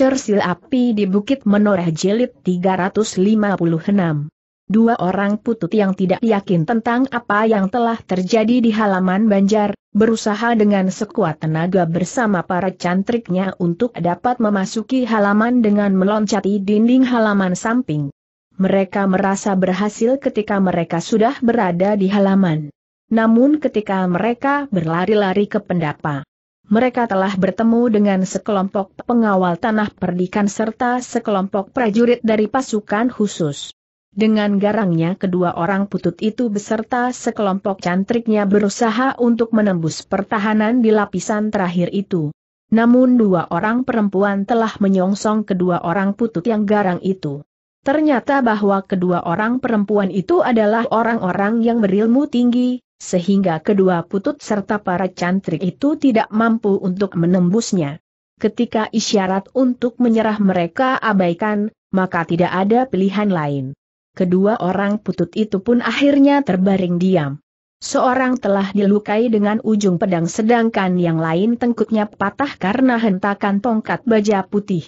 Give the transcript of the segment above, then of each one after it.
Cersil api di Bukit Menoreh Jelit 356. Dua orang putut yang tidak yakin tentang apa yang telah terjadi di halaman Banjar, berusaha dengan sekuat tenaga bersama para cantriknya untuk dapat memasuki halaman dengan meloncati dinding halaman samping. Mereka merasa berhasil ketika mereka sudah berada di halaman. Namun ketika mereka berlari-lari ke pendapa, mereka telah bertemu dengan sekelompok pengawal tanah perdikan serta sekelompok prajurit dari pasukan khusus. Dengan garangnya kedua orang putut itu beserta sekelompok cantriknya berusaha untuk menembus pertahanan di lapisan terakhir itu. Namun dua orang perempuan telah menyongsong kedua orang putut yang garang itu. Ternyata bahwa kedua orang perempuan itu adalah orang-orang yang berilmu tinggi, sehingga kedua putut serta para cantrik itu tidak mampu untuk menembusnya. Ketika isyarat untuk menyerah mereka abaikan, maka tidak ada pilihan lain. Kedua orang putut itu pun akhirnya terbaring diam. Seorang telah dilukai dengan ujung pedang sedangkan yang lain tengkuknya patah karena hentakan tongkat baja putih.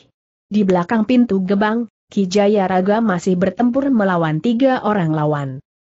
Di belakang pintu gebang, Kijaya Raga masih bertempur melawan tiga orang lawan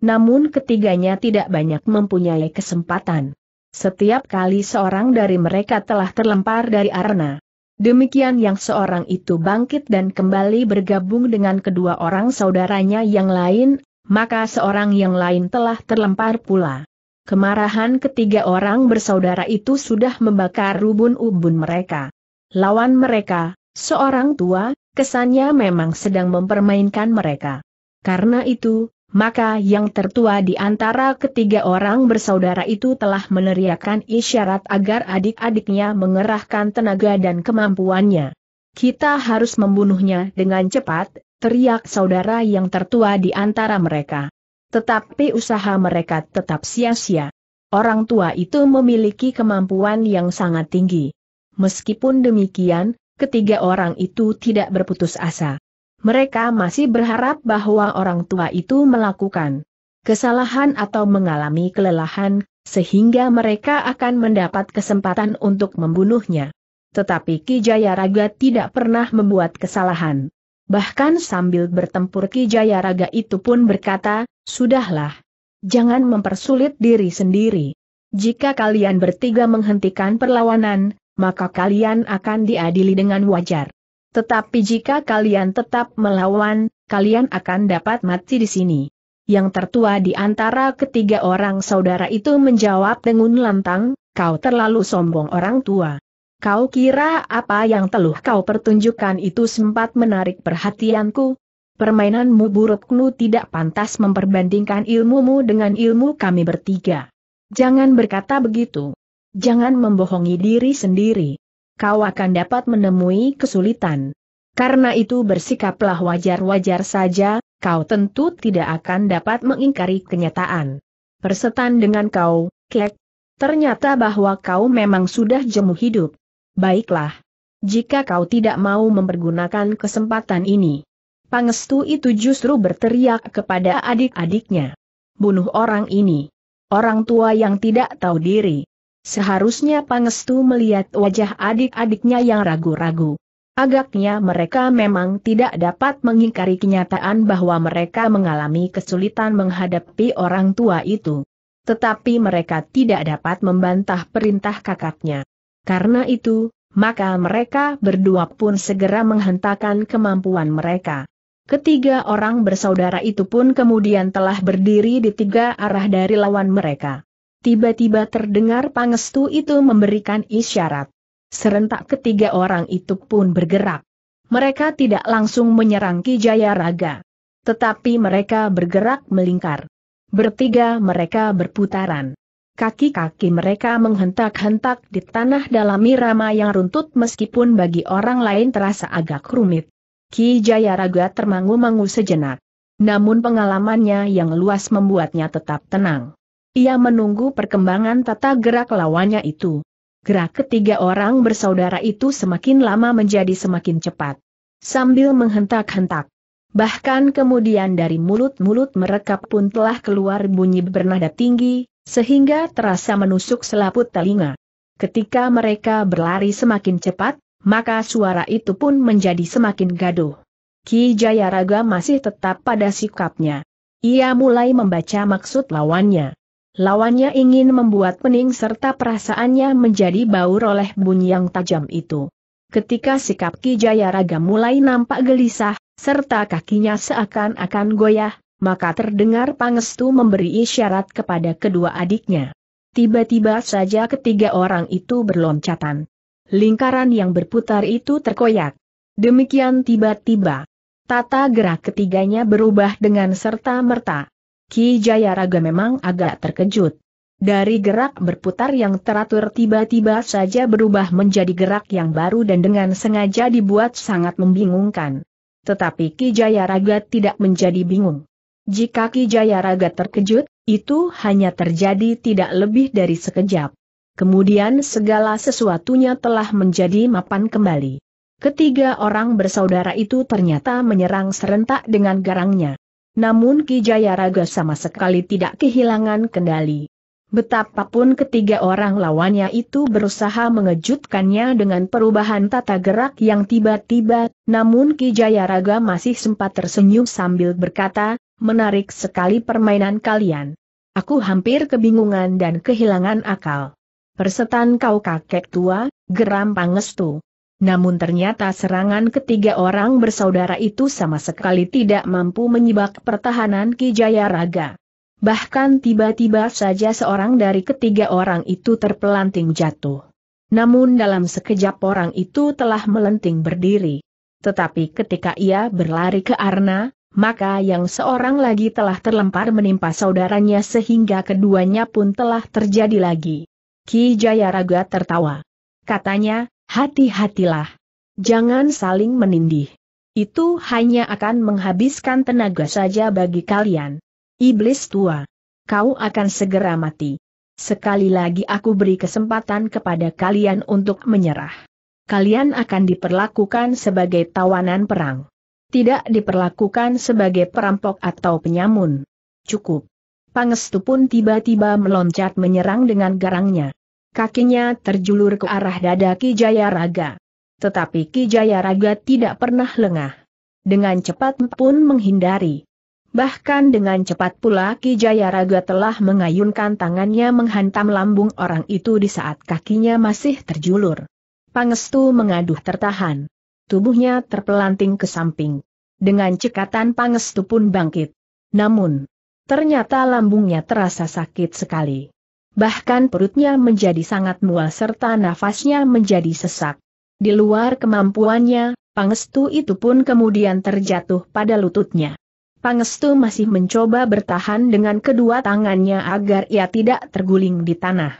namun ketiganya tidak banyak mempunyai kesempatan. Setiap kali seorang dari mereka telah terlempar dari arena. Demikian yang seorang itu bangkit dan kembali bergabung dengan kedua orang saudaranya yang lain, maka seorang yang lain telah terlempar pula. Kemarahan ketiga orang bersaudara itu sudah membakar rubun ubun mereka. Lawan mereka, seorang tua, kesannya memang sedang mempermainkan mereka. Karena itu, maka yang tertua di antara ketiga orang bersaudara itu telah meneriakkan isyarat agar adik-adiknya mengerahkan tenaga dan kemampuannya. Kita harus membunuhnya dengan cepat, teriak saudara yang tertua di antara mereka. Tetapi usaha mereka tetap sia-sia. Orang tua itu memiliki kemampuan yang sangat tinggi. Meskipun demikian, ketiga orang itu tidak berputus asa mereka masih berharap bahwa orang tua itu melakukan kesalahan atau mengalami kelelahan, sehingga mereka akan mendapat kesempatan untuk membunuhnya. Tetapi Ki Jayaraga tidak pernah membuat kesalahan. Bahkan sambil bertempur Ki Jayaraga itu pun berkata, Sudahlah. Jangan mempersulit diri sendiri. Jika kalian bertiga menghentikan perlawanan, maka kalian akan diadili dengan wajar. Tetapi jika kalian tetap melawan, kalian akan dapat mati di sini. Yang tertua di antara ketiga orang saudara itu menjawab dengan lantang, kau terlalu sombong orang tua. Kau kira apa yang teluh kau pertunjukkan itu sempat menarik perhatianku? Permainanmu burukmu tidak pantas memperbandingkan ilmumu dengan ilmu kami bertiga. Jangan berkata begitu. Jangan membohongi diri sendiri kau akan dapat menemui kesulitan. Karena itu bersikaplah wajar-wajar saja, kau tentu tidak akan dapat mengingkari kenyataan. Persetan dengan kau, Klek. Ternyata bahwa kau memang sudah jemu hidup. Baiklah. Jika kau tidak mau mempergunakan kesempatan ini. Pangestu itu justru berteriak kepada adik-adiknya. Bunuh orang ini. Orang tua yang tidak tahu diri. Seharusnya Pangestu melihat wajah adik-adiknya yang ragu-ragu. Agaknya mereka memang tidak dapat mengingkari kenyataan bahwa mereka mengalami kesulitan menghadapi orang tua itu. Tetapi mereka tidak dapat membantah perintah kakaknya. Karena itu, maka mereka berdua pun segera menghentakkan kemampuan mereka. Ketiga orang bersaudara itu pun kemudian telah berdiri di tiga arah dari lawan mereka. Tiba-tiba terdengar pangestu itu memberikan isyarat. Serentak ketiga orang itu pun bergerak. Mereka tidak langsung menyerang Ki Jaya Raga. Tetapi mereka bergerak melingkar. Bertiga mereka berputaran. Kaki-kaki mereka menghentak-hentak di tanah dalam irama yang runtut meskipun bagi orang lain terasa agak rumit. Ki Jaya Raga termangu-mangu sejenak. Namun pengalamannya yang luas membuatnya tetap tenang. Ia menunggu perkembangan tata gerak lawannya itu. Gerak ketiga orang bersaudara itu semakin lama menjadi semakin cepat. Sambil menghentak-hentak. Bahkan kemudian dari mulut-mulut mereka pun telah keluar bunyi bernada tinggi, sehingga terasa menusuk selaput telinga. Ketika mereka berlari semakin cepat, maka suara itu pun menjadi semakin gaduh. Ki Jayaraga masih tetap pada sikapnya. Ia mulai membaca maksud lawannya. Lawannya ingin membuat pening serta perasaannya menjadi baur oleh bunyi yang tajam itu. Ketika sikap Ki Jayaraga mulai nampak gelisah, serta kakinya seakan-akan goyah, maka terdengar Pangestu memberi isyarat kepada kedua adiknya. Tiba-tiba saja ketiga orang itu berloncatan. Lingkaran yang berputar itu terkoyak. Demikian tiba-tiba. Tata gerak ketiganya berubah dengan serta merta. Ki Jayaraga memang agak terkejut. Dari gerak berputar yang teratur tiba-tiba saja berubah menjadi gerak yang baru dan dengan sengaja dibuat sangat membingungkan. Tetapi Ki Jayaraga tidak menjadi bingung. Jika Ki Jayaraga terkejut, itu hanya terjadi tidak lebih dari sekejap. Kemudian segala sesuatunya telah menjadi mapan kembali. Ketiga orang bersaudara itu ternyata menyerang serentak dengan garangnya. Namun Ki Jayaraga sama sekali tidak kehilangan kendali. Betapapun ketiga orang lawannya itu berusaha mengejutkannya dengan perubahan tata gerak yang tiba-tiba, namun Ki Jayaraga masih sempat tersenyum sambil berkata, menarik sekali permainan kalian. Aku hampir kebingungan dan kehilangan akal. Persetan kau kakek tua, geram pangestu. Namun ternyata serangan ketiga orang bersaudara itu sama sekali tidak mampu menyibak pertahanan Ki Jayaraga. Bahkan tiba-tiba saja seorang dari ketiga orang itu terpelanting jatuh. Namun dalam sekejap orang itu telah melenting berdiri. Tetapi ketika ia berlari ke Arna, maka yang seorang lagi telah terlempar menimpa saudaranya sehingga keduanya pun telah terjadi lagi. Ki Jayaraga tertawa. Katanya, Hati-hatilah. Jangan saling menindih. Itu hanya akan menghabiskan tenaga saja bagi kalian. Iblis tua. Kau akan segera mati. Sekali lagi aku beri kesempatan kepada kalian untuk menyerah. Kalian akan diperlakukan sebagai tawanan perang. Tidak diperlakukan sebagai perampok atau penyamun. Cukup. Pangestu pun tiba-tiba meloncat menyerang dengan garangnya kakinya terjulur ke arah dada Ki Jayaraga. Tetapi Ki Jayaraga tidak pernah lengah. Dengan cepat pun menghindari. Bahkan dengan cepat pula Ki Jayaraga telah mengayunkan tangannya menghantam lambung orang itu di saat kakinya masih terjulur. Pangestu mengaduh tertahan. Tubuhnya terpelanting ke samping. Dengan cekatan Pangestu pun bangkit. Namun, ternyata lambungnya terasa sakit sekali bahkan perutnya menjadi sangat mual serta nafasnya menjadi sesak. Di luar kemampuannya, Pangestu itu pun kemudian terjatuh pada lututnya. Pangestu masih mencoba bertahan dengan kedua tangannya agar ia tidak terguling di tanah.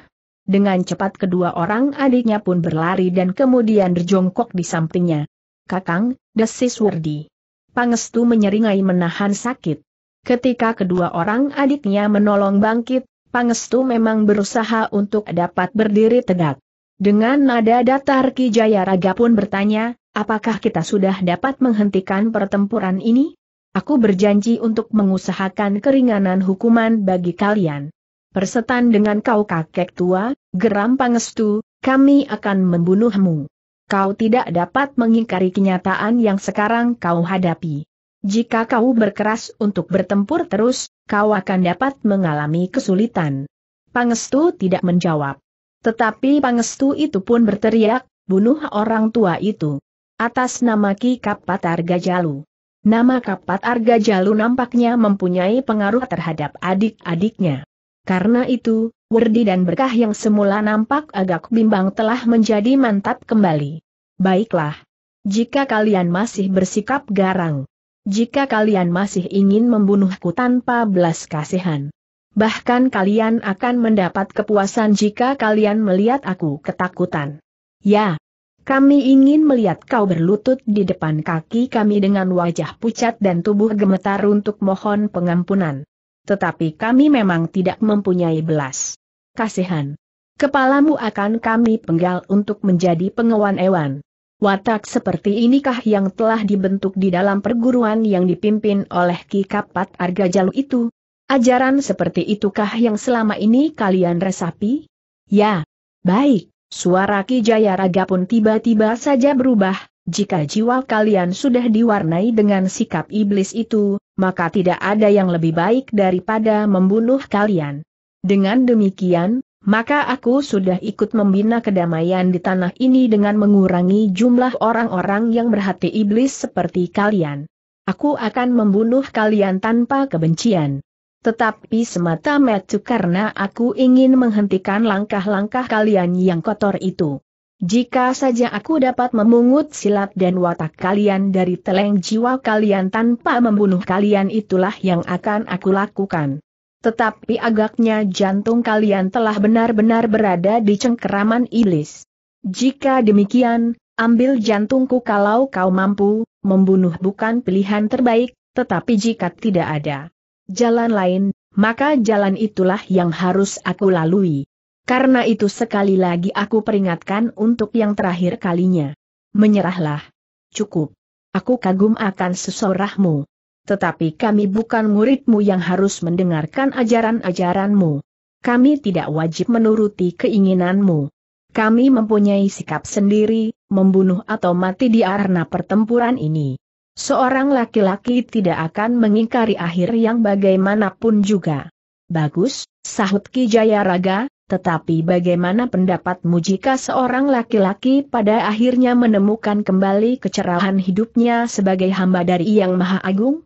Dengan cepat kedua orang adiknya pun berlari dan kemudian berjongkok di sampingnya. Kakang, desis Wardi. Pangestu menyeringai menahan sakit. Ketika kedua orang adiknya menolong bangkit, Pangestu memang berusaha untuk dapat berdiri tegak. Dengan nada datar Ki Jayaraga pun bertanya, apakah kita sudah dapat menghentikan pertempuran ini? Aku berjanji untuk mengusahakan keringanan hukuman bagi kalian. Persetan dengan kau kakek tua, geram Pangestu, kami akan membunuhmu. Kau tidak dapat mengingkari kenyataan yang sekarang kau hadapi. Jika kau berkeras untuk bertempur terus, kau akan dapat mengalami kesulitan. Pangestu tidak menjawab. Tetapi Pangestu itu pun berteriak, bunuh orang tua itu. Atas nama Ki Kapat Jalu. Nama Kapat Jalu nampaknya mempunyai pengaruh terhadap adik-adiknya. Karena itu, Wardi dan Berkah yang semula nampak agak bimbang telah menjadi mantap kembali. Baiklah. Jika kalian masih bersikap garang, jika kalian masih ingin membunuhku tanpa belas kasihan. Bahkan kalian akan mendapat kepuasan jika kalian melihat aku ketakutan. Ya, kami ingin melihat kau berlutut di depan kaki kami dengan wajah pucat dan tubuh gemetar untuk mohon pengampunan. Tetapi kami memang tidak mempunyai belas kasihan. Kepalamu akan kami penggal untuk menjadi pengewan ewan. Watak seperti inikah yang telah dibentuk di dalam perguruan yang dipimpin oleh Ki Kapat Arga Jalu itu? Ajaran seperti itukah yang selama ini kalian resapi? Ya, baik, suara Ki Jayaraga pun tiba-tiba saja berubah, jika jiwa kalian sudah diwarnai dengan sikap iblis itu, maka tidak ada yang lebih baik daripada membunuh kalian. Dengan demikian, maka aku sudah ikut membina kedamaian di tanah ini dengan mengurangi jumlah orang-orang yang berhati iblis seperti kalian. Aku akan membunuh kalian tanpa kebencian. Tetapi semata-mata karena aku ingin menghentikan langkah-langkah kalian yang kotor itu. Jika saja aku dapat memungut silat dan watak kalian dari teleng jiwa kalian tanpa membunuh kalian itulah yang akan aku lakukan. Tetapi agaknya jantung kalian telah benar-benar berada di cengkeraman iblis. Jika demikian, ambil jantungku kalau kau mampu, membunuh bukan pilihan terbaik, tetapi jika tidak ada jalan lain, maka jalan itulah yang harus aku lalui. Karena itu sekali lagi aku peringatkan untuk yang terakhir kalinya. Menyerahlah. Cukup. Aku kagum akan sesorahmu tetapi kami bukan muridmu yang harus mendengarkan ajaran-ajaranmu. Kami tidak wajib menuruti keinginanmu. Kami mempunyai sikap sendiri, membunuh atau mati di arena pertempuran ini. Seorang laki-laki tidak akan mengingkari akhir yang bagaimanapun juga. Bagus, sahut Ki Jayaraga, tetapi bagaimana pendapatmu jika seorang laki-laki pada akhirnya menemukan kembali kecerahan hidupnya sebagai hamba dari Yang Maha Agung?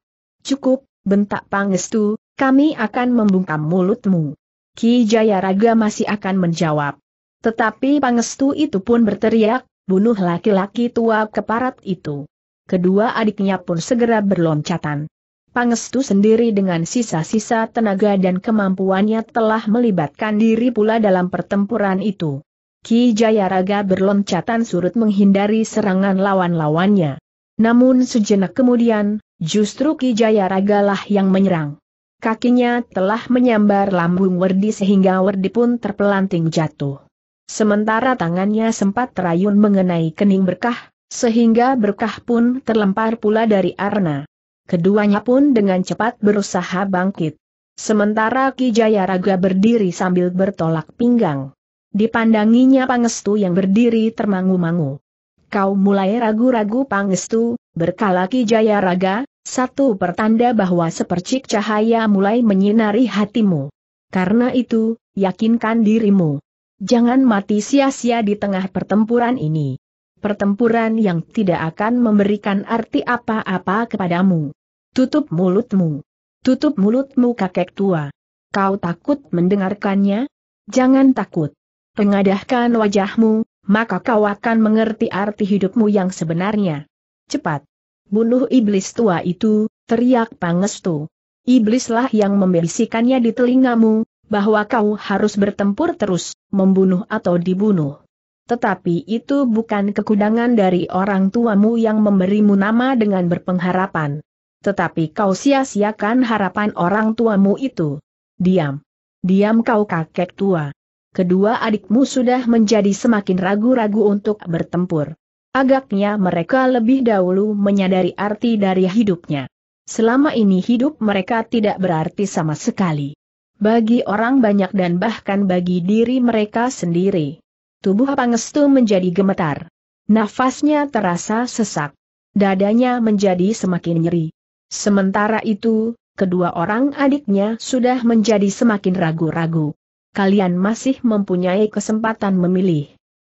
Cukup, bentak Pangestu, kami akan membungkam mulutmu. Ki Jayaraga masih akan menjawab. Tetapi Pangestu itu pun berteriak, bunuh laki-laki tua keparat itu. Kedua adiknya pun segera berloncatan. Pangestu sendiri dengan sisa-sisa tenaga dan kemampuannya telah melibatkan diri pula dalam pertempuran itu. Ki Jayaraga berloncatan surut menghindari serangan lawan-lawannya. Namun sejenak kemudian, justru Ki Jayaragalah yang menyerang. Kakinya telah menyambar lambung Werdi sehingga Werdi pun terpelanting jatuh. Sementara tangannya sempat terayun mengenai kening berkah, sehingga berkah pun terlempar pula dari Arna. Keduanya pun dengan cepat berusaha bangkit. Sementara Ki Jayaraga berdiri sambil bertolak pinggang. Dipandanginya Pangestu yang berdiri termangu-mangu kau mulai ragu-ragu pangestu, berkala Ki Jaya Raga, satu pertanda bahwa sepercik cahaya mulai menyinari hatimu. Karena itu, yakinkan dirimu. Jangan mati sia-sia di tengah pertempuran ini. Pertempuran yang tidak akan memberikan arti apa-apa kepadamu. Tutup mulutmu. Tutup mulutmu kakek tua. Kau takut mendengarkannya? Jangan takut. Pengadahkan wajahmu, maka kau akan mengerti arti hidupmu yang sebenarnya. Cepat! Bunuh iblis tua itu, teriak Pangestu. Iblislah yang membisikannya di telingamu, bahwa kau harus bertempur terus, membunuh atau dibunuh. Tetapi itu bukan kekudangan dari orang tuamu yang memberimu nama dengan berpengharapan. Tetapi kau sia-siakan harapan orang tuamu itu. Diam! Diam kau kakek tua! kedua adikmu sudah menjadi semakin ragu-ragu untuk bertempur. Agaknya mereka lebih dahulu menyadari arti dari hidupnya. Selama ini hidup mereka tidak berarti sama sekali. Bagi orang banyak dan bahkan bagi diri mereka sendiri. Tubuh Pangestu menjadi gemetar. Nafasnya terasa sesak. Dadanya menjadi semakin nyeri. Sementara itu, kedua orang adiknya sudah menjadi semakin ragu-ragu kalian masih mempunyai kesempatan memilih.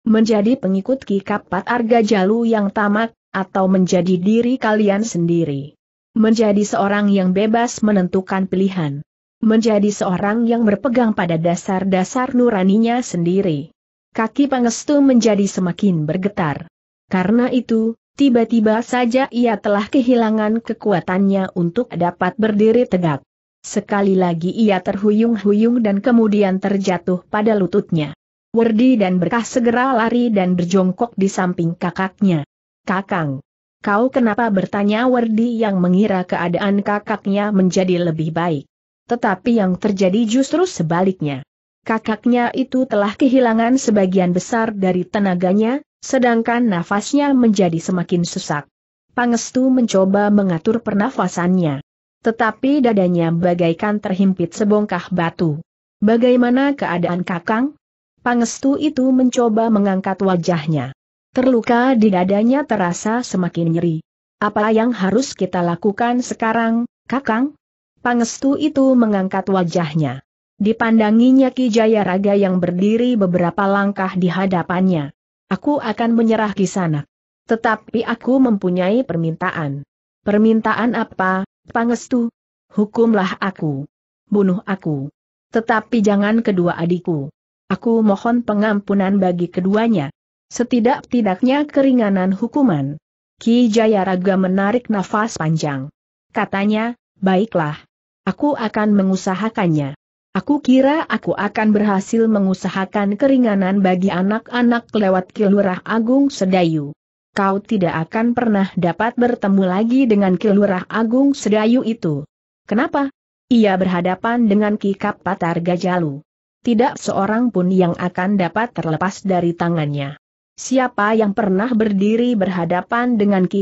Menjadi pengikut Ki Kapat Arga Jalu yang tamak, atau menjadi diri kalian sendiri. Menjadi seorang yang bebas menentukan pilihan. Menjadi seorang yang berpegang pada dasar-dasar nuraninya sendiri. Kaki Pangestu menjadi semakin bergetar. Karena itu, tiba-tiba saja ia telah kehilangan kekuatannya untuk dapat berdiri tegak. Sekali lagi ia terhuyung-huyung dan kemudian terjatuh pada lututnya. Wardi dan Berkah segera lari dan berjongkok di samping kakaknya. Kakang, kau kenapa bertanya Wardi yang mengira keadaan kakaknya menjadi lebih baik. Tetapi yang terjadi justru sebaliknya. Kakaknya itu telah kehilangan sebagian besar dari tenaganya, sedangkan nafasnya menjadi semakin sesak. Pangestu mencoba mengatur pernafasannya. Tetapi dadanya bagaikan terhimpit sebongkah batu. Bagaimana keadaan kakang? Pangestu itu mencoba mengangkat wajahnya. Terluka di dadanya terasa semakin nyeri. Apa yang harus kita lakukan sekarang, kakang? Pangestu itu mengangkat wajahnya. Dipandanginya Ki Jayaraga yang berdiri beberapa langkah di hadapannya. Aku akan menyerah di sana. Tetapi aku mempunyai permintaan. Permintaan apa, Pangestu, hukumlah aku. Bunuh aku. Tetapi jangan kedua adikku. Aku mohon pengampunan bagi keduanya. Setidak-tidaknya keringanan hukuman. Ki Jayaraga menarik nafas panjang. Katanya, baiklah. Aku akan mengusahakannya. Aku kira aku akan berhasil mengusahakan keringanan bagi anak-anak lewat Kilurah Agung Sedayu kau tidak akan pernah dapat bertemu lagi dengan Kilurah Agung Sedayu itu. Kenapa? Ia berhadapan dengan Ki Kapatar Gajalu. Tidak seorang pun yang akan dapat terlepas dari tangannya. Siapa yang pernah berdiri berhadapan dengan Ki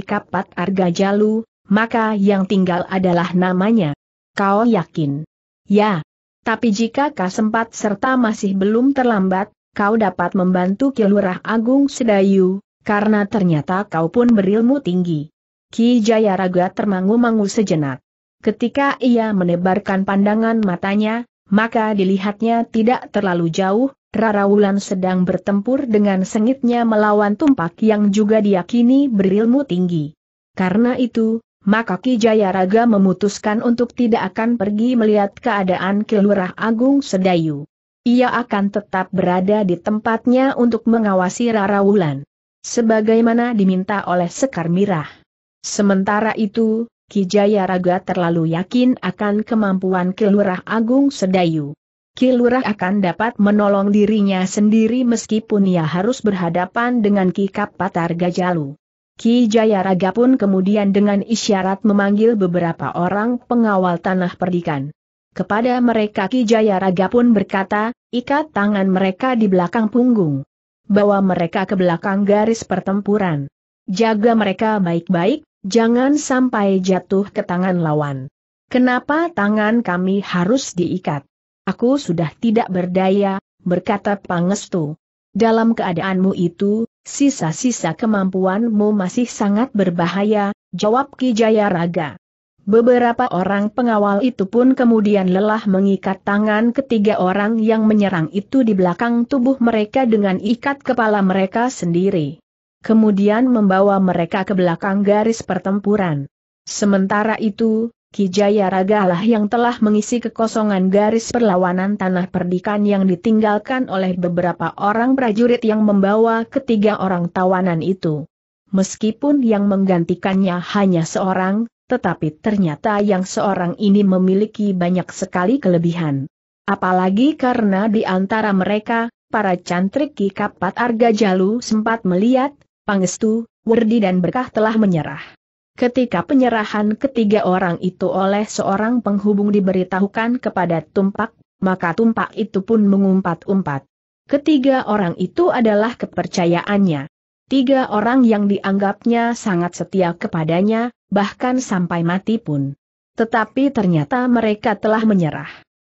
Arga Jalu, maka yang tinggal adalah namanya. Kau yakin? Ya. Tapi jika kau sempat serta masih belum terlambat, kau dapat membantu Kilurah Agung Sedayu, karena ternyata kau pun berilmu tinggi. Ki Jayaraga termangu-mangu sejenak. Ketika ia menebarkan pandangan matanya, maka dilihatnya tidak terlalu jauh, Rara Wulan sedang bertempur dengan sengitnya melawan tumpak yang juga diyakini berilmu tinggi. Karena itu, maka Ki Jayaraga memutuskan untuk tidak akan pergi melihat keadaan Kelurah Agung Sedayu. Ia akan tetap berada di tempatnya untuk mengawasi Rara Wulan sebagaimana diminta oleh Sekar Mirah. Sementara itu, Kijaya Raga terlalu yakin akan kemampuan Kilurah Agung Sedayu. Kilurah akan dapat menolong dirinya sendiri meskipun ia harus berhadapan dengan Ki Kapatar Gajalu. Ki Jayaraga pun kemudian dengan isyarat memanggil beberapa orang pengawal tanah perdikan. Kepada mereka Ki Jayaraga pun berkata, ikat tangan mereka di belakang punggung bawa mereka ke belakang garis pertempuran. Jaga mereka baik-baik, jangan sampai jatuh ke tangan lawan. Kenapa tangan kami harus diikat? Aku sudah tidak berdaya, berkata Pangestu. Dalam keadaanmu itu, sisa-sisa kemampuanmu masih sangat berbahaya, jawab Ki Raga. Beberapa orang pengawal itu pun kemudian lelah mengikat tangan ketiga orang yang menyerang itu di belakang tubuh mereka dengan ikat kepala mereka sendiri. Kemudian membawa mereka ke belakang garis pertempuran. Sementara itu, Kijaya Ragalah yang telah mengisi kekosongan garis perlawanan tanah perdikan yang ditinggalkan oleh beberapa orang prajurit yang membawa ketiga orang tawanan itu. Meskipun yang menggantikannya hanya seorang, tetapi ternyata yang seorang ini memiliki banyak sekali kelebihan. Apalagi karena di antara mereka, para cantrik Ki Kapat Arga Jalu sempat melihat, Pangestu, Werdi dan Berkah telah menyerah. Ketika penyerahan ketiga orang itu oleh seorang penghubung diberitahukan kepada Tumpak, maka Tumpak itu pun mengumpat-umpat. Ketiga orang itu adalah kepercayaannya. Tiga orang yang dianggapnya sangat setia kepadanya, bahkan sampai mati pun. Tetapi ternyata mereka telah menyerah.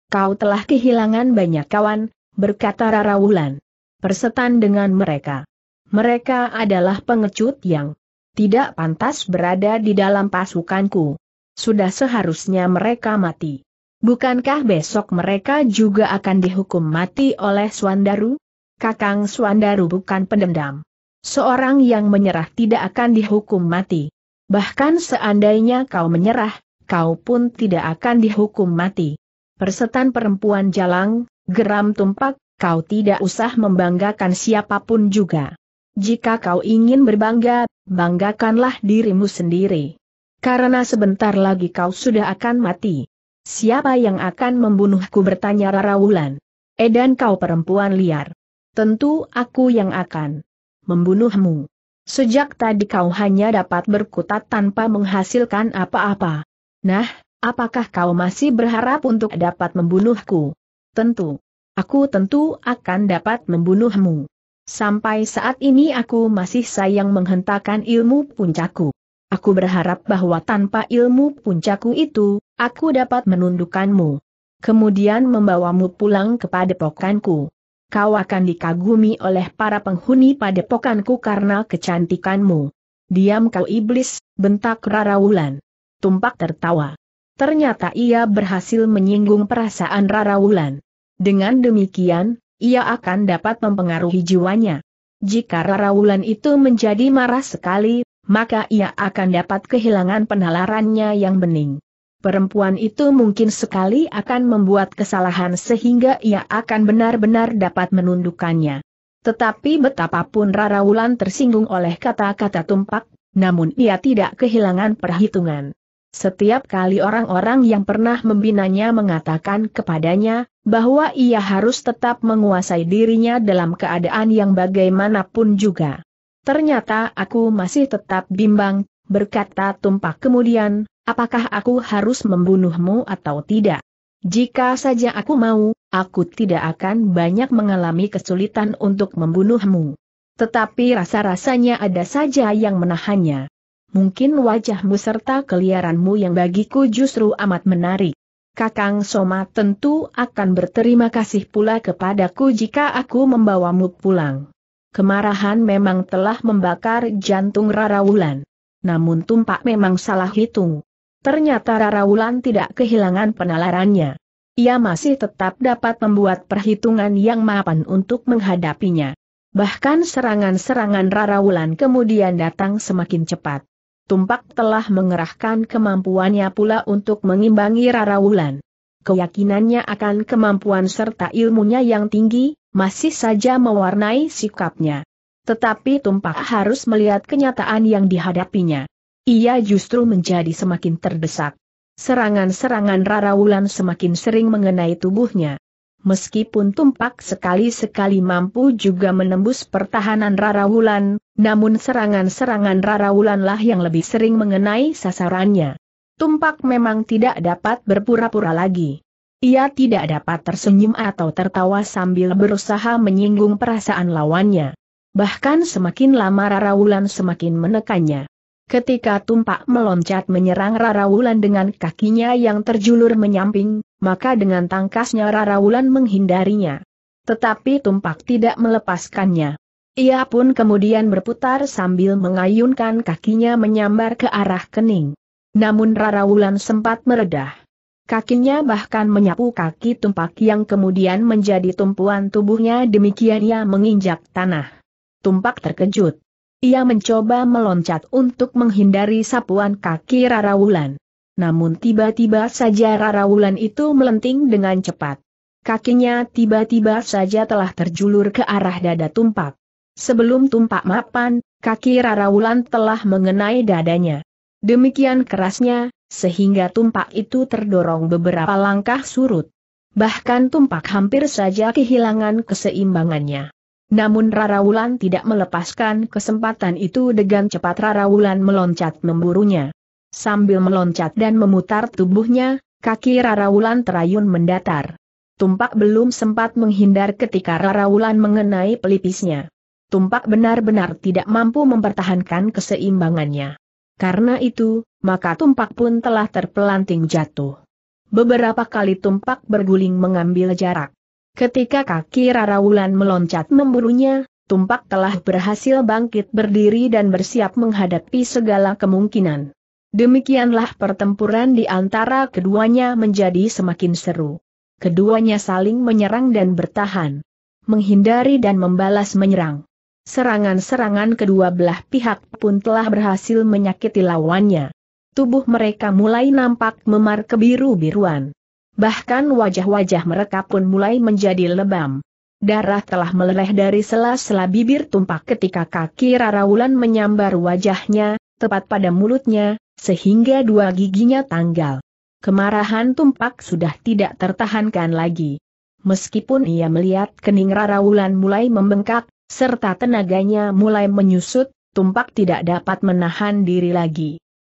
Kau telah kehilangan banyak kawan, berkata Rara Wulan. Persetan dengan mereka. Mereka adalah pengecut yang tidak pantas berada di dalam pasukanku. Sudah seharusnya mereka mati. Bukankah besok mereka juga akan dihukum mati oleh Swandaru? Kakang Swandaru bukan pendendam. Seorang yang menyerah tidak akan dihukum mati. Bahkan seandainya kau menyerah, kau pun tidak akan dihukum mati. Persetan perempuan jalang, geram tumpak, kau tidak usah membanggakan siapapun juga. Jika kau ingin berbangga, banggakanlah dirimu sendiri. Karena sebentar lagi kau sudah akan mati. Siapa yang akan membunuhku bertanya Rara Wulan. Edan kau perempuan liar. Tentu aku yang akan membunuhmu. Sejak tadi kau hanya dapat berkutat tanpa menghasilkan apa-apa. Nah, apakah kau masih berharap untuk dapat membunuhku? Tentu. Aku tentu akan dapat membunuhmu. Sampai saat ini aku masih sayang menghentakkan ilmu puncaku. Aku berharap bahwa tanpa ilmu puncaku itu, aku dapat menundukkanmu. Kemudian membawamu pulang kepada pokanku kau akan dikagumi oleh para penghuni padepokanku karena kecantikanmu. Diam kau iblis, bentak Rarawulan. Tumpak tertawa. Ternyata ia berhasil menyinggung perasaan Rarawulan. Dengan demikian, ia akan dapat mempengaruhi jiwanya. Jika Rarawulan itu menjadi marah sekali, maka ia akan dapat kehilangan penalarannya yang bening perempuan itu mungkin sekali akan membuat kesalahan sehingga ia akan benar-benar dapat menundukkannya. Tetapi betapapun Rara Wulan tersinggung oleh kata-kata tumpak, namun ia tidak kehilangan perhitungan. Setiap kali orang-orang yang pernah membinanya mengatakan kepadanya, bahwa ia harus tetap menguasai dirinya dalam keadaan yang bagaimanapun juga. Ternyata aku masih tetap bimbang, berkata Tumpak kemudian, apakah aku harus membunuhmu atau tidak? Jika saja aku mau, aku tidak akan banyak mengalami kesulitan untuk membunuhmu. Tetapi rasa-rasanya ada saja yang menahannya. Mungkin wajahmu serta keliaranmu yang bagiku justru amat menarik. Kakang Soma tentu akan berterima kasih pula kepadaku jika aku membawamu pulang. Kemarahan memang telah membakar jantung Rara Wulan. Namun tumpak memang salah hitung. Ternyata Rara Wulan tidak kehilangan penalarannya. Ia masih tetap dapat membuat perhitungan yang mapan untuk menghadapinya. Bahkan serangan-serangan Rara Wulan kemudian datang semakin cepat. Tumpak telah mengerahkan kemampuannya pula untuk mengimbangi Rara Wulan. Keyakinannya akan kemampuan serta ilmunya yang tinggi, masih saja mewarnai sikapnya. Tetapi Tumpak harus melihat kenyataan yang dihadapinya. Ia justru menjadi semakin terdesak. Serangan-serangan Wulan semakin sering mengenai tubuhnya. Meskipun tumpak sekali-sekali mampu juga menembus pertahanan Wulan, namun serangan-serangan Wulanlah yang lebih sering mengenai sasarannya. Tumpak memang tidak dapat berpura-pura lagi. Ia tidak dapat tersenyum atau tertawa sambil berusaha menyinggung perasaan lawannya. Bahkan semakin lama Wulan semakin menekannya. Ketika tumpak meloncat menyerang Rara Wulan dengan kakinya yang terjulur menyamping, maka dengan tangkasnya Rara Wulan menghindarinya. Tetapi tumpak tidak melepaskannya. Ia pun kemudian berputar sambil mengayunkan kakinya menyambar ke arah kening. Namun Rara Wulan sempat meredah. Kakinya bahkan menyapu kaki tumpak yang kemudian menjadi tumpuan tubuhnya demikian ia menginjak tanah. Tumpak terkejut. Ia mencoba meloncat untuk menghindari sapuan kaki Rara Wulan. Namun tiba-tiba saja Rara Wulan itu melenting dengan cepat. Kakinya tiba-tiba saja telah terjulur ke arah dada tumpak. Sebelum tumpak mapan, kaki Rara Wulan telah mengenai dadanya. Demikian kerasnya, sehingga tumpak itu terdorong beberapa langkah surut. Bahkan tumpak hampir saja kehilangan keseimbangannya. Namun Rara Wulan tidak melepaskan kesempatan itu dengan cepat Rara Wulan meloncat memburunya. Sambil meloncat dan memutar tubuhnya, kaki Rara Wulan terayun mendatar. Tumpak belum sempat menghindar ketika Rara Wulan mengenai pelipisnya. Tumpak benar-benar tidak mampu mempertahankan keseimbangannya. Karena itu, maka Tumpak pun telah terpelanting jatuh. Beberapa kali Tumpak berguling mengambil jarak. Ketika kaki Rara Wulan meloncat memburunya, Tumpak telah berhasil bangkit berdiri dan bersiap menghadapi segala kemungkinan. Demikianlah pertempuran di antara keduanya menjadi semakin seru. Keduanya saling menyerang dan bertahan. Menghindari dan membalas menyerang. Serangan-serangan kedua belah pihak pun telah berhasil menyakiti lawannya. Tubuh mereka mulai nampak memar kebiru-biruan. Bahkan wajah-wajah mereka pun mulai menjadi lebam. Darah telah meleleh dari sela-sela bibir tumpak ketika kaki Raraulan menyambar wajahnya, tepat pada mulutnya, sehingga dua giginya tanggal. Kemarahan tumpak sudah tidak tertahankan lagi. Meskipun ia melihat kening Raraulan mulai membengkak, serta tenaganya mulai menyusut, tumpak tidak dapat menahan diri lagi.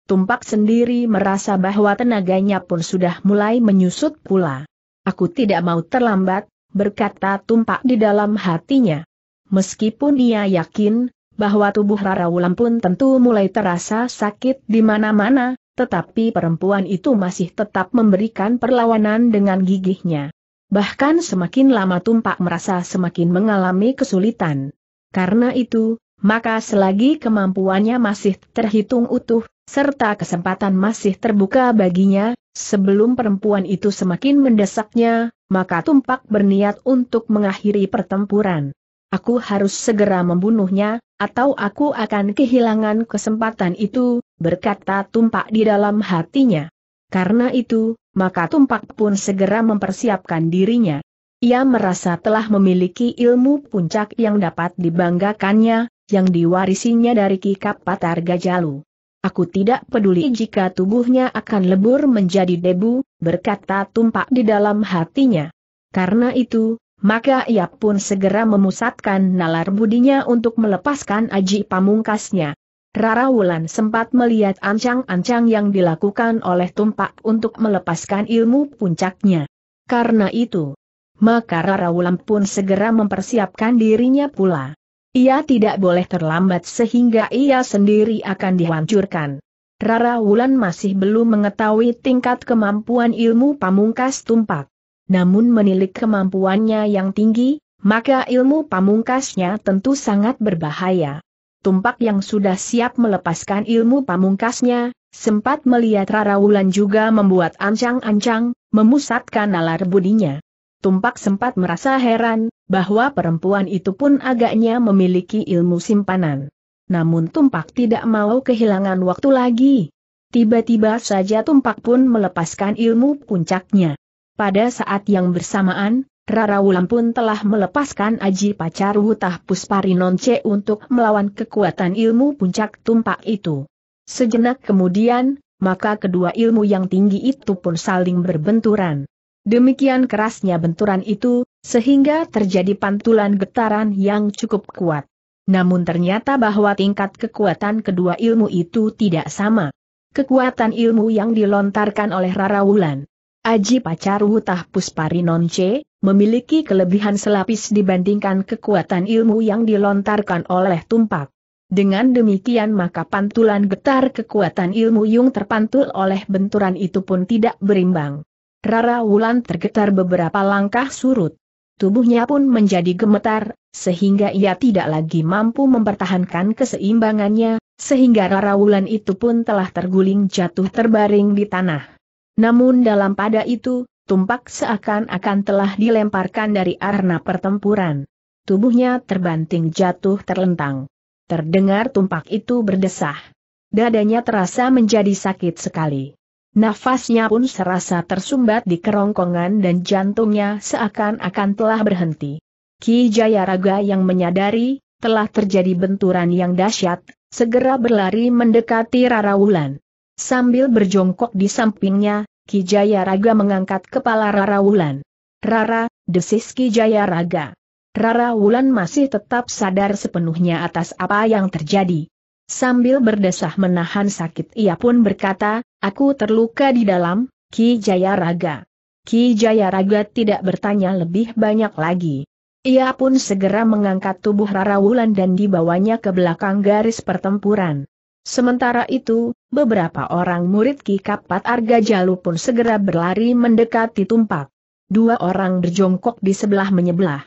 Tumpak sendiri merasa bahwa tenaganya pun sudah mulai menyusut pula. Aku tidak mau terlambat, berkata Tumpak di dalam hatinya. Meskipun ia yakin, bahwa tubuh Rara Wulan pun tentu mulai terasa sakit di mana-mana, tetapi perempuan itu masih tetap memberikan perlawanan dengan gigihnya. Bahkan semakin lama Tumpak merasa semakin mengalami kesulitan. Karena itu, maka selagi kemampuannya masih terhitung utuh, serta kesempatan masih terbuka baginya, sebelum perempuan itu semakin mendesaknya, maka Tumpak berniat untuk mengakhiri pertempuran. Aku harus segera membunuhnya, atau aku akan kehilangan kesempatan itu, berkata Tumpak di dalam hatinya. Karena itu, maka Tumpak pun segera mempersiapkan dirinya. Ia merasa telah memiliki ilmu puncak yang dapat dibanggakannya, yang diwarisinya dari Kikap Patar Gajalu. Aku tidak peduli jika tubuhnya akan lebur menjadi debu, berkata tumpak di dalam hatinya. Karena itu, maka ia pun segera memusatkan nalar budinya untuk melepaskan aji pamungkasnya. Rara Wulan sempat melihat ancang-ancang yang dilakukan oleh tumpak untuk melepaskan ilmu puncaknya. Karena itu, maka Rara Wulan pun segera mempersiapkan dirinya pula. Ia tidak boleh terlambat sehingga ia sendiri akan dihancurkan. Rara Wulan masih belum mengetahui tingkat kemampuan ilmu pamungkas tumpak. Namun menilik kemampuannya yang tinggi, maka ilmu pamungkasnya tentu sangat berbahaya. Tumpak yang sudah siap melepaskan ilmu pamungkasnya, sempat melihat Rara Wulan juga membuat ancang-ancang, memusatkan nalar budinya. Tumpak sempat merasa heran, bahwa perempuan itu pun agaknya memiliki ilmu simpanan. Namun Tumpak tidak mau kehilangan waktu lagi. Tiba-tiba saja Tumpak pun melepaskan ilmu puncaknya. Pada saat yang bersamaan, Rara Wulan pun telah melepaskan Aji Pacar Hutah Pusparinonce untuk melawan kekuatan ilmu puncak Tumpak itu. Sejenak kemudian, maka kedua ilmu yang tinggi itu pun saling berbenturan. Demikian kerasnya benturan itu, sehingga terjadi pantulan getaran yang cukup kuat. Namun ternyata bahwa tingkat kekuatan kedua ilmu itu tidak sama. Kekuatan ilmu yang dilontarkan oleh Rara Wulan. Aji Puspari Nonce, memiliki kelebihan selapis dibandingkan kekuatan ilmu yang dilontarkan oleh Tumpak. Dengan demikian maka pantulan getar kekuatan ilmu yang terpantul oleh benturan itu pun tidak berimbang. Rara Wulan tergetar beberapa langkah surut. Tubuhnya pun menjadi gemetar, sehingga ia tidak lagi mampu mempertahankan keseimbangannya, sehingga Rara Wulan itu pun telah terguling jatuh terbaring di tanah. Namun dalam pada itu, tumpak seakan-akan telah dilemparkan dari arena pertempuran. Tubuhnya terbanting jatuh terlentang. Terdengar tumpak itu berdesah. Dadanya terasa menjadi sakit sekali. Nafasnya pun serasa tersumbat di kerongkongan dan jantungnya seakan-akan telah berhenti. Ki Jayaraga yang menyadari, telah terjadi benturan yang dahsyat, segera berlari mendekati Rara Wulan. Sambil berjongkok di sampingnya, Ki Jayaraga mengangkat kepala Rara Wulan. Rara, desis Ki Jayaraga. Rara Wulan masih tetap sadar sepenuhnya atas apa yang terjadi. Sambil berdesah menahan sakit ia pun berkata, aku terluka di dalam, Ki Jayaraga. Ki Jayaraga tidak bertanya lebih banyak lagi. Ia pun segera mengangkat tubuh Rara Wulan dan dibawanya ke belakang garis pertempuran. Sementara itu, beberapa orang murid Ki Kapat Arga Jalu pun segera berlari mendekati Tumpak. Dua orang berjongkok di sebelah menyebelah.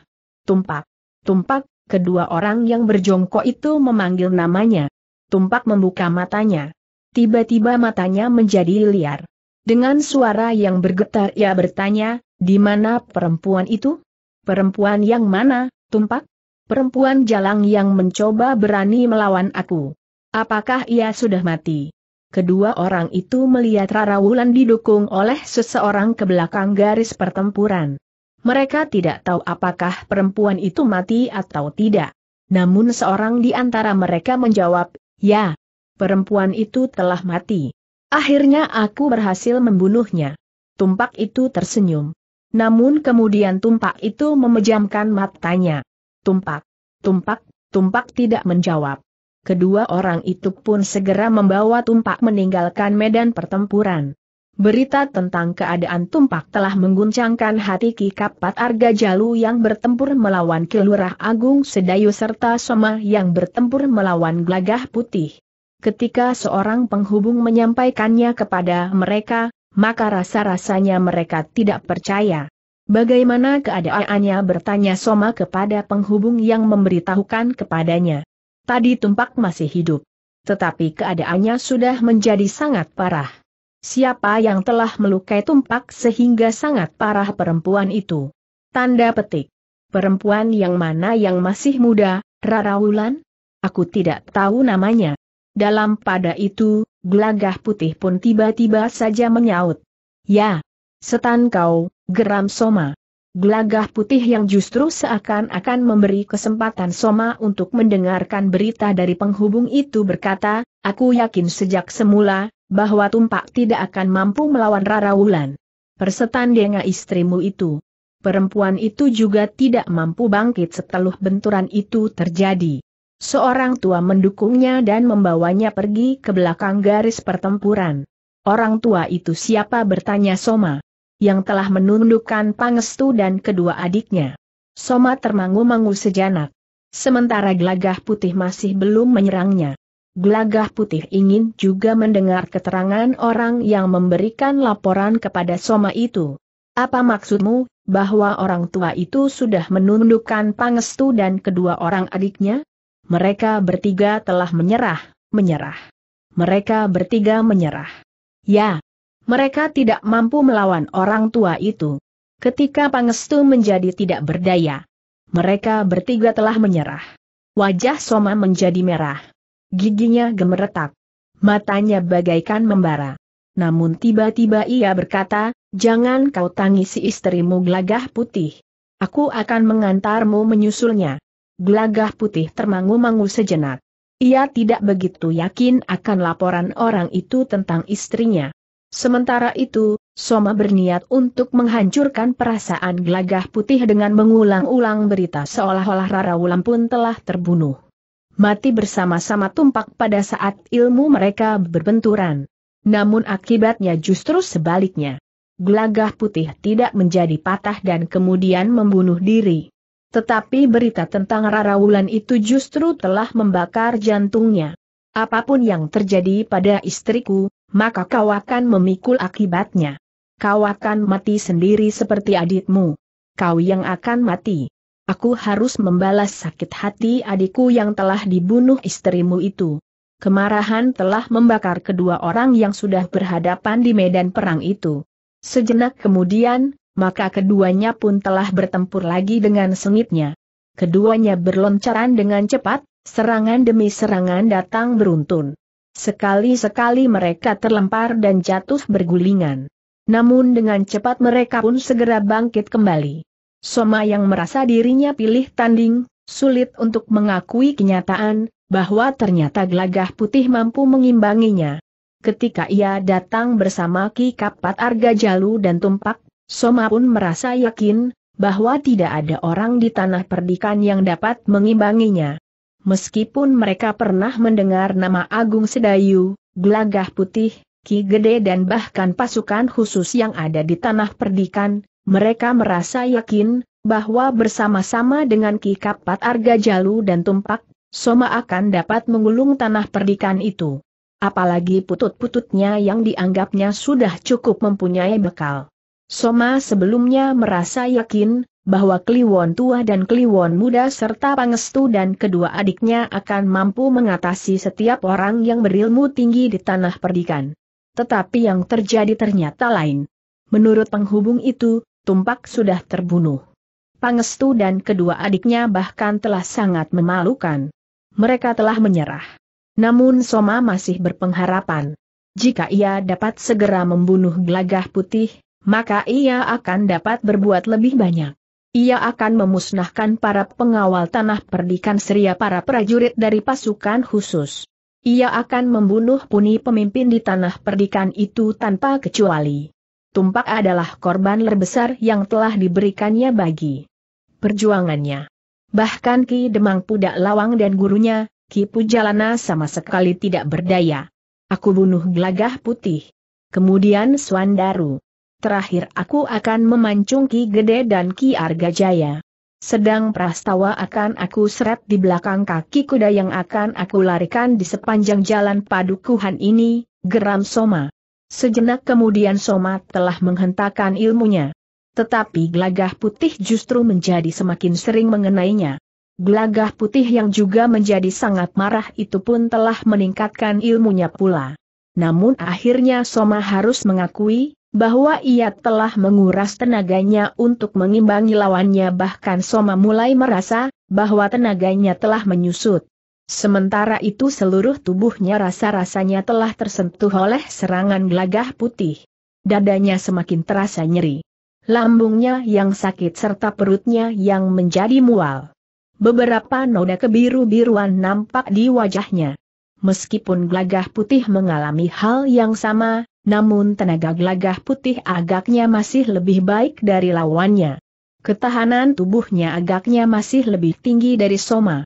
Tumpak. Tumpak, kedua orang yang berjongkok itu memanggil namanya. Tumpak membuka matanya. Tiba-tiba matanya menjadi liar. Dengan suara yang bergetar ia bertanya, di mana perempuan itu? Perempuan yang mana, Tumpak? Perempuan jalang yang mencoba berani melawan aku. Apakah ia sudah mati? Kedua orang itu melihat Rara Wulan didukung oleh seseorang ke belakang garis pertempuran. Mereka tidak tahu apakah perempuan itu mati atau tidak. Namun seorang di antara mereka menjawab, Ya, perempuan itu telah mati. Akhirnya aku berhasil membunuhnya. Tumpak itu tersenyum. Namun kemudian tumpak itu memejamkan matanya. Tumpak, tumpak, tumpak tidak menjawab. Kedua orang itu pun segera membawa tumpak meninggalkan medan pertempuran. Berita tentang keadaan tumpak telah mengguncangkan hati Ki Kapat Arga Jalu yang bertempur melawan Kilurah Agung Sedayu serta Soma yang bertempur melawan Glagah Putih. Ketika seorang penghubung menyampaikannya kepada mereka, maka rasa-rasanya mereka tidak percaya. Bagaimana keadaannya bertanya Soma kepada penghubung yang memberitahukan kepadanya. Tadi tumpak masih hidup. Tetapi keadaannya sudah menjadi sangat parah. Siapa yang telah melukai tumpak sehingga sangat parah perempuan itu? Tanda petik. Perempuan yang mana yang masih muda, Rara Wulan? Aku tidak tahu namanya. Dalam pada itu, gelagah putih pun tiba-tiba saja menyaut. Ya, setan kau, geram Soma. Gelagah putih yang justru seakan-akan memberi kesempatan Soma untuk mendengarkan berita dari penghubung itu berkata, aku yakin sejak semula, bahwa Tumpak tidak akan mampu melawan Rara Wulan. Persetan dengan istrimu itu. Perempuan itu juga tidak mampu bangkit setelah benturan itu terjadi. Seorang tua mendukungnya dan membawanya pergi ke belakang garis pertempuran. Orang tua itu siapa bertanya Soma, yang telah menundukkan Pangestu dan kedua adiknya. Soma termangu-mangu sejanak. Sementara gelagah putih masih belum menyerangnya. Gelagah Putih ingin juga mendengar keterangan orang yang memberikan laporan kepada Soma itu. Apa maksudmu, bahwa orang tua itu sudah menundukkan Pangestu dan kedua orang adiknya? Mereka bertiga telah menyerah, menyerah. Mereka bertiga menyerah. Ya, mereka tidak mampu melawan orang tua itu. Ketika Pangestu menjadi tidak berdaya, mereka bertiga telah menyerah. Wajah Soma menjadi merah giginya gemeretak. Matanya bagaikan membara. Namun tiba-tiba ia berkata, jangan kau tangisi istrimu Glagah putih. Aku akan mengantarmu menyusulnya. Glagah putih termangu-mangu sejenak. Ia tidak begitu yakin akan laporan orang itu tentang istrinya. Sementara itu, Soma berniat untuk menghancurkan perasaan Glagah putih dengan mengulang-ulang berita seolah-olah Rara Wulan pun telah terbunuh mati bersama-sama tumpak pada saat ilmu mereka berbenturan. Namun akibatnya justru sebaliknya. Gelagah putih tidak menjadi patah dan kemudian membunuh diri. Tetapi berita tentang Rara Wulan itu justru telah membakar jantungnya. Apapun yang terjadi pada istriku, maka kau akan memikul akibatnya. Kau akan mati sendiri seperti aditmu. Kau yang akan mati. Aku harus membalas sakit hati adikku yang telah dibunuh istrimu itu. Kemarahan telah membakar kedua orang yang sudah berhadapan di medan perang itu. Sejenak kemudian, maka keduanya pun telah bertempur lagi dengan sengitnya. Keduanya berloncaran dengan cepat, serangan demi serangan datang beruntun. Sekali-sekali mereka terlempar dan jatuh bergulingan. Namun dengan cepat mereka pun segera bangkit kembali. Soma yang merasa dirinya pilih tanding, sulit untuk mengakui kenyataan, bahwa ternyata gelagah putih mampu mengimbanginya. Ketika ia datang bersama Ki Kapat Arga Jalu dan Tumpak, Soma pun merasa yakin, bahwa tidak ada orang di tanah perdikan yang dapat mengimbanginya. Meskipun mereka pernah mendengar nama Agung Sedayu, Gelagah Putih, Ki Gede dan bahkan pasukan khusus yang ada di tanah perdikan, mereka merasa yakin, bahwa bersama-sama dengan Ki Kapat Arga Jalu dan Tumpak, Soma akan dapat mengulung tanah perdikan itu. Apalagi putut-pututnya yang dianggapnya sudah cukup mempunyai bekal. Soma sebelumnya merasa yakin, bahwa Kliwon tua dan Kliwon muda serta Pangestu dan kedua adiknya akan mampu mengatasi setiap orang yang berilmu tinggi di tanah perdikan. Tetapi yang terjadi ternyata lain. Menurut penghubung itu, Tumpak sudah terbunuh. Pangestu dan kedua adiknya bahkan telah sangat memalukan. Mereka telah menyerah. Namun Soma masih berpengharapan. Jika ia dapat segera membunuh gelagah putih, maka ia akan dapat berbuat lebih banyak. Ia akan memusnahkan para pengawal tanah perdikan seria para prajurit dari pasukan khusus. Ia akan membunuh puni pemimpin di tanah perdikan itu tanpa kecuali. Tumpak adalah korban terbesar yang telah diberikannya bagi perjuangannya. Bahkan Ki Demang Pudak Lawang dan gurunya, Ki Pujalana sama sekali tidak berdaya. Aku bunuh gelagah putih. Kemudian Swandaru. Terakhir aku akan memancung Ki Gede dan Ki Arga Jaya. Sedang prastawa akan aku seret di belakang kaki kuda yang akan aku larikan di sepanjang jalan padukuhan ini, geram Soma. Sejenak kemudian Somat telah menghentakkan ilmunya. Tetapi Glagah putih justru menjadi semakin sering mengenainya. Glagah putih yang juga menjadi sangat marah itu pun telah meningkatkan ilmunya pula. Namun akhirnya Soma harus mengakui, bahwa ia telah menguras tenaganya untuk mengimbangi lawannya bahkan Soma mulai merasa, bahwa tenaganya telah menyusut. Sementara itu seluruh tubuhnya rasa-rasanya telah tersentuh oleh serangan gelagah putih. Dadanya semakin terasa nyeri. Lambungnya yang sakit serta perutnya yang menjadi mual. Beberapa noda kebiru-biruan nampak di wajahnya. Meskipun gelagah putih mengalami hal yang sama, namun tenaga gelagah putih agaknya masih lebih baik dari lawannya. Ketahanan tubuhnya agaknya masih lebih tinggi dari Soma.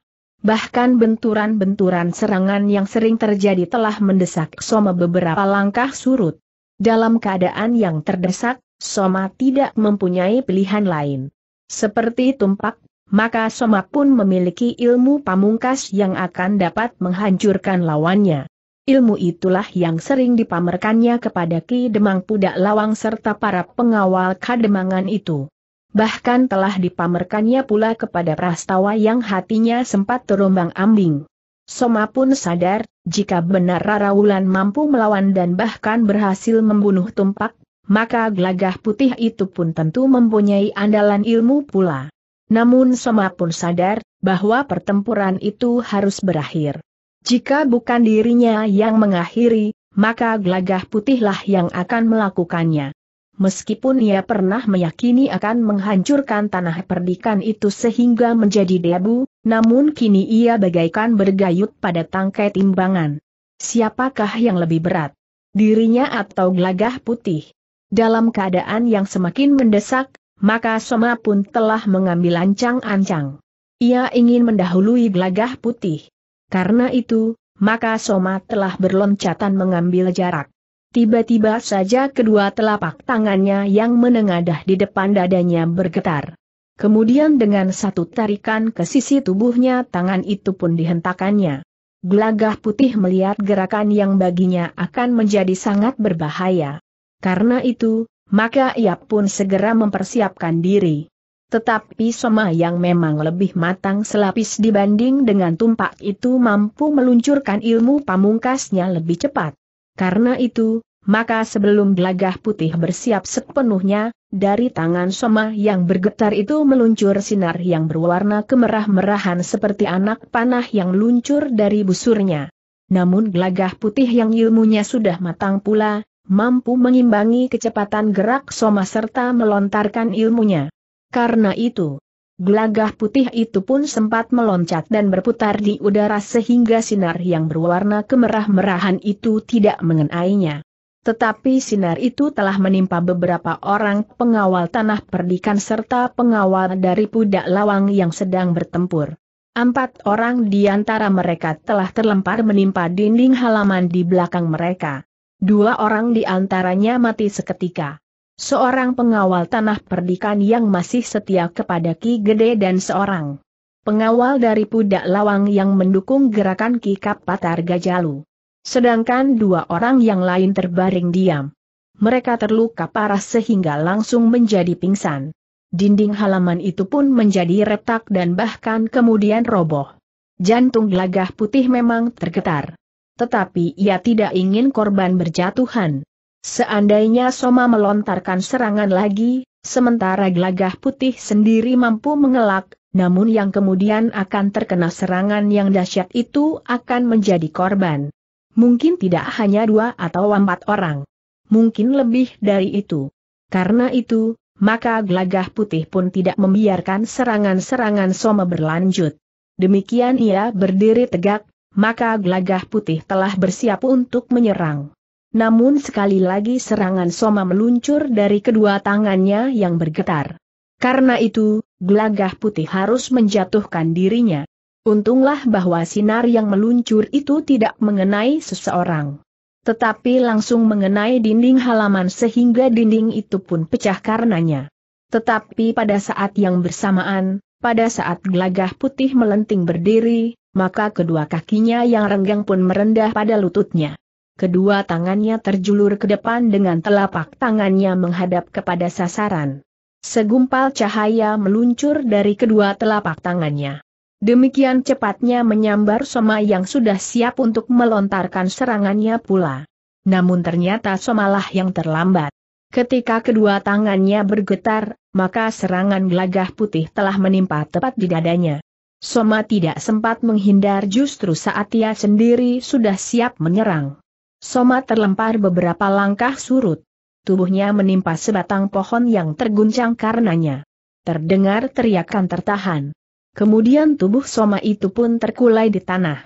Bahkan benturan-benturan serangan yang sering terjadi telah mendesak Soma beberapa langkah surut. Dalam keadaan yang terdesak, Soma tidak mempunyai pilihan lain. Seperti tumpak, maka Soma pun memiliki ilmu pamungkas yang akan dapat menghancurkan lawannya. Ilmu itulah yang sering dipamerkannya kepada Ki Demang Pudak Lawang serta para pengawal kademangan itu bahkan telah dipamerkannya pula kepada prastawa yang hatinya sempat terombang ambing. Soma pun sadar, jika benar Rara Wulan mampu melawan dan bahkan berhasil membunuh tumpak, maka gelagah putih itu pun tentu mempunyai andalan ilmu pula. Namun Soma pun sadar, bahwa pertempuran itu harus berakhir. Jika bukan dirinya yang mengakhiri, maka gelagah putihlah yang akan melakukannya. Meskipun ia pernah meyakini akan menghancurkan tanah perdikan itu sehingga menjadi debu, namun kini ia bagaikan bergayut pada tangkai timbangan. Siapakah yang lebih berat? Dirinya atau gelagah putih? Dalam keadaan yang semakin mendesak, maka Soma pun telah mengambil ancang-ancang. Ia ingin mendahului gelagah putih. Karena itu, maka Soma telah berloncatan mengambil jarak. Tiba-tiba saja kedua telapak tangannya yang menengadah di depan dadanya bergetar. Kemudian dengan satu tarikan ke sisi tubuhnya tangan itu pun dihentakannya. Gelagah putih melihat gerakan yang baginya akan menjadi sangat berbahaya. Karena itu, maka ia pun segera mempersiapkan diri. Tetapi Soma yang memang lebih matang selapis dibanding dengan tumpak itu mampu meluncurkan ilmu pamungkasnya lebih cepat. Karena itu, maka sebelum gelagah putih bersiap sepenuhnya, dari tangan Soma yang bergetar itu meluncur sinar yang berwarna kemerah-merahan seperti anak panah yang luncur dari busurnya. Namun gelagah putih yang ilmunya sudah matang pula, mampu mengimbangi kecepatan gerak Soma serta melontarkan ilmunya. Karena itu, gelagah putih itu pun sempat meloncat dan berputar di udara sehingga sinar yang berwarna kemerah-merahan itu tidak mengenainya. Tetapi sinar itu telah menimpa beberapa orang pengawal tanah perdikan serta pengawal dari pudak lawang yang sedang bertempur. Empat orang di antara mereka telah terlempar menimpa dinding halaman di belakang mereka. Dua orang di antaranya mati seketika. Seorang pengawal tanah perdikan yang masih setia kepada Ki Gede dan seorang pengawal dari pudak lawang yang mendukung gerakan Ki Kapatar Gajalu. Sedangkan dua orang yang lain terbaring diam. Mereka terluka parah sehingga langsung menjadi pingsan. Dinding halaman itu pun menjadi retak dan bahkan kemudian roboh. Jantung gelagah putih memang tergetar. Tetapi ia tidak ingin korban berjatuhan. Seandainya Soma melontarkan serangan lagi, sementara gelagah putih sendiri mampu mengelak, namun yang kemudian akan terkena serangan yang dahsyat itu akan menjadi korban. Mungkin tidak hanya dua atau empat orang. Mungkin lebih dari itu. Karena itu, maka gelagah putih pun tidak membiarkan serangan-serangan Soma berlanjut. Demikian ia berdiri tegak, maka gelagah putih telah bersiap untuk menyerang. Namun sekali lagi serangan Soma meluncur dari kedua tangannya yang bergetar. Karena itu, gelagah putih harus menjatuhkan dirinya. Untunglah bahwa sinar yang meluncur itu tidak mengenai seseorang. Tetapi langsung mengenai dinding halaman sehingga dinding itu pun pecah karenanya. Tetapi pada saat yang bersamaan, pada saat gelagah putih melenting berdiri, maka kedua kakinya yang renggang pun merendah pada lututnya. Kedua tangannya terjulur ke depan dengan telapak tangannya menghadap kepada sasaran. Segumpal cahaya meluncur dari kedua telapak tangannya. Demikian cepatnya menyambar Soma yang sudah siap untuk melontarkan serangannya pula. Namun ternyata Somalah yang terlambat. Ketika kedua tangannya bergetar, maka serangan gelagah putih telah menimpa tepat di dadanya. Soma tidak sempat menghindar justru saat ia sendiri sudah siap menyerang. Soma terlempar beberapa langkah surut. Tubuhnya menimpa sebatang pohon yang terguncang karenanya. Terdengar teriakan tertahan. Kemudian tubuh Soma itu pun terkulai di tanah.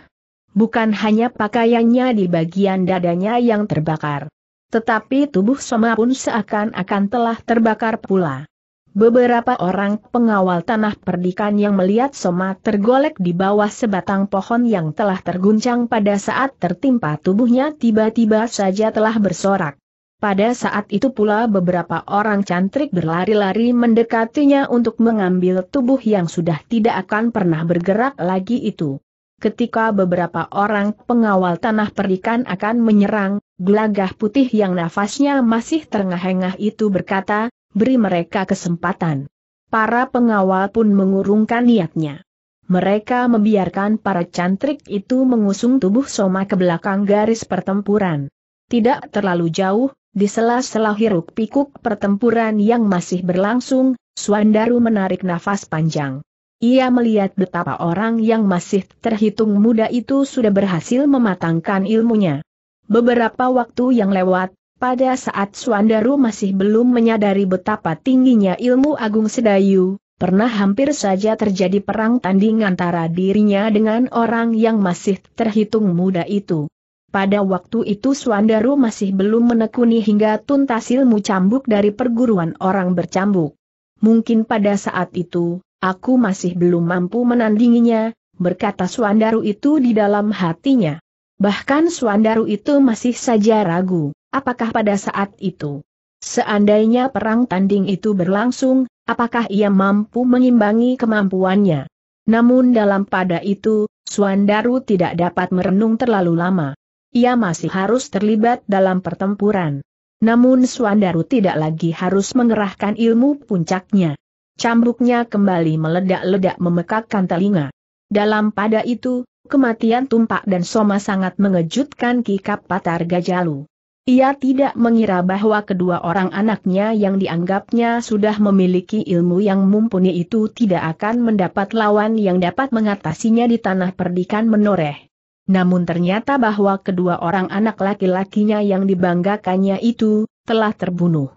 Bukan hanya pakaiannya di bagian dadanya yang terbakar. Tetapi tubuh Soma pun seakan-akan telah terbakar pula. Beberapa orang pengawal tanah perdikan yang melihat Soma tergolek di bawah sebatang pohon yang telah terguncang pada saat tertimpa tubuhnya tiba-tiba saja telah bersorak. Pada saat itu pula beberapa orang cantrik berlari-lari mendekatinya untuk mengambil tubuh yang sudah tidak akan pernah bergerak lagi itu. Ketika beberapa orang pengawal tanah perikan akan menyerang, gelagah putih yang nafasnya masih terengah-engah itu berkata, beri mereka kesempatan. Para pengawal pun mengurungkan niatnya. Mereka membiarkan para cantrik itu mengusung tubuh Soma ke belakang garis pertempuran. Tidak terlalu jauh, di sela-sela hiruk pikuk pertempuran yang masih berlangsung, Suandaru menarik nafas panjang. Ia melihat betapa orang yang masih terhitung muda itu sudah berhasil mematangkan ilmunya. Beberapa waktu yang lewat, pada saat Suandaru masih belum menyadari betapa tingginya ilmu Agung Sedayu, pernah hampir saja terjadi perang tanding antara dirinya dengan orang yang masih terhitung muda itu. Pada waktu itu Swandaru masih belum menekuni hingga tuntas ilmu cambuk dari perguruan orang bercambuk. Mungkin pada saat itu, aku masih belum mampu menandinginya, berkata Swandaru itu di dalam hatinya. Bahkan Swandaru itu masih saja ragu, apakah pada saat itu. Seandainya perang tanding itu berlangsung, apakah ia mampu mengimbangi kemampuannya. Namun dalam pada itu, Swandaru tidak dapat merenung terlalu lama. Ia masih harus terlibat dalam pertempuran. Namun Swandaru tidak lagi harus mengerahkan ilmu puncaknya. Cambuknya kembali meledak-ledak memekakkan telinga. Dalam pada itu, kematian tumpak dan soma sangat mengejutkan Ki Patar Gajalu. Ia tidak mengira bahwa kedua orang anaknya yang dianggapnya sudah memiliki ilmu yang mumpuni itu tidak akan mendapat lawan yang dapat mengatasinya di tanah perdikan menoreh namun ternyata bahwa kedua orang anak laki-lakinya yang dibanggakannya itu, telah terbunuh.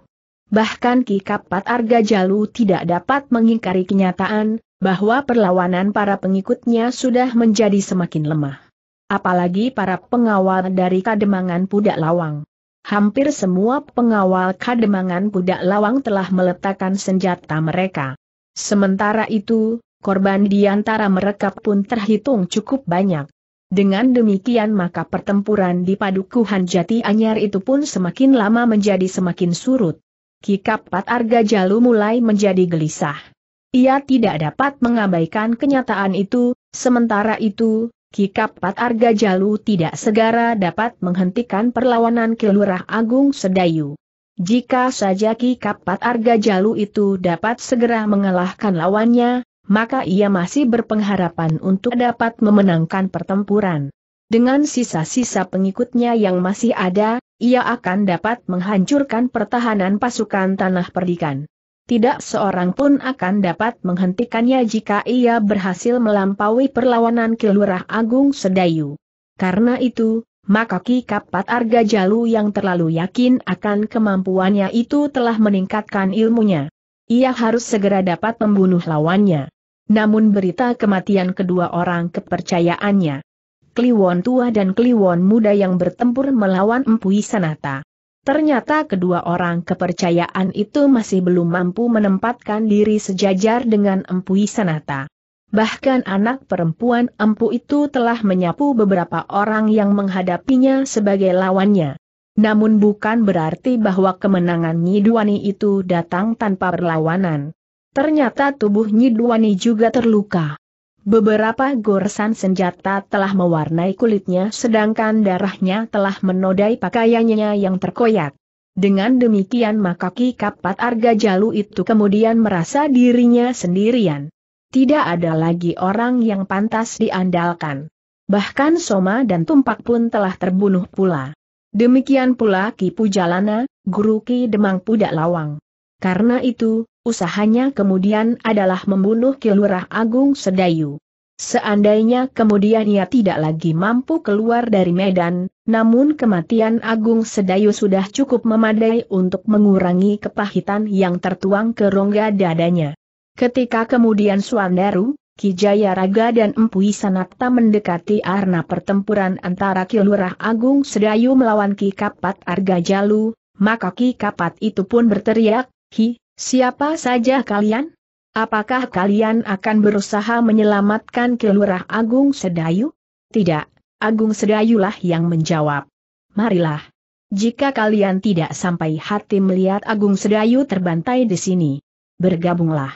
Bahkan Ki Kapat Arga Jalu tidak dapat mengingkari kenyataan, bahwa perlawanan para pengikutnya sudah menjadi semakin lemah. Apalagi para pengawal dari Kademangan Pudak Lawang. Hampir semua pengawal Kademangan Pudak Lawang telah meletakkan senjata mereka. Sementara itu, korban di antara mereka pun terhitung cukup banyak. Dengan demikian maka pertempuran di Padukuhan Jati Anyar itu pun semakin lama menjadi semakin surut. Kikapat Arga Jalu mulai menjadi gelisah. Ia tidak dapat mengabaikan kenyataan itu, sementara itu, Kikapat Arga Jalu tidak segera dapat menghentikan perlawanan Kelurah Agung Sedayu. Jika saja Kikapat Arga Jalu itu dapat segera mengalahkan lawannya, maka ia masih berpengharapan untuk dapat memenangkan pertempuran. Dengan sisa-sisa pengikutnya yang masih ada, ia akan dapat menghancurkan pertahanan pasukan tanah perdikan. Tidak seorang pun akan dapat menghentikannya jika ia berhasil melampaui perlawanan Kilurah Agung Sedayu. Karena itu, maka Ki Kapat Arga Jalu yang terlalu yakin akan kemampuannya itu telah meningkatkan ilmunya. Ia harus segera dapat membunuh lawannya. Namun berita kematian kedua orang kepercayaannya. Kliwon tua dan Kliwon muda yang bertempur melawan Empuy Sanata. Ternyata kedua orang kepercayaan itu masih belum mampu menempatkan diri sejajar dengan Empuy Sanata. Bahkan anak perempuan empu itu telah menyapu beberapa orang yang menghadapinya sebagai lawannya. Namun bukan berarti bahwa kemenangan Nyiduani itu datang tanpa perlawanan. Ternyata tubuh Nyiduani juga terluka. Beberapa goresan senjata telah mewarnai kulitnya sedangkan darahnya telah menodai pakaiannya yang terkoyak. Dengan demikian maka Ki Kapat Arga Jalu itu kemudian merasa dirinya sendirian. Tidak ada lagi orang yang pantas diandalkan. Bahkan Soma dan Tumpak pun telah terbunuh pula. Demikian pula Ki Pujalana, Guru Ki Demang Pudak Lawang. Karena itu, Usahanya kemudian adalah membunuh Kilurah Agung Sedayu. Seandainya kemudian ia tidak lagi mampu keluar dari Medan, namun kematian Agung Sedayu sudah cukup memadai untuk mengurangi kepahitan yang tertuang ke rongga dadanya. Ketika kemudian Suandaru, Kijaya Raga dan Empu Sanakta mendekati arna pertempuran antara Kilurah Agung Sedayu melawan Ki Kapat Arga Jalu, maka Ki Kapat itu pun berteriak, Hi, Siapa saja kalian? Apakah kalian akan berusaha menyelamatkan Kelurah Agung Sedayu? Tidak, Agung Sedayulah yang menjawab. Marilah. Jika kalian tidak sampai hati melihat Agung Sedayu terbantai di sini, bergabunglah.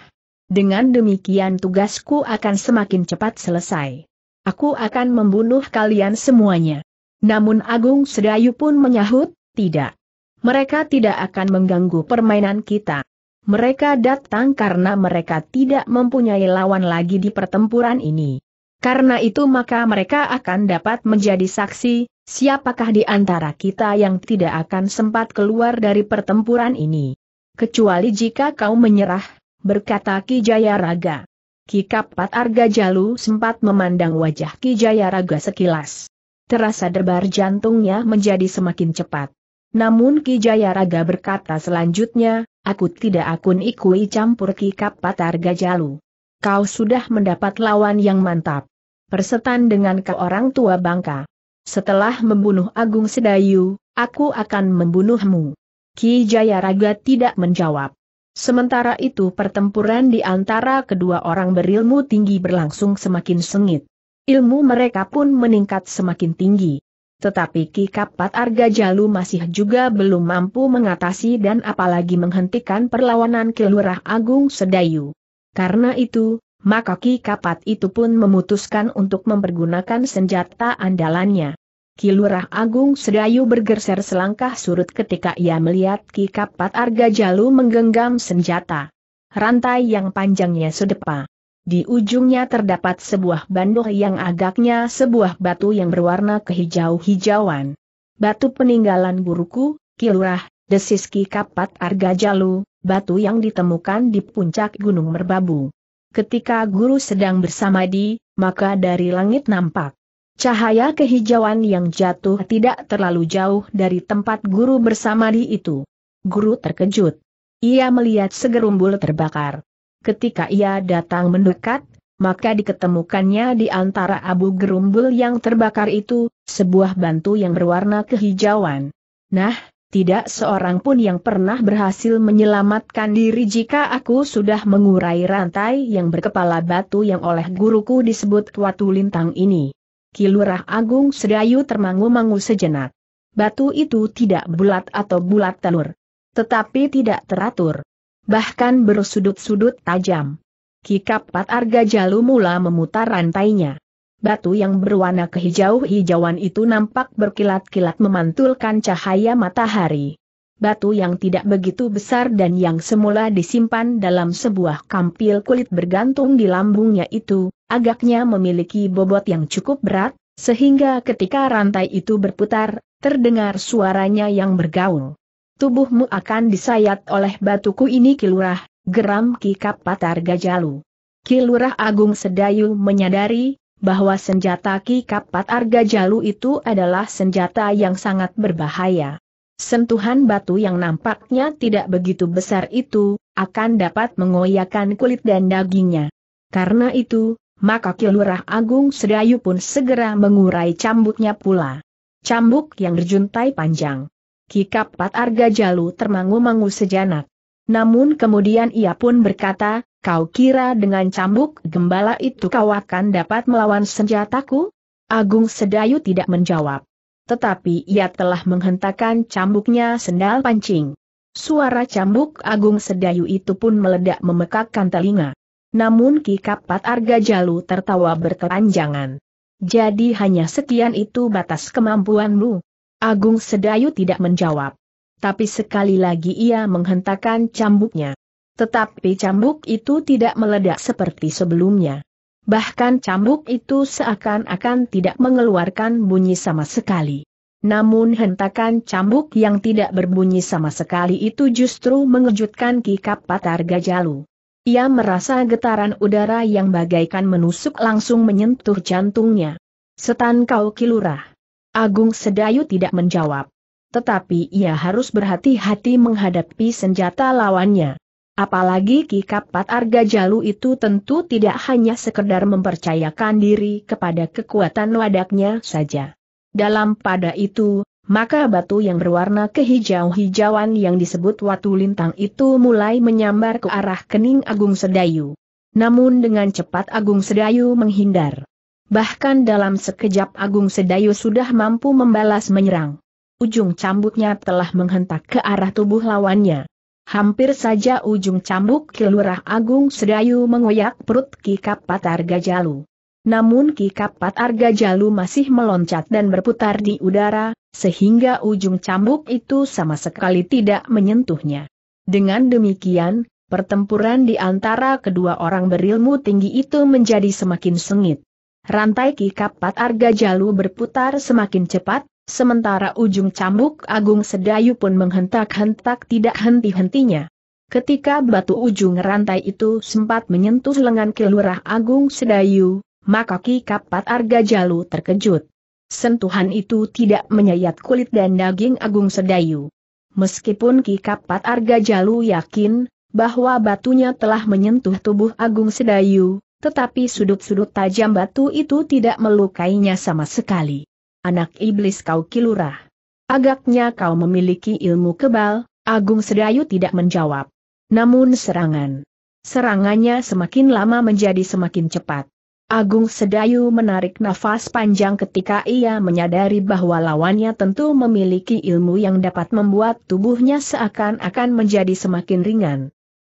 Dengan demikian tugasku akan semakin cepat selesai. Aku akan membunuh kalian semuanya. Namun Agung Sedayu pun menyahut, tidak. Mereka tidak akan mengganggu permainan kita. Mereka datang karena mereka tidak mempunyai lawan lagi di pertempuran ini. Karena itu maka mereka akan dapat menjadi saksi, siapakah di antara kita yang tidak akan sempat keluar dari pertempuran ini. Kecuali jika kau menyerah, berkata Ki Jayaraga. Ki Kapat Arga Jalu sempat memandang wajah Ki Jayaraga sekilas. Terasa debar jantungnya menjadi semakin cepat. Namun Ki Jayaraga berkata selanjutnya, aku tidak akun ikui campur Ki Kapatar Gajalu. Kau sudah mendapat lawan yang mantap. Persetan dengan ke orang tua bangka. Setelah membunuh Agung Sedayu, aku akan membunuhmu. Ki Jayaraga tidak menjawab. Sementara itu pertempuran di antara kedua orang berilmu tinggi berlangsung semakin sengit. Ilmu mereka pun meningkat semakin tinggi. Tetapi Ki Kapat Arga Jalu masih juga belum mampu mengatasi dan apalagi menghentikan perlawanan Kelurah Agung Sedayu. Karena itu, maka Ki Kapat itu pun memutuskan untuk mempergunakan senjata andalannya. Kilurah Agung Sedayu bergeser selangkah surut ketika ia melihat Ki Kapat Arga Jalu menggenggam senjata. Rantai yang panjangnya sedepa. Di ujungnya terdapat sebuah bandoh yang agaknya sebuah batu yang berwarna kehijau-hijauan. Batu peninggalan guruku, Kilurah, desiski Kapat Kapat Argajalu, batu yang ditemukan di puncak Gunung Merbabu. Ketika guru sedang bersamadi, maka dari langit nampak. Cahaya kehijauan yang jatuh tidak terlalu jauh dari tempat guru bersamadi itu. Guru terkejut. Ia melihat segerumbul terbakar. Ketika ia datang mendekat, maka diketemukannya di antara abu gerumbul yang terbakar itu, sebuah bantu yang berwarna kehijauan. Nah, tidak seorang pun yang pernah berhasil menyelamatkan diri jika aku sudah mengurai rantai yang berkepala batu yang oleh guruku disebut Watu Lintang ini. Kilurah Agung Sedayu termangu-mangu sejenak. Batu itu tidak bulat atau bulat telur. Tetapi tidak teratur bahkan bersudut-sudut tajam. Kikapat Arga Jalu mula memutar rantainya. Batu yang berwarna kehijau-hijauan itu nampak berkilat-kilat memantulkan cahaya matahari. Batu yang tidak begitu besar dan yang semula disimpan dalam sebuah kampil kulit bergantung di lambungnya itu, agaknya memiliki bobot yang cukup berat, sehingga ketika rantai itu berputar, terdengar suaranya yang bergaung tubuhmu akan disayat oleh batuku ini kilurah, geram Ki patar Gajalu. Kilurah Agung Sedayu menyadari, bahwa senjata Ki Arga Gajalu itu adalah senjata yang sangat berbahaya. Sentuhan batu yang nampaknya tidak begitu besar itu, akan dapat mengoyakkan kulit dan dagingnya. Karena itu, maka Kilurah Agung Sedayu pun segera mengurai cambuknya pula. Cambuk yang berjuntai panjang. Ki Kapat Arga Jalu termangu-mangu sejanak. Namun kemudian ia pun berkata, kau kira dengan cambuk gembala itu kau akan dapat melawan senjataku? Agung Sedayu tidak menjawab. Tetapi ia telah menghentakkan cambuknya sendal pancing. Suara cambuk Agung Sedayu itu pun meledak memekakkan telinga. Namun Ki Kapat Arga Jalu tertawa berkepanjangan. Jadi hanya sekian itu batas kemampuanmu. Agung Sedayu tidak menjawab. Tapi sekali lagi ia menghentakkan cambuknya. Tetapi cambuk itu tidak meledak seperti sebelumnya. Bahkan cambuk itu seakan-akan tidak mengeluarkan bunyi sama sekali. Namun hentakan cambuk yang tidak berbunyi sama sekali itu justru mengejutkan Kikap Patar Gajalu. Ia merasa getaran udara yang bagaikan menusuk langsung menyentuh jantungnya. Setan kau kilurah. Agung Sedayu tidak menjawab. Tetapi ia harus berhati-hati menghadapi senjata lawannya. Apalagi Ki Kapat Arga Jalu itu tentu tidak hanya sekedar mempercayakan diri kepada kekuatan wadaknya saja. Dalam pada itu, maka batu yang berwarna kehijau-hijauan yang disebut Watu Lintang itu mulai menyambar ke arah kening Agung Sedayu. Namun dengan cepat Agung Sedayu menghindar. Bahkan dalam sekejap Agung Sedayu sudah mampu membalas menyerang. Ujung cambuknya telah menghentak ke arah tubuh lawannya. Hampir saja ujung cambuk Kilurah Agung Sedayu mengoyak perut Ki Patar Gajalu. Namun Ki Patar Gajalu masih meloncat dan berputar di udara, sehingga ujung cambuk itu sama sekali tidak menyentuhnya. Dengan demikian, pertempuran di antara kedua orang berilmu tinggi itu menjadi semakin sengit. Rantai kikapat Arga Jalu berputar semakin cepat, sementara ujung cambuk Agung Sedayu pun menghentak-hentak tidak henti-hentinya. Ketika batu ujung rantai itu sempat menyentuh lengan kelurah Agung Sedayu, maka kikapat Arga Jalu terkejut. Sentuhan itu tidak menyayat kulit dan daging Agung Sedayu. Meskipun kikapat Arga Jalu yakin bahwa batunya telah menyentuh tubuh Agung Sedayu, tetapi sudut-sudut tajam batu itu tidak melukainya sama sekali. Anak iblis kau kilurah. Agaknya kau memiliki ilmu kebal, Agung Sedayu tidak menjawab. Namun serangan. Serangannya semakin lama menjadi semakin cepat. Agung Sedayu menarik nafas panjang ketika ia menyadari bahwa lawannya tentu memiliki ilmu yang dapat membuat tubuhnya seakan-akan menjadi semakin ringan.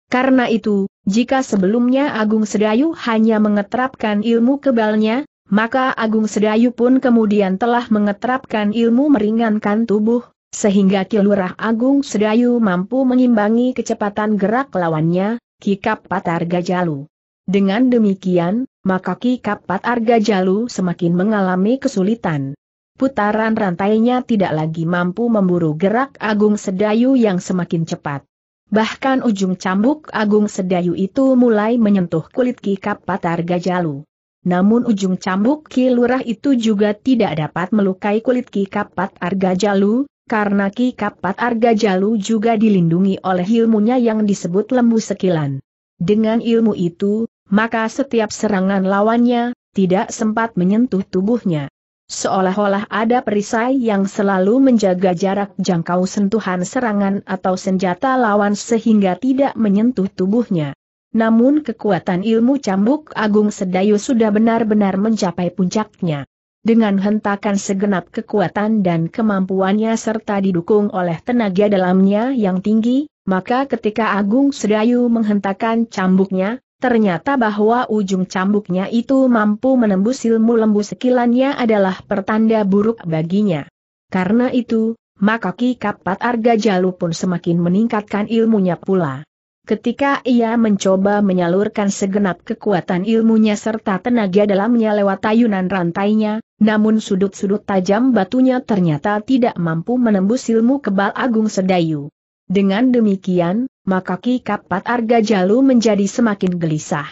Karena itu, jika sebelumnya Agung Sedayu hanya mengeterapkan ilmu kebalnya, maka Agung Sedayu pun kemudian telah mengeterapkan ilmu meringankan tubuh, sehingga kilurah Agung Sedayu mampu mengimbangi kecepatan gerak lawannya, Kikap Patar Gajalu. Dengan demikian, maka Kikap Patar Gajalu semakin mengalami kesulitan. Putaran rantainya tidak lagi mampu memburu gerak Agung Sedayu yang semakin cepat. Bahkan ujung cambuk agung sedayu itu mulai menyentuh kulit Ki Kapatar Gajalu. Namun ujung cambuk Ki Lurah itu juga tidak dapat melukai kulit Ki Kapatar Gajalu, karena Ki Kapatar Gajalu juga dilindungi oleh ilmunya yang disebut lembu sekilan. Dengan ilmu itu, maka setiap serangan lawannya, tidak sempat menyentuh tubuhnya. Seolah-olah ada perisai yang selalu menjaga jarak jangkau sentuhan serangan atau senjata lawan sehingga tidak menyentuh tubuhnya. Namun kekuatan ilmu cambuk agung sedayu sudah benar-benar mencapai puncaknya. Dengan hentakan segenap kekuatan dan kemampuannya serta didukung oleh tenaga dalamnya yang tinggi, maka ketika Agung Sedayu menghentakan cambuknya, Ternyata bahwa ujung cambuknya itu mampu menembus ilmu lembu sekilannya adalah pertanda buruk baginya. Karena itu, maka Ki Kapat Arga Jalu pun semakin meningkatkan ilmunya pula. Ketika ia mencoba menyalurkan segenap kekuatan ilmunya serta tenaga dalamnya lewat tayunan rantainya, namun sudut-sudut tajam batunya ternyata tidak mampu menembus ilmu kebal agung sedayu. Dengan demikian, maka Ki Kapat Arga Jalu menjadi semakin gelisah.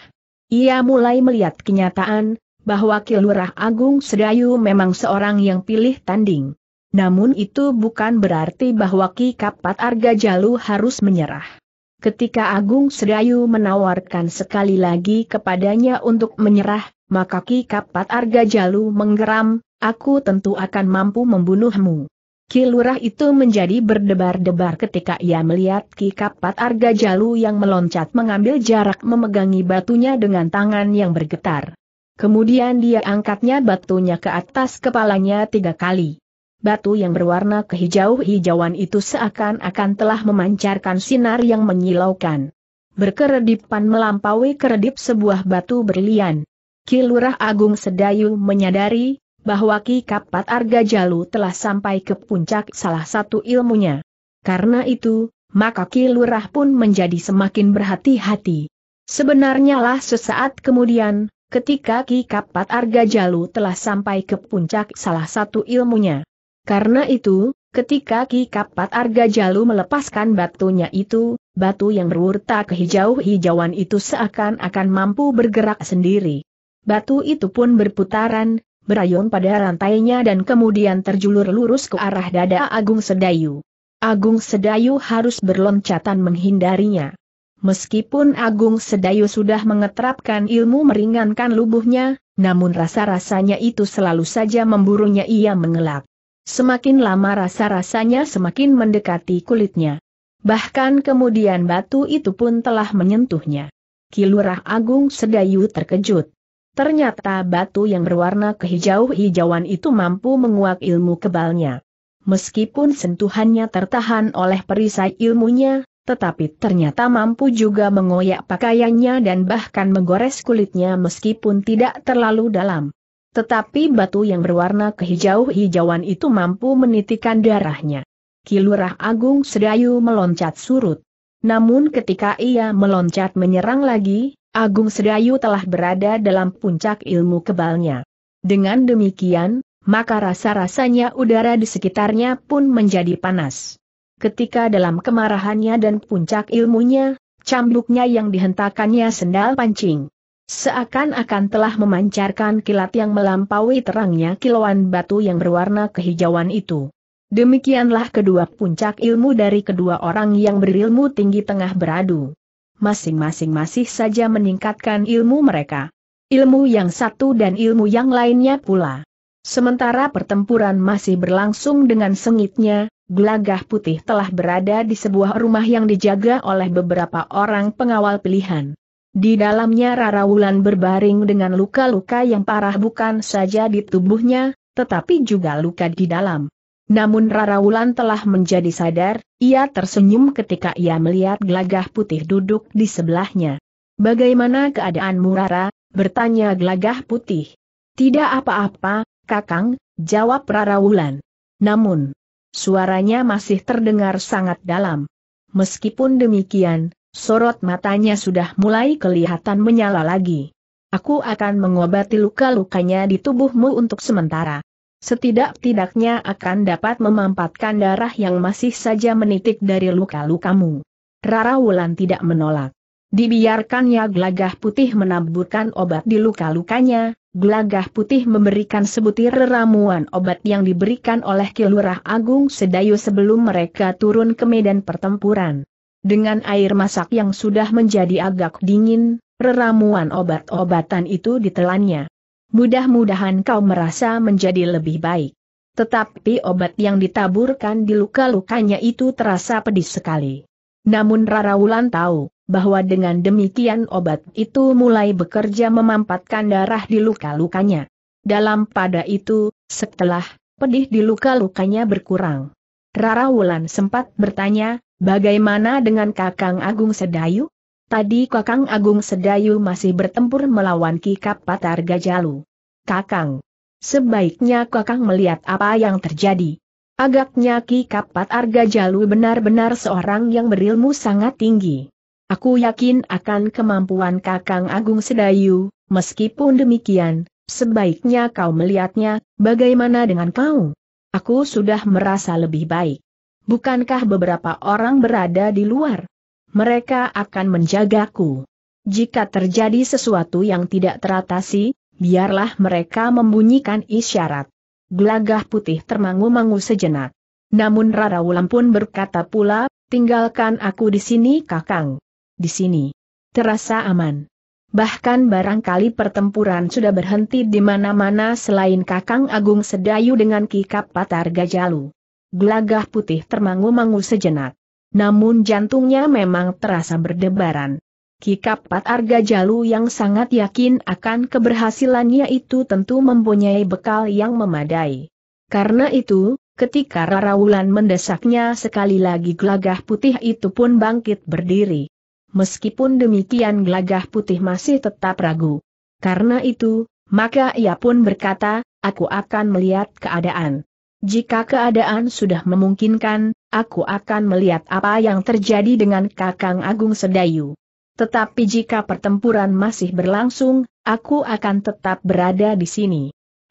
Ia mulai melihat kenyataan, bahwa Kilurah Agung Sedayu memang seorang yang pilih tanding. Namun itu bukan berarti bahwa Ki Kapat Arga Jalu harus menyerah. Ketika Agung Sedayu menawarkan sekali lagi kepadanya untuk menyerah, maka Ki Kapat Arga Jalu menggeram, aku tentu akan mampu membunuhmu. Kilurah itu menjadi berdebar-debar ketika ia melihat Ki Kapat Arga Jalu yang meloncat mengambil jarak memegangi batunya dengan tangan yang bergetar. Kemudian dia angkatnya batunya ke atas kepalanya tiga kali. Batu yang berwarna kehijau-hijauan itu seakan-akan telah memancarkan sinar yang menyilaukan. Berkeredipan melampaui keredip sebuah batu berlian. Kilurah Agung Sedayu menyadari bahwa Ki Kapat Arga Jalu telah sampai ke puncak salah satu ilmunya. Karena itu, maka Ki Lurah pun menjadi semakin berhati-hati. Sebenarnya lah sesaat kemudian, ketika Ki Kapat Arga Jalu telah sampai ke puncak salah satu ilmunya. Karena itu, ketika Ki Kapat Arga Jalu melepaskan batunya itu, Batu yang berwarna kehijau-hijauan itu seakan-akan mampu bergerak sendiri. Batu itu pun berputaran, berayun pada rantainya dan kemudian terjulur lurus ke arah dada Agung Sedayu. Agung Sedayu harus berloncatan menghindarinya. Meskipun Agung Sedayu sudah mengeterapkan ilmu meringankan lubuhnya, namun rasa-rasanya itu selalu saja memburunya ia mengelak. Semakin lama rasa-rasanya semakin mendekati kulitnya. Bahkan kemudian batu itu pun telah menyentuhnya. Kilurah Agung Sedayu terkejut. Ternyata batu yang berwarna kehijau-hijauan itu mampu menguak ilmu kebalnya. Meskipun sentuhannya tertahan oleh perisai ilmunya, tetapi ternyata mampu juga mengoyak pakaiannya dan bahkan menggores kulitnya meskipun tidak terlalu dalam. Tetapi batu yang berwarna kehijau-hijauan itu mampu menitikan darahnya. Kilurah Agung Sedayu meloncat surut. Namun ketika ia meloncat menyerang lagi, Agung Sedayu telah berada dalam puncak ilmu kebalnya. Dengan demikian, maka rasa-rasanya udara di sekitarnya pun menjadi panas. Ketika dalam kemarahannya dan puncak ilmunya, cambuknya yang dihentakannya sendal pancing. Seakan-akan telah memancarkan kilat yang melampaui terangnya kilauan batu yang berwarna kehijauan itu. Demikianlah kedua puncak ilmu dari kedua orang yang berilmu tinggi tengah beradu masing-masing masih saja meningkatkan ilmu mereka. Ilmu yang satu dan ilmu yang lainnya pula. Sementara pertempuran masih berlangsung dengan sengitnya, Gelagah Putih telah berada di sebuah rumah yang dijaga oleh beberapa orang pengawal pilihan. Di dalamnya Rara Wulan berbaring dengan luka-luka yang parah bukan saja di tubuhnya, tetapi juga luka di dalam. Namun Rara Wulan telah menjadi sadar, ia tersenyum ketika ia melihat gelagah putih duduk di sebelahnya. Bagaimana keadaanmu Rara? bertanya gelagah putih. Tidak apa-apa, Kakang, jawab Rara Wulan. Namun, suaranya masih terdengar sangat dalam. Meskipun demikian, sorot matanya sudah mulai kelihatan menyala lagi. Aku akan mengobati luka-lukanya di tubuhmu untuk sementara setidak-tidaknya akan dapat memampatkan darah yang masih saja menitik dari luka-lukamu. Rara Wulan tidak menolak. Dibiarkannya Glagah putih menaburkan obat di luka-lukanya, Glagah putih memberikan sebutir ramuan obat yang diberikan oleh Kilurah Agung Sedayu sebelum mereka turun ke medan pertempuran. Dengan air masak yang sudah menjadi agak dingin, ramuan obat-obatan itu ditelannya mudah-mudahan kau merasa menjadi lebih baik. Tetapi obat yang ditaburkan di luka-lukanya itu terasa pedih sekali. Namun Rara Wulan tahu, bahwa dengan demikian obat itu mulai bekerja memampatkan darah di luka-lukanya. Dalam pada itu, setelah pedih di luka-lukanya berkurang. Rara Wulan sempat bertanya, bagaimana dengan Kakang Agung Sedayu? Tadi Kakang Agung Sedayu masih bertempur melawan Ki Kapatar Gajalu. Kakang. Sebaiknya Kakang melihat apa yang terjadi. Agaknya Ki Kapat Jalu benar-benar seorang yang berilmu sangat tinggi. Aku yakin akan kemampuan Kakang Agung Sedayu, meskipun demikian, sebaiknya kau melihatnya, bagaimana dengan kau? Aku sudah merasa lebih baik. Bukankah beberapa orang berada di luar? mereka akan menjagaku. Jika terjadi sesuatu yang tidak teratasi, biarlah mereka membunyikan isyarat. Gelagah putih termangu-mangu sejenak. Namun Rarawulan pun berkata pula, tinggalkan aku di sini kakang. Di sini. Terasa aman. Bahkan barangkali pertempuran sudah berhenti di mana-mana selain Kakang Agung Sedayu dengan Ki Patar Gajalu. Gelagah putih termangu-mangu sejenak namun jantungnya memang terasa berdebaran. Kikapat Arga Jalu yang sangat yakin akan keberhasilannya itu tentu mempunyai bekal yang memadai. Karena itu, ketika Wulan mendesaknya sekali lagi gelagah putih itu pun bangkit berdiri. Meskipun demikian gelagah putih masih tetap ragu. Karena itu, maka ia pun berkata, aku akan melihat keadaan. Jika keadaan sudah memungkinkan, aku akan melihat apa yang terjadi dengan Kakang Agung Sedayu. Tetapi jika pertempuran masih berlangsung, aku akan tetap berada di sini.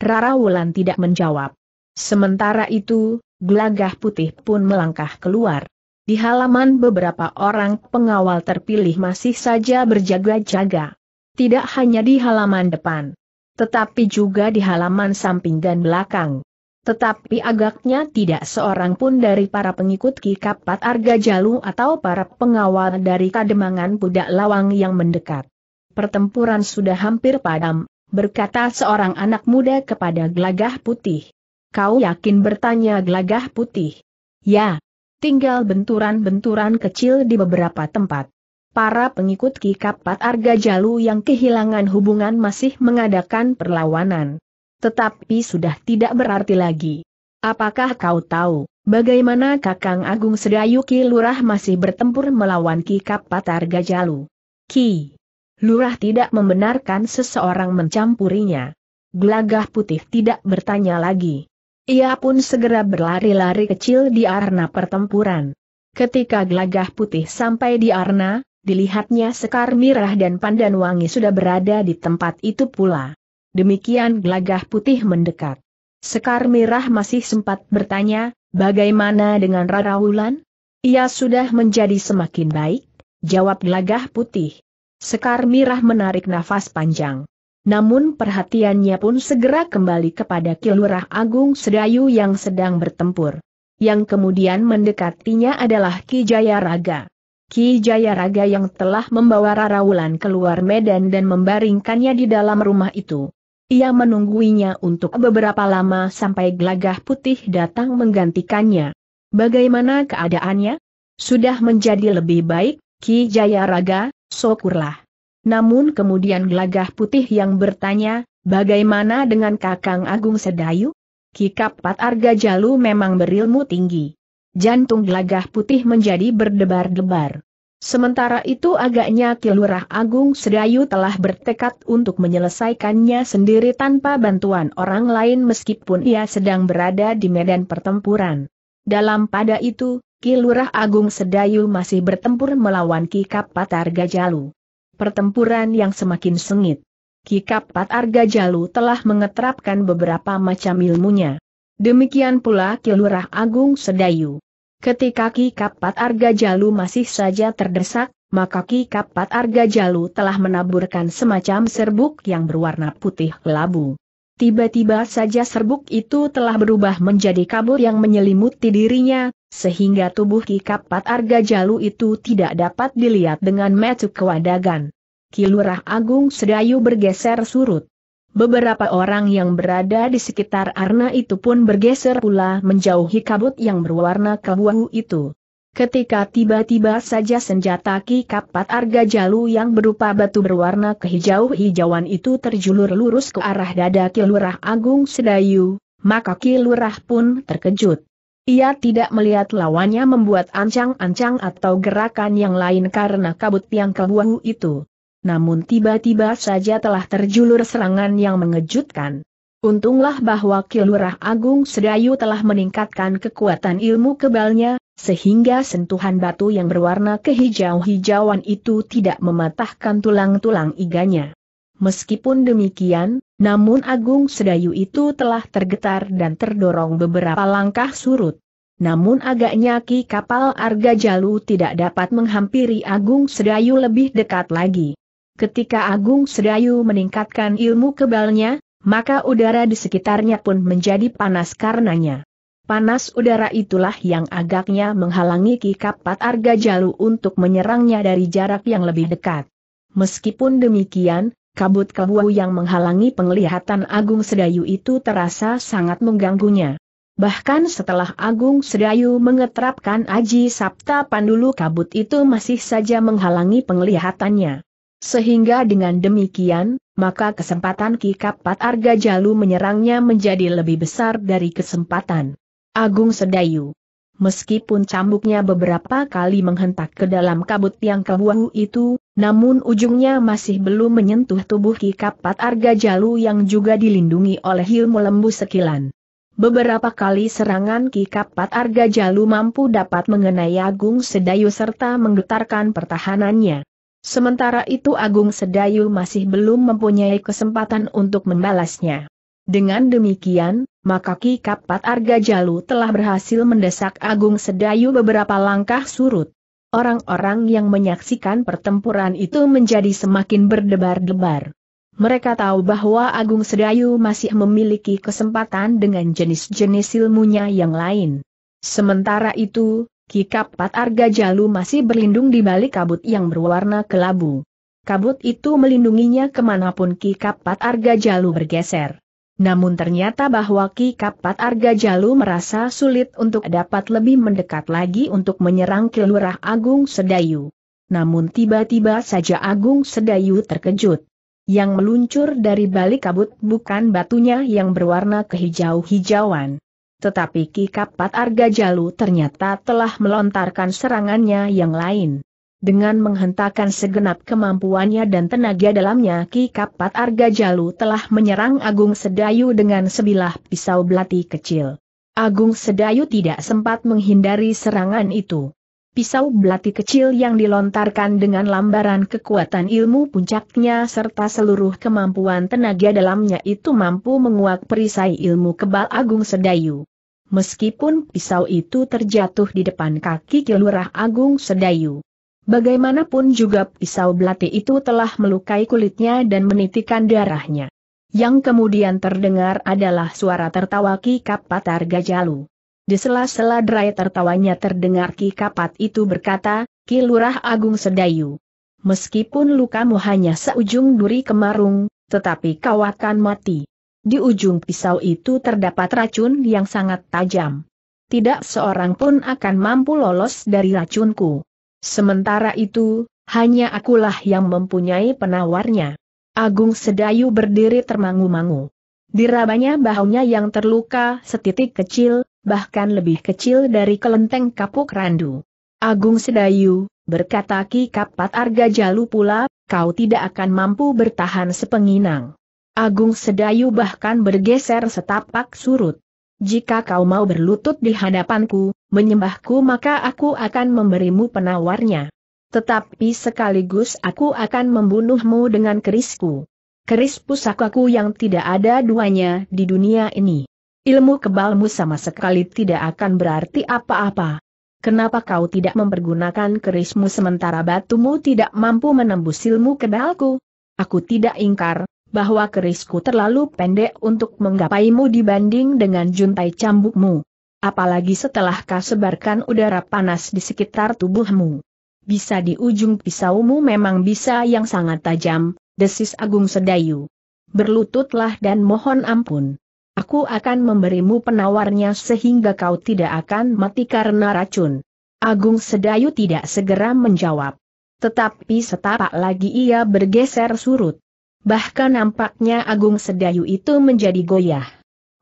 Rara Wulan tidak menjawab. Sementara itu, Glagah putih pun melangkah keluar. Di halaman beberapa orang pengawal terpilih masih saja berjaga-jaga. Tidak hanya di halaman depan, tetapi juga di halaman samping dan belakang. Tetapi agaknya tidak seorang pun dari para pengikut Ki Kapat Arga Jalu atau para pengawal dari Kademangan Budak Lawang yang mendekat. Pertempuran sudah hampir padam, berkata seorang anak muda kepada Glagah Putih. Kau yakin bertanya Glagah Putih? Ya, tinggal benturan-benturan kecil di beberapa tempat. Para pengikut Ki Kapat Arga Jalu yang kehilangan hubungan masih mengadakan perlawanan. Tetapi sudah tidak berarti lagi. Apakah kau tahu, bagaimana Kakang Agung Ki Lurah masih bertempur melawan Ki Kapatar Gajalu? Ki Lurah tidak membenarkan seseorang mencampurinya. Glagah putih tidak bertanya lagi. Ia pun segera berlari-lari kecil di arena pertempuran. Ketika gelagah putih sampai di arena, dilihatnya Sekar Mirah dan Pandan Wangi sudah berada di tempat itu pula demikian gelagah putih mendekat. Sekar Mirah masih sempat bertanya, bagaimana dengan Rara Wulan? Ia sudah menjadi semakin baik, jawab gelagah putih. Sekar Mirah menarik nafas panjang. Namun perhatiannya pun segera kembali kepada Kilurah Agung Sedayu yang sedang bertempur. Yang kemudian mendekatinya adalah Ki jayaraga. Ki jayaraga yang telah membawa Rara Wulan keluar medan dan membaringkannya di dalam rumah itu. Ia menungguinya untuk beberapa lama sampai gelagah putih datang menggantikannya. Bagaimana keadaannya? Sudah menjadi lebih baik, Ki Jaya Raga, syukurlah. Namun kemudian gelagah putih yang bertanya, bagaimana dengan Kakang Agung Sedayu? Ki Kapat Arga Jalu memang berilmu tinggi. Jantung gelagah putih menjadi berdebar-debar. Sementara itu agaknya Kilurah Agung Sedayu telah bertekad untuk menyelesaikannya sendiri tanpa bantuan orang lain meskipun ia sedang berada di medan pertempuran. Dalam pada itu, Kilurah Agung Sedayu masih bertempur melawan Kikap Patar Gajalu. Pertempuran yang semakin sengit. Kikap Patar Gajalu telah mengeterapkan beberapa macam ilmunya. Demikian pula Kilurah Agung Sedayu. Ketika Ki Kapat Arga Jalu masih saja terdesak, maka Ki Kapat Arga Jalu telah menaburkan semacam serbuk yang berwarna putih kelabu. Tiba-tiba saja serbuk itu telah berubah menjadi kabur yang menyelimuti dirinya, sehingga tubuh Ki Kapat Arga Jalu itu tidak dapat dilihat dengan metu kewadagan. Kilurah Agung Sedayu bergeser surut. Beberapa orang yang berada di sekitar Arna itu pun bergeser pula menjauhi kabut yang berwarna kelabu itu. Ketika tiba-tiba saja senjata Ki Kapat Arga Jalu yang berupa batu berwarna kehijau-hijauan itu terjulur lurus ke arah dada Ki Lurah Agung Sedayu, maka Ki Lurah pun terkejut. Ia tidak melihat lawannya membuat ancang-ancang atau gerakan yang lain karena kabut yang kelabu itu namun tiba-tiba saja telah terjulur serangan yang mengejutkan. Untunglah bahwa Kilurah Agung Sedayu telah meningkatkan kekuatan ilmu kebalnya, sehingga sentuhan batu yang berwarna kehijau-hijauan itu tidak mematahkan tulang-tulang iganya. Meskipun demikian, namun Agung Sedayu itu telah tergetar dan terdorong beberapa langkah surut. Namun agaknya Ki Kapal Arga Jalu tidak dapat menghampiri Agung Sedayu lebih dekat lagi ketika Agung Sedayu meningkatkan ilmu kebalnya, maka udara di sekitarnya pun menjadi panas karenanya. Panas udara itulah yang agaknya menghalangi Ki Kapat Arga Jalu untuk menyerangnya dari jarak yang lebih dekat. Meskipun demikian, kabut kebu yang menghalangi penglihatan Agung Sedayu itu terasa sangat mengganggunya. Bahkan setelah Agung Sedayu mengetrapkan Aji Sabta Pandulu kabut itu masih saja menghalangi penglihatannya. Sehingga dengan demikian, maka kesempatan Ki Kapat Arga Jalu menyerangnya menjadi lebih besar dari kesempatan Agung Sedayu. Meskipun cambuknya beberapa kali menghentak ke dalam kabut yang kebuahu itu, namun ujungnya masih belum menyentuh tubuh Ki Kapat Arga Jalu yang juga dilindungi oleh ilmu lembu sekilan. Beberapa kali serangan Ki Kapat Arga Jalu mampu dapat mengenai Agung Sedayu serta menggetarkan pertahanannya. Sementara itu Agung Sedayu masih belum mempunyai kesempatan untuk membalasnya. Dengan demikian, maka Ki Kapat Arga Jalu telah berhasil mendesak Agung Sedayu beberapa langkah surut. Orang-orang yang menyaksikan pertempuran itu menjadi semakin berdebar-debar. Mereka tahu bahwa Agung Sedayu masih memiliki kesempatan dengan jenis-jenis ilmunya yang lain. Sementara itu, Ki Kapat Arga Jalu masih berlindung di balik kabut yang berwarna kelabu. Kabut itu melindunginya kemanapun Ki Kapat Arga Jalu bergeser. Namun ternyata bahwa Ki Kapat Arga Jalu merasa sulit untuk dapat lebih mendekat lagi untuk menyerang Kelurah Agung Sedayu. Namun tiba-tiba saja Agung Sedayu terkejut. Yang meluncur dari balik kabut bukan batunya yang berwarna kehijau-hijauan tetapi Ki Kapat Arga Jalu ternyata telah melontarkan serangannya yang lain. Dengan menghentakkan segenap kemampuannya dan tenaga dalamnya Ki Kapat Arga Jalu telah menyerang Agung Sedayu dengan sebilah pisau belati kecil. Agung Sedayu tidak sempat menghindari serangan itu. Pisau belati kecil yang dilontarkan dengan lambaran kekuatan ilmu puncaknya serta seluruh kemampuan tenaga dalamnya itu mampu menguak perisai ilmu kebal Agung Sedayu meskipun pisau itu terjatuh di depan kaki Kilurah Agung Sedayu. Bagaimanapun juga pisau belati itu telah melukai kulitnya dan menitikan darahnya. Yang kemudian terdengar adalah suara tertawa Ki Kapat Jalu. Di sela-sela derai tertawanya terdengar Ki Kapat itu berkata, Ki Lurah Agung Sedayu. Meskipun lukamu hanya seujung duri kemarung, tetapi kau akan mati. Di ujung pisau itu terdapat racun yang sangat tajam. Tidak seorang pun akan mampu lolos dari racunku. Sementara itu, hanya akulah yang mempunyai penawarnya. Agung Sedayu berdiri termangu-mangu. Dirabanya bahunya yang terluka setitik kecil, bahkan lebih kecil dari kelenteng kapuk randu. Agung Sedayu, berkata Ki Kapat Arga Jalu pula, kau tidak akan mampu bertahan sepenginang. Agung Sedayu bahkan bergeser setapak surut. Jika kau mau berlutut di hadapanku, menyembahku maka aku akan memberimu penawarnya. Tetapi sekaligus aku akan membunuhmu dengan kerisku. Keris pusakaku yang tidak ada duanya di dunia ini. Ilmu kebalmu sama sekali tidak akan berarti apa-apa. Kenapa kau tidak mempergunakan kerismu sementara batumu tidak mampu menembus ilmu kedalku? Aku tidak ingkar, bahwa kerisku terlalu pendek untuk menggapaimu dibanding dengan juntai cambukmu. Apalagi setelah kau sebarkan udara panas di sekitar tubuhmu. Bisa di ujung pisaumu memang bisa yang sangat tajam, desis Agung Sedayu. Berlututlah dan mohon ampun. Aku akan memberimu penawarnya sehingga kau tidak akan mati karena racun. Agung Sedayu tidak segera menjawab. Tetapi setapak lagi ia bergeser surut. Bahkan nampaknya Agung Sedayu itu menjadi goyah.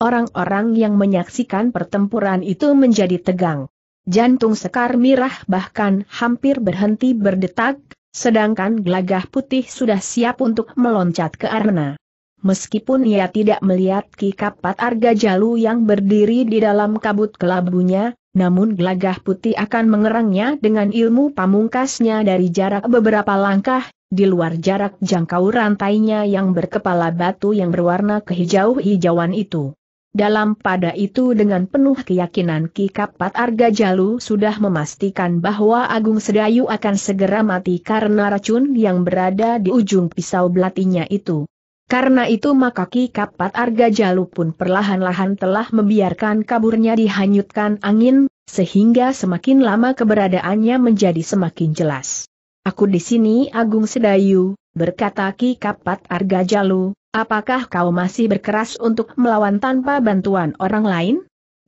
Orang-orang yang menyaksikan pertempuran itu menjadi tegang. Jantung Sekar Mirah bahkan hampir berhenti berdetak, sedangkan glagah putih sudah siap untuk meloncat ke arena. Meskipun ia tidak melihat Ki Kapat Arga Jalu yang berdiri di dalam kabut kelabunya, namun glagah putih akan mengerangnya dengan ilmu pamungkasnya dari jarak beberapa langkah, di luar jarak jangkau rantainya yang berkepala batu yang berwarna kehijau-hijauan itu. Dalam pada itu dengan penuh keyakinan Ki Kapat Arga Jalu sudah memastikan bahwa Agung Sedayu akan segera mati karena racun yang berada di ujung pisau belatinya itu. Karena itu maka Ki Kapat Arga Jalu pun perlahan-lahan telah membiarkan kaburnya dihanyutkan angin, sehingga semakin lama keberadaannya menjadi semakin jelas. Aku di sini Agung Sedayu, berkata Ki Kapat Arga Jalu, apakah kau masih berkeras untuk melawan tanpa bantuan orang lain?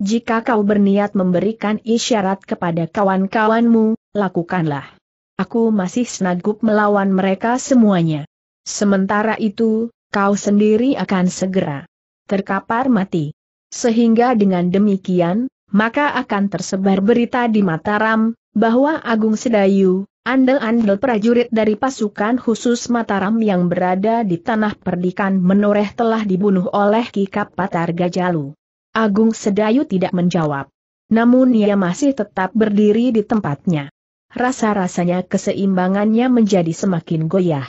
Jika kau berniat memberikan isyarat kepada kawan-kawanmu, lakukanlah. Aku masih senagup melawan mereka semuanya. Sementara itu, kau sendiri akan segera terkapar mati. Sehingga dengan demikian, maka akan tersebar berita di Mataram, bahwa Agung Sedayu, Andel-andel prajurit dari pasukan khusus Mataram yang berada di tanah perdikan menoreh telah dibunuh oleh Ki Patarga Gajalu. Agung Sedayu tidak menjawab. Namun ia masih tetap berdiri di tempatnya. Rasa-rasanya keseimbangannya menjadi semakin goyah.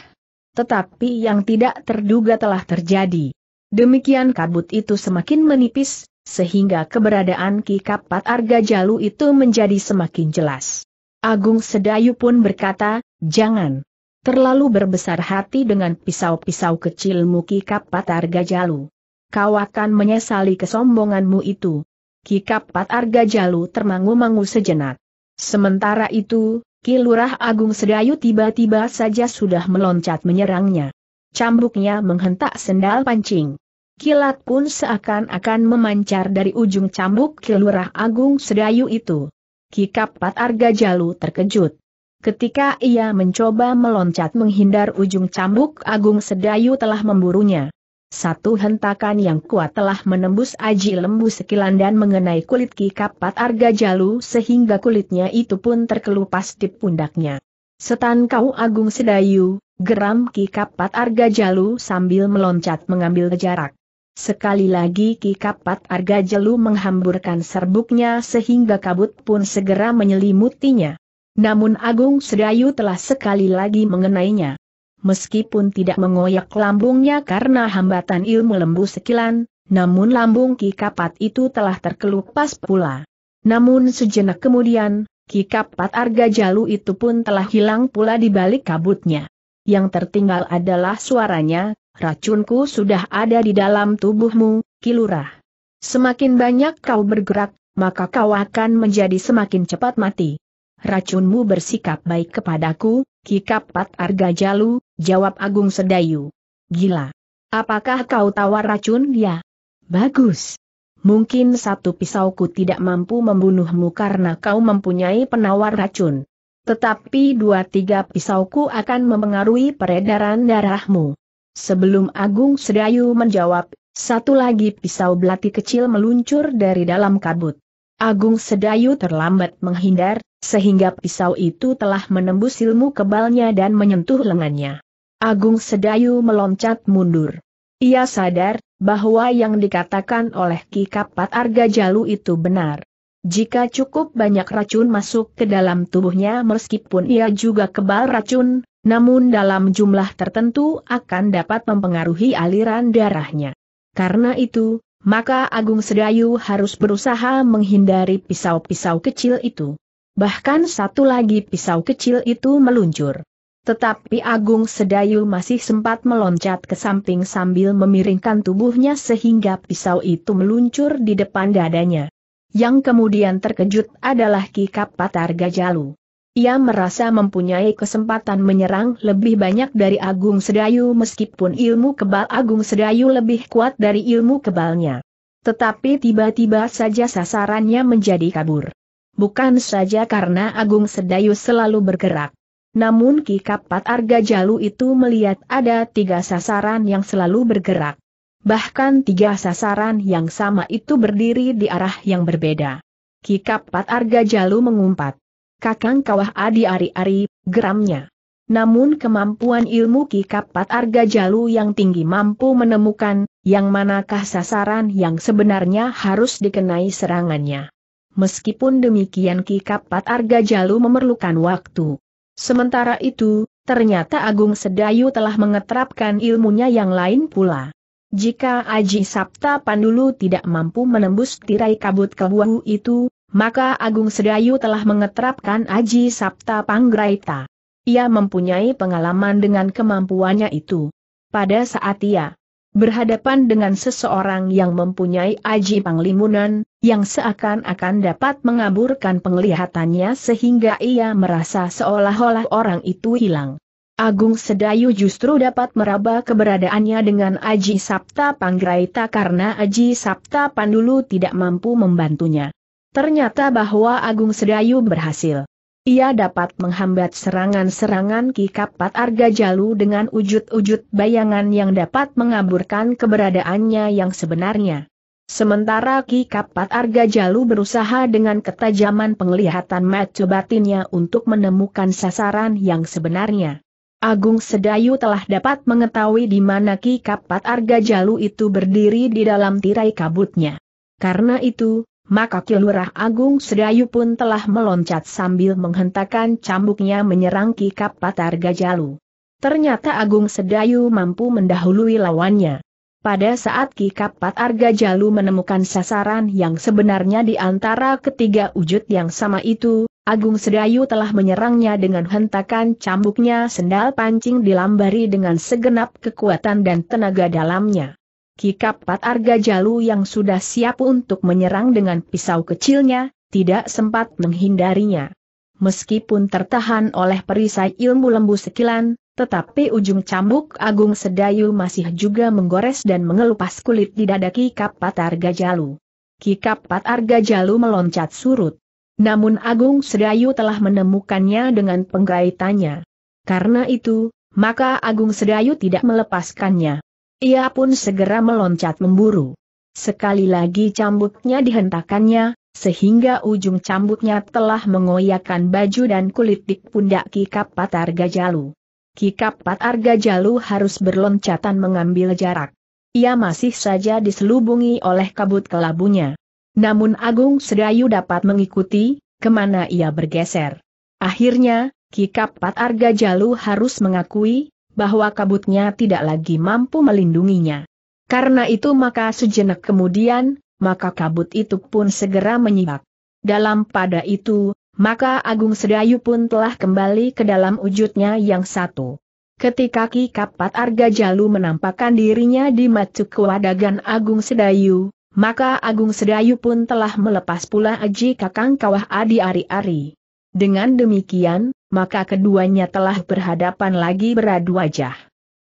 Tetapi yang tidak terduga telah terjadi. Demikian kabut itu semakin menipis, sehingga keberadaan Ki Patarga Jalu itu menjadi semakin jelas. Agung Sedayu pun berkata, jangan. Terlalu berbesar hati dengan pisau-pisau kecilmu Ki Arga Jalu. Kau akan menyesali kesombonganmu itu. Ki Arga Jalu termangu-mangu sejenak. Sementara itu, Ki Lurah Agung Sedayu tiba-tiba saja sudah meloncat menyerangnya. Cambuknya menghentak sendal pancing. Kilat pun seakan-akan memancar dari ujung cambuk Ki Lurah Agung Sedayu itu. Ki Arga Jalu terkejut. Ketika ia mencoba meloncat menghindar ujung cambuk Agung Sedayu telah memburunya. Satu hentakan yang kuat telah menembus aji lembu sekilan dan mengenai kulit Ki Arga Jalu sehingga kulitnya itu pun terkelupas di pundaknya. Setan kau Agung Sedayu, geram Ki Arga Jalu sambil meloncat mengambil jarak. Sekali lagi Ki Kapat Arga Jelu menghamburkan serbuknya sehingga kabut pun segera menyelimutinya. Namun Agung Sedayu telah sekali lagi mengenainya. Meskipun tidak mengoyak lambungnya karena hambatan ilmu lembu sekilan, namun lambung Ki Kapat itu telah terkelupas pula. Namun sejenak kemudian, Ki Kapat Arga Jalu itu pun telah hilang pula di balik kabutnya. Yang tertinggal adalah suaranya, Racunku sudah ada di dalam tubuhmu, Kilurah. Semakin banyak kau bergerak, maka kau akan menjadi semakin cepat mati. Racunmu bersikap baik kepadaku, Kikapat Arga Jalu, jawab Agung Sedayu. Gila. Apakah kau tawar racun ya? Bagus. Mungkin satu pisauku tidak mampu membunuhmu karena kau mempunyai penawar racun. Tetapi dua tiga pisauku akan mempengaruhi peredaran darahmu. Sebelum Agung Sedayu menjawab, satu lagi pisau belati kecil meluncur dari dalam kabut. Agung Sedayu terlambat menghindar, sehingga pisau itu telah menembus ilmu kebalnya dan menyentuh lengannya. Agung Sedayu meloncat mundur. Ia sadar, bahwa yang dikatakan oleh Ki Kapat Arga Jalu itu benar. Jika cukup banyak racun masuk ke dalam tubuhnya meskipun ia juga kebal racun, namun dalam jumlah tertentu akan dapat mempengaruhi aliran darahnya. Karena itu, maka Agung Sedayu harus berusaha menghindari pisau-pisau kecil itu. Bahkan satu lagi pisau kecil itu meluncur. Tetapi Agung Sedayu masih sempat meloncat ke samping sambil memiringkan tubuhnya sehingga pisau itu meluncur di depan dadanya. Yang kemudian terkejut adalah Ki Kapatar Gajalu. Ia merasa mempunyai kesempatan menyerang lebih banyak dari Agung Sedayu meskipun ilmu kebal Agung Sedayu lebih kuat dari ilmu kebalnya. Tetapi tiba-tiba saja sasarannya menjadi kabur. Bukan saja karena Agung Sedayu selalu bergerak. Namun Ki Kapat Arga Jalu itu melihat ada tiga sasaran yang selalu bergerak. Bahkan tiga sasaran yang sama itu berdiri di arah yang berbeda. Ki Kapat Arga Jalu mengumpat. Kakang Kawah Adi ari-ari, geramnya. Namun kemampuan ilmu Ki Kapat Arga Jalu yang tinggi mampu menemukan, yang manakah sasaran yang sebenarnya harus dikenai serangannya. Meskipun demikian Ki Kapat Arga Jalu memerlukan waktu. Sementara itu, ternyata Agung Sedayu telah mengeterapkan ilmunya yang lain pula. Jika Aji Sabta Pandulu tidak mampu menembus tirai kabut kebuahu itu, maka Agung Sedayu telah mengeterapkan Aji Sapta Panggraita. Ia mempunyai pengalaman dengan kemampuannya itu. Pada saat ia berhadapan dengan seseorang yang mempunyai aji panglimunan, yang seakan-akan dapat mengaburkan penglihatannya sehingga ia merasa seolah-olah orang itu hilang. Agung Sedayu justru dapat meraba keberadaannya dengan Aji Sapta Panggraita karena Aji Sapta Pandulu tidak mampu membantunya. Ternyata bahwa Agung Sedayu berhasil. Ia dapat menghambat serangan-serangan Ki Kapat Arga Jalu dengan wujud-wujud bayangan yang dapat mengaburkan keberadaannya yang sebenarnya. Sementara Ki Kapat Arga Jalu berusaha dengan ketajaman penglihatan mata batinnya untuk menemukan sasaran yang sebenarnya. Agung Sedayu telah dapat mengetahui di mana Ki Kapat Arga Jalu itu berdiri di dalam tirai kabutnya. Karena itu, maka Kilurah Agung Sedayu pun telah meloncat sambil menghentakkan cambuknya menyerang Ki Kapatar Gajalu. Ternyata Agung Sedayu mampu mendahului lawannya. Pada saat Ki Kapat Arga Jalu menemukan sasaran yang sebenarnya di antara ketiga wujud yang sama itu, Agung Sedayu telah menyerangnya dengan hentakan cambuknya sendal pancing dilambari dengan segenap kekuatan dan tenaga dalamnya. Kikapat Arga Jalu yang sudah siap untuk menyerang dengan pisau kecilnya, tidak sempat menghindarinya. Meskipun tertahan oleh perisai ilmu lembu sekilan, tetapi ujung cambuk agung sedayu masih juga menggores dan mengelupas kulit di dada Kikapat Arga Jalu. Kikapat Arga Jalu meloncat surut. Namun Agung Sedayu telah menemukannya dengan penggaitannya. Karena itu, maka Agung Sedayu tidak melepaskannya. Ia pun segera meloncat memburu. Sekali lagi cambuknya dihentakannya, sehingga ujung cambuknya telah mengoyakkan baju dan kulit di pundak Kikap Patar Gajalu. Kikap Patar Gajalu harus berloncatan mengambil jarak. Ia masih saja diselubungi oleh kabut kelabunya. Namun Agung Sedayu dapat mengikuti, kemana ia bergeser. Akhirnya, Kikap Patar Gajalu harus mengakui, bahwa kabutnya tidak lagi mampu melindunginya. Karena itu maka sejenak kemudian, maka kabut itu pun segera menyibak. Dalam pada itu, maka Agung Sedayu pun telah kembali ke dalam wujudnya yang satu. Ketika Ki Kapat Arga Jalu menampakkan dirinya di macu kewadagan Agung Sedayu, maka Agung Sedayu pun telah melepas pula Aji Kakang Kawah Adi Ari-Ari. Dengan demikian, maka keduanya telah berhadapan lagi beradu wajah.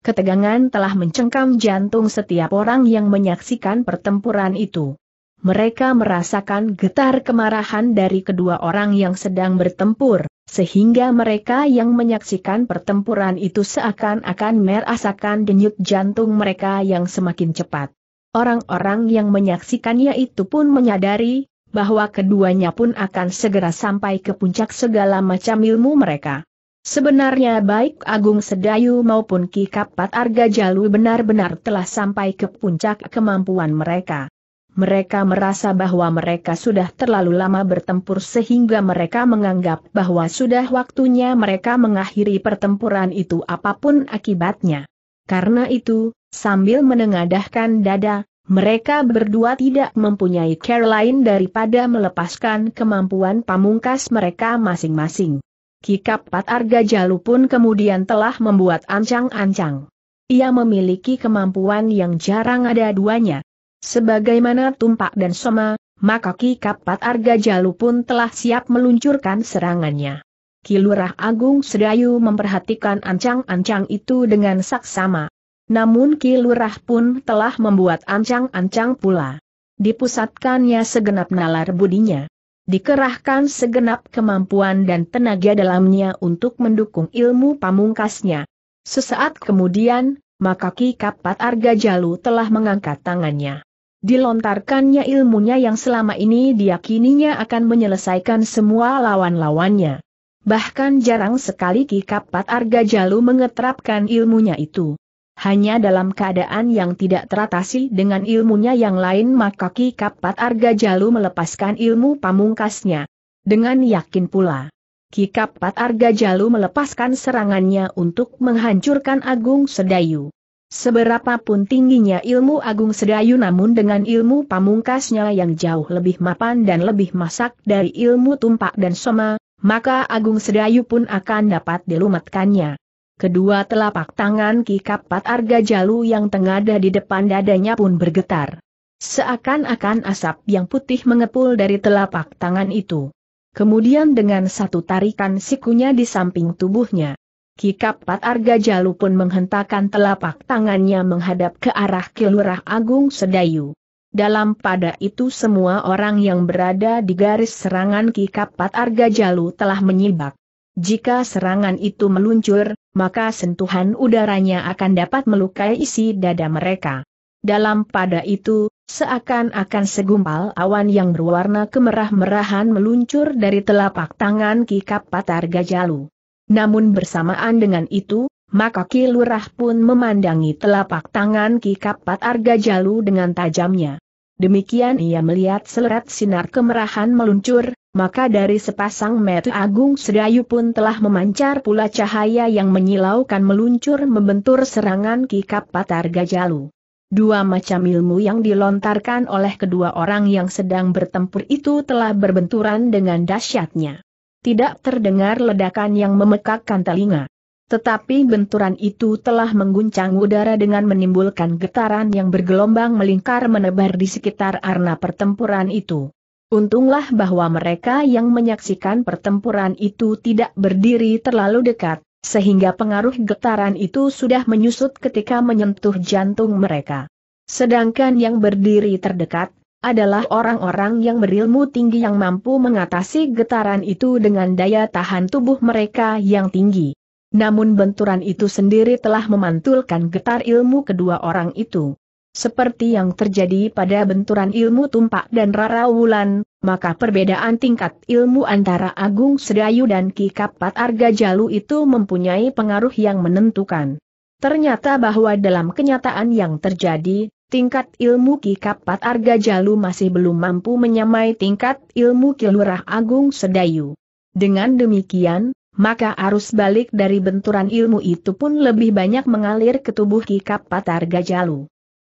Ketegangan telah mencengkam jantung setiap orang yang menyaksikan pertempuran itu. Mereka merasakan getar kemarahan dari kedua orang yang sedang bertempur, sehingga mereka yang menyaksikan pertempuran itu seakan-akan merasakan denyut jantung mereka yang semakin cepat. Orang-orang yang menyaksikannya itu pun menyadari bahwa keduanya pun akan segera sampai ke puncak segala macam ilmu mereka. Sebenarnya baik Agung Sedayu maupun Ki Kapat Arga Jalu benar-benar telah sampai ke puncak kemampuan mereka. Mereka merasa bahwa mereka sudah terlalu lama bertempur sehingga mereka menganggap bahwa sudah waktunya mereka mengakhiri pertempuran itu apapun akibatnya. Karena itu, sambil menengadahkan dada, mereka berdua tidak mempunyai care lain daripada melepaskan kemampuan pamungkas mereka masing-masing. Kikap Pat Arga Jalu pun kemudian telah membuat ancang-ancang. Ia memiliki kemampuan yang jarang ada duanya. Sebagaimana Tumpak dan Soma, maka Pat Arga Jalu pun telah siap meluncurkan serangannya. Kilurah Agung Sedayu memperhatikan ancang-ancang itu dengan saksama. Namun Ki Lurah pun telah membuat ancang-ancang pula. Dipusatkannya segenap nalar budinya. Dikerahkan segenap kemampuan dan tenaga dalamnya untuk mendukung ilmu pamungkasnya. Sesaat kemudian, maka Ki Kapat Arga Jalu telah mengangkat tangannya. Dilontarkannya ilmunya yang selama ini diyakininya akan menyelesaikan semua lawan-lawannya. Bahkan jarang sekali Ki Kapat Arga Jalu mengetrapkan ilmunya itu. Hanya dalam keadaan yang tidak teratasi dengan ilmunya yang lain maka Ki Kapat Arga Jalu melepaskan ilmu pamungkasnya. Dengan yakin pula. Ki Kapat Arga Jalu melepaskan serangannya untuk menghancurkan Agung Sedayu. Seberapapun tingginya ilmu Agung Sedayu namun dengan ilmu pamungkasnya yang jauh lebih mapan dan lebih masak dari ilmu tumpak dan soma, maka Agung Sedayu pun akan dapat dilumatkannya. Kedua telapak tangan Ki Kapat Arga Jalu yang tengada di depan dadanya pun bergetar. Seakan-akan asap yang putih mengepul dari telapak tangan itu. Kemudian dengan satu tarikan sikunya di samping tubuhnya. Ki Kapat Arga Jalu pun menghentakkan telapak tangannya menghadap ke arah Kilurah Agung Sedayu. Dalam pada itu semua orang yang berada di garis serangan Ki Kapat Arga Jalu telah menyibak. Jika serangan itu meluncur, maka sentuhan udaranya akan dapat melukai isi dada mereka. Dalam pada itu, seakan-akan segumpal awan yang berwarna kemerah-merahan meluncur dari telapak tangan Ki Kapatar Gajalu. Namun bersamaan dengan itu, maka Ki Lurah pun memandangi telapak tangan Ki Kapatar Gajalu dengan tajamnya. Demikian ia melihat seleret sinar kemerahan meluncur, maka dari sepasang mata agung sedayu pun telah memancar pula cahaya yang menyilaukan meluncur membentur serangan kikap patar gajalu. Dua macam ilmu yang dilontarkan oleh kedua orang yang sedang bertempur itu telah berbenturan dengan dahsyatnya. Tidak terdengar ledakan yang memekakkan telinga. Tetapi benturan itu telah mengguncang udara dengan menimbulkan getaran yang bergelombang melingkar menebar di sekitar arena pertempuran itu. Untunglah bahwa mereka yang menyaksikan pertempuran itu tidak berdiri terlalu dekat, sehingga pengaruh getaran itu sudah menyusut ketika menyentuh jantung mereka. Sedangkan yang berdiri terdekat, adalah orang-orang yang berilmu tinggi yang mampu mengatasi getaran itu dengan daya tahan tubuh mereka yang tinggi. Namun benturan itu sendiri telah memantulkan getar ilmu kedua orang itu. Seperti yang terjadi pada benturan ilmu tumpak dan rara wulan, maka perbedaan tingkat ilmu antara Agung Sedayu dan Ki Kapat Arga Jalu itu mempunyai pengaruh yang menentukan. Ternyata bahwa dalam kenyataan yang terjadi, tingkat ilmu Ki Kapat Arga Jalu masih belum mampu menyamai tingkat ilmu Kilurah Agung Sedayu. Dengan demikian, maka arus balik dari benturan ilmu itu pun lebih banyak mengalir ke tubuh Ki Arga Jalu.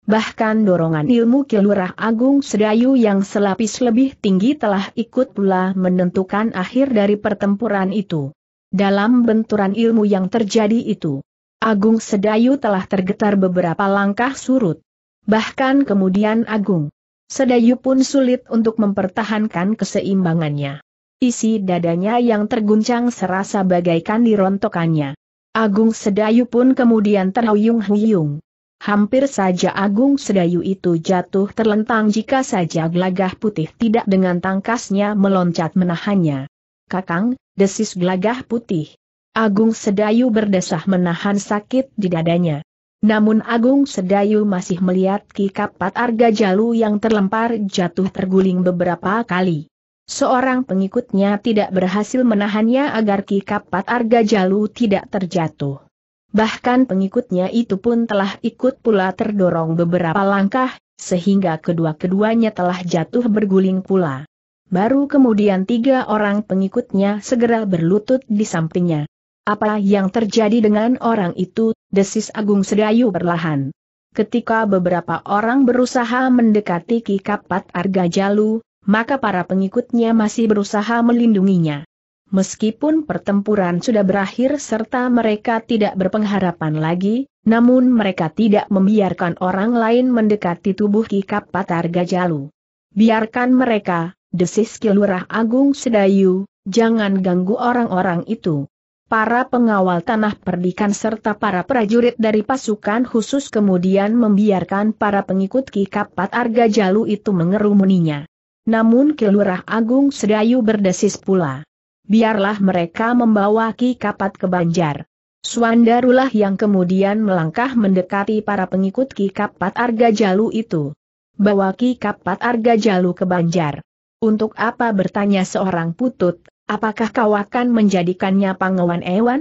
Bahkan dorongan ilmu Kilurah Agung Sedayu yang selapis lebih tinggi telah ikut pula menentukan akhir dari pertempuran itu. Dalam benturan ilmu yang terjadi itu, Agung Sedayu telah tergetar beberapa langkah surut. Bahkan kemudian Agung Sedayu pun sulit untuk mempertahankan keseimbangannya. Isi dadanya yang terguncang serasa bagaikan dirontokannya. Agung Sedayu pun kemudian terhuyung-huyung. Hampir saja Agung Sedayu itu jatuh terlentang jika saja gelagah putih tidak dengan tangkasnya meloncat menahannya. Kakang, desis gelagah putih. Agung Sedayu berdesah menahan sakit di dadanya. Namun Agung Sedayu masih melihat Ki Kapat Arga Jalu yang terlempar jatuh terguling beberapa kali. Seorang pengikutnya tidak berhasil menahannya agar Ki Kapat Arga Jalu tidak terjatuh bahkan pengikutnya itu pun telah ikut pula terdorong beberapa langkah, sehingga kedua-keduanya telah jatuh berguling pula. Baru kemudian tiga orang pengikutnya segera berlutut di sampingnya. Apa yang terjadi dengan orang itu, desis Agung Sedayu perlahan. Ketika beberapa orang berusaha mendekati Kikapat Arga Jalu, maka para pengikutnya masih berusaha melindunginya. Meskipun pertempuran sudah berakhir serta mereka tidak berpengharapan lagi, namun mereka tidak membiarkan orang lain mendekati tubuh Kikap Patar Gajalu. Biarkan mereka, desis Kilurah Agung Sedayu, jangan ganggu orang-orang itu. Para pengawal tanah perdikan serta para prajurit dari pasukan khusus kemudian membiarkan para pengikut Kikap Arga Jalu itu mengerumuninya. Namun Kilurah Agung Sedayu berdesis pula biarlah mereka membawa Ki Kapat ke Banjar. Suandarulah yang kemudian melangkah mendekati para pengikut Ki Kapat Arga Jalu itu. Bawa Ki Kapat Arga Jalu ke Banjar. Untuk apa bertanya seorang putut, apakah kau akan menjadikannya pangewan ewan?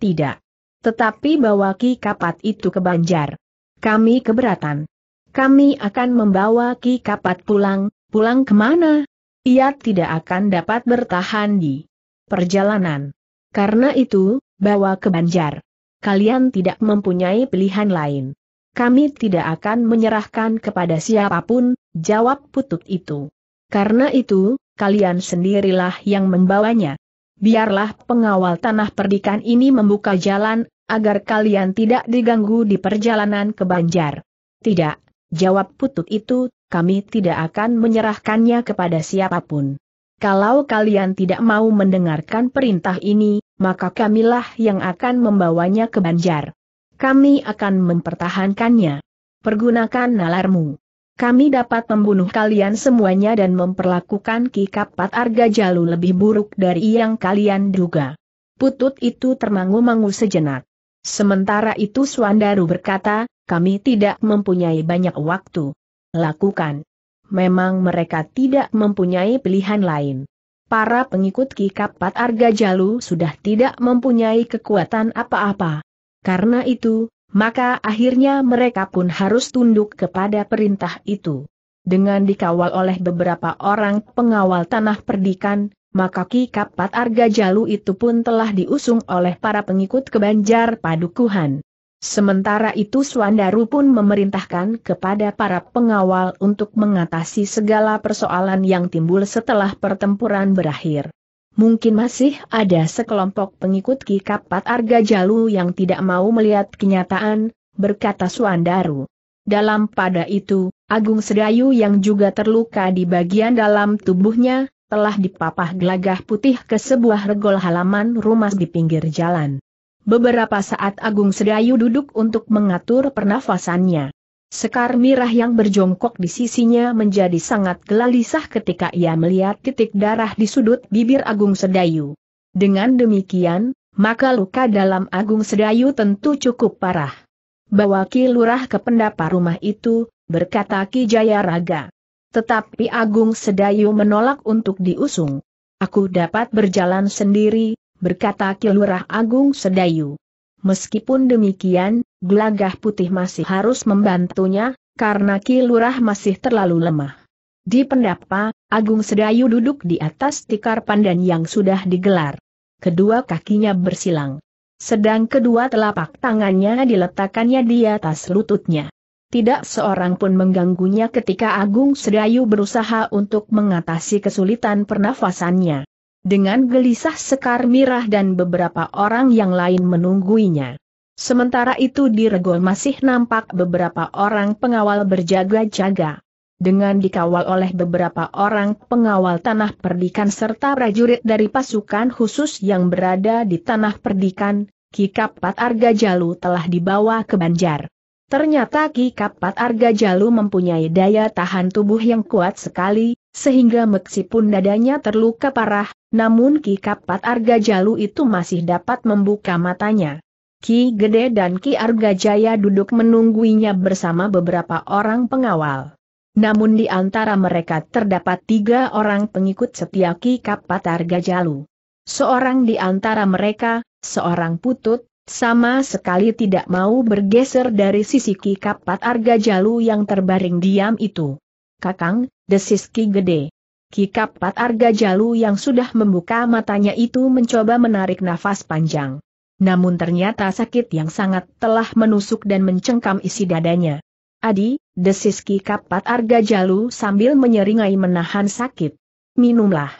Tidak. Tetapi bawa Ki Kapat itu ke Banjar. Kami keberatan. Kami akan membawa Ki Kapat pulang, pulang kemana? Ia tidak akan dapat bertahan di perjalanan. Karena itu, bawa ke Banjar. Kalian tidak mempunyai pilihan lain. Kami tidak akan menyerahkan kepada siapapun, jawab putut itu. Karena itu, kalian sendirilah yang membawanya. Biarlah pengawal tanah perdikan ini membuka jalan, agar kalian tidak diganggu di perjalanan ke Banjar. Tidak, jawab putut itu, kami tidak akan menyerahkannya kepada siapapun. Kalau kalian tidak mau mendengarkan perintah ini, maka kamilah yang akan membawanya ke Banjar. Kami akan mempertahankannya. Pergunakan nalarmu. Kami dapat membunuh kalian semuanya dan memperlakukan Ki Kapat Arga Jalu lebih buruk dari yang kalian duga. Putut itu termangu-mangu sejenak. Sementara itu Swandaru berkata, kami tidak mempunyai banyak waktu. Lakukan memang mereka tidak mempunyai pilihan lain. Para pengikut Ki Kapat Arga Jalu sudah tidak mempunyai kekuatan apa-apa. Karena itu, maka akhirnya mereka pun harus tunduk kepada perintah itu. Dengan dikawal oleh beberapa orang pengawal tanah perdikan, maka Ki Kapat Arga Jalu itu pun telah diusung oleh para pengikut ke Banjar padukuhan. Sementara itu Suandaru pun memerintahkan kepada para pengawal untuk mengatasi segala persoalan yang timbul setelah pertempuran berakhir. Mungkin masih ada sekelompok pengikut Ki Kapat Arga Jalu yang tidak mau melihat kenyataan, berkata Suandaru. Dalam pada itu, Agung Sedayu yang juga terluka di bagian dalam tubuhnya, telah dipapah gelagah putih ke sebuah regol halaman rumah di pinggir jalan. Beberapa saat Agung Sedayu duduk untuk mengatur pernafasannya. Sekar mirah yang berjongkok di sisinya menjadi sangat gelisah ketika ia melihat titik darah di sudut bibir Agung Sedayu. Dengan demikian, maka luka dalam Agung Sedayu tentu cukup parah. Bawa Ki Lurah ke pendapa rumah itu, berkata Ki Jayaraga. Tetapi Agung Sedayu menolak untuk diusung. Aku dapat berjalan sendiri, berkata Kilurah Agung Sedayu. Meskipun demikian, gelagah putih masih harus membantunya, karena Kilurah masih terlalu lemah. Di pendapa, Agung Sedayu duduk di atas tikar pandan yang sudah digelar. Kedua kakinya bersilang. Sedang kedua telapak tangannya diletakkannya di atas lututnya. Tidak seorang pun mengganggunya ketika Agung Sedayu berusaha untuk mengatasi kesulitan pernafasannya. Dengan gelisah Sekar Mirah dan beberapa orang yang lain menungguinya. Sementara itu di regol masih nampak beberapa orang pengawal berjaga-jaga. Dengan dikawal oleh beberapa orang pengawal tanah perdikan serta prajurit dari pasukan khusus yang berada di tanah perdikan, Ki Kapat Arga Jalu telah dibawa ke Banjar. Ternyata Ki Kapat Arga Jalu mempunyai daya tahan tubuh yang kuat sekali, sehingga meskipun dadanya terluka parah, namun Ki Kapat Arga Jalu itu masih dapat membuka matanya. Ki Gede dan Ki Arga Jaya duduk menungguinya bersama beberapa orang pengawal. Namun di antara mereka terdapat tiga orang pengikut setia Ki Kapat Arga Jalu. Seorang di antara mereka, seorang putut, sama sekali tidak mau bergeser dari sisi Ki Kapat Arga Jalu yang terbaring diam itu. Kakang, desis Ki Gede. Ki Kapat Arga Jalu yang sudah membuka matanya itu mencoba menarik nafas panjang. Namun ternyata sakit yang sangat telah menusuk dan mencengkam isi dadanya. Adi, desis Ki Kapat Arga Jalu sambil menyeringai menahan sakit. Minumlah.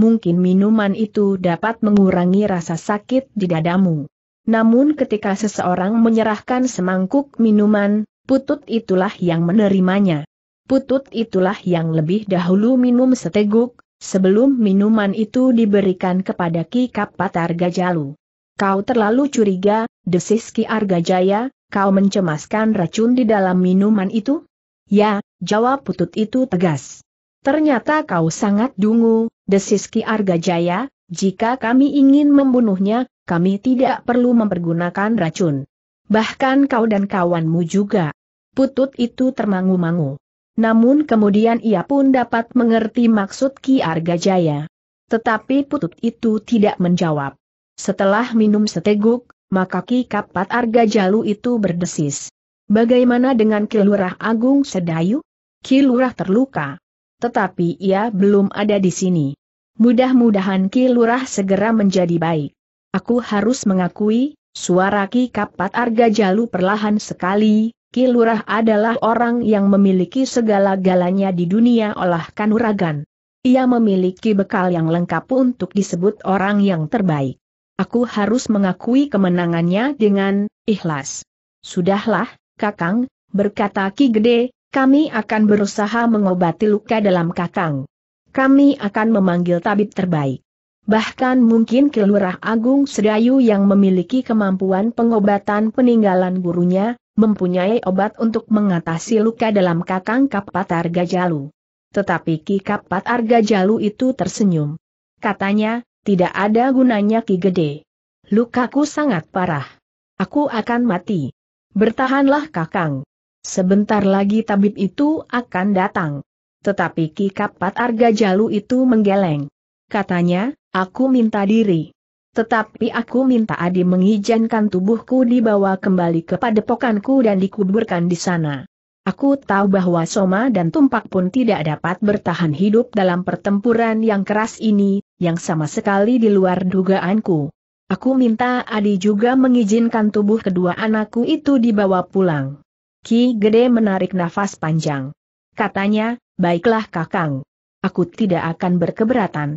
Mungkin minuman itu dapat mengurangi rasa sakit di dadamu. Namun ketika seseorang menyerahkan semangkuk minuman, putut itulah yang menerimanya. Putut itulah yang lebih dahulu minum seteguk, sebelum minuman itu diberikan kepada Ki Kapatar Jalu. Kau terlalu curiga, desis Ki Argajaya, kau mencemaskan racun di dalam minuman itu? Ya, jawab putut itu tegas. Ternyata kau sangat dungu, desis Ki Argajaya, jika kami ingin membunuhnya, kami tidak perlu mempergunakan racun. Bahkan kau dan kawanmu juga. Putut itu termangu-mangu. Namun kemudian ia pun dapat mengerti maksud Ki Arga Jaya. Tetapi putut itu tidak menjawab. Setelah minum seteguk, maka Ki Kapat Arga Jalu itu berdesis. Bagaimana dengan Kilurah Agung Sedayu? Kilurah terluka. Tetapi ia belum ada di sini. Mudah-mudahan Kilurah segera menjadi baik. Aku harus mengakui, suara Ki Kapat Arga Jalu perlahan sekali, Kilurah adalah orang yang memiliki segala-galanya di dunia olah kanuragan. Ia memiliki bekal yang lengkap untuk disebut orang yang terbaik. Aku harus mengakui kemenangannya dengan ikhlas. Sudahlah, Kakang, berkata Ki Gede, kami akan berusaha mengobati luka dalam Kakang. Kami akan memanggil tabib terbaik. Bahkan mungkin Kilurah Agung Sedayu yang memiliki kemampuan pengobatan peninggalan gurunya, mempunyai obat untuk mengatasi luka dalam kakang Kapat Jalu. Tetapi Ki Kapat Jalu itu tersenyum. Katanya, tidak ada gunanya Ki Gede. Lukaku sangat parah. Aku akan mati. Bertahanlah kakang. Sebentar lagi tabib itu akan datang. Tetapi Ki Kapat Jalu itu menggeleng. Katanya, aku minta diri. Tetapi aku minta Adi mengizinkan tubuhku dibawa kembali ke padepokanku dan dikuburkan di sana. Aku tahu bahwa Soma dan Tumpak pun tidak dapat bertahan hidup dalam pertempuran yang keras ini, yang sama sekali di luar dugaanku. Aku minta Adi juga mengizinkan tubuh kedua anakku itu dibawa pulang. Ki Gede menarik nafas panjang. Katanya, baiklah kakang. Aku tidak akan berkeberatan.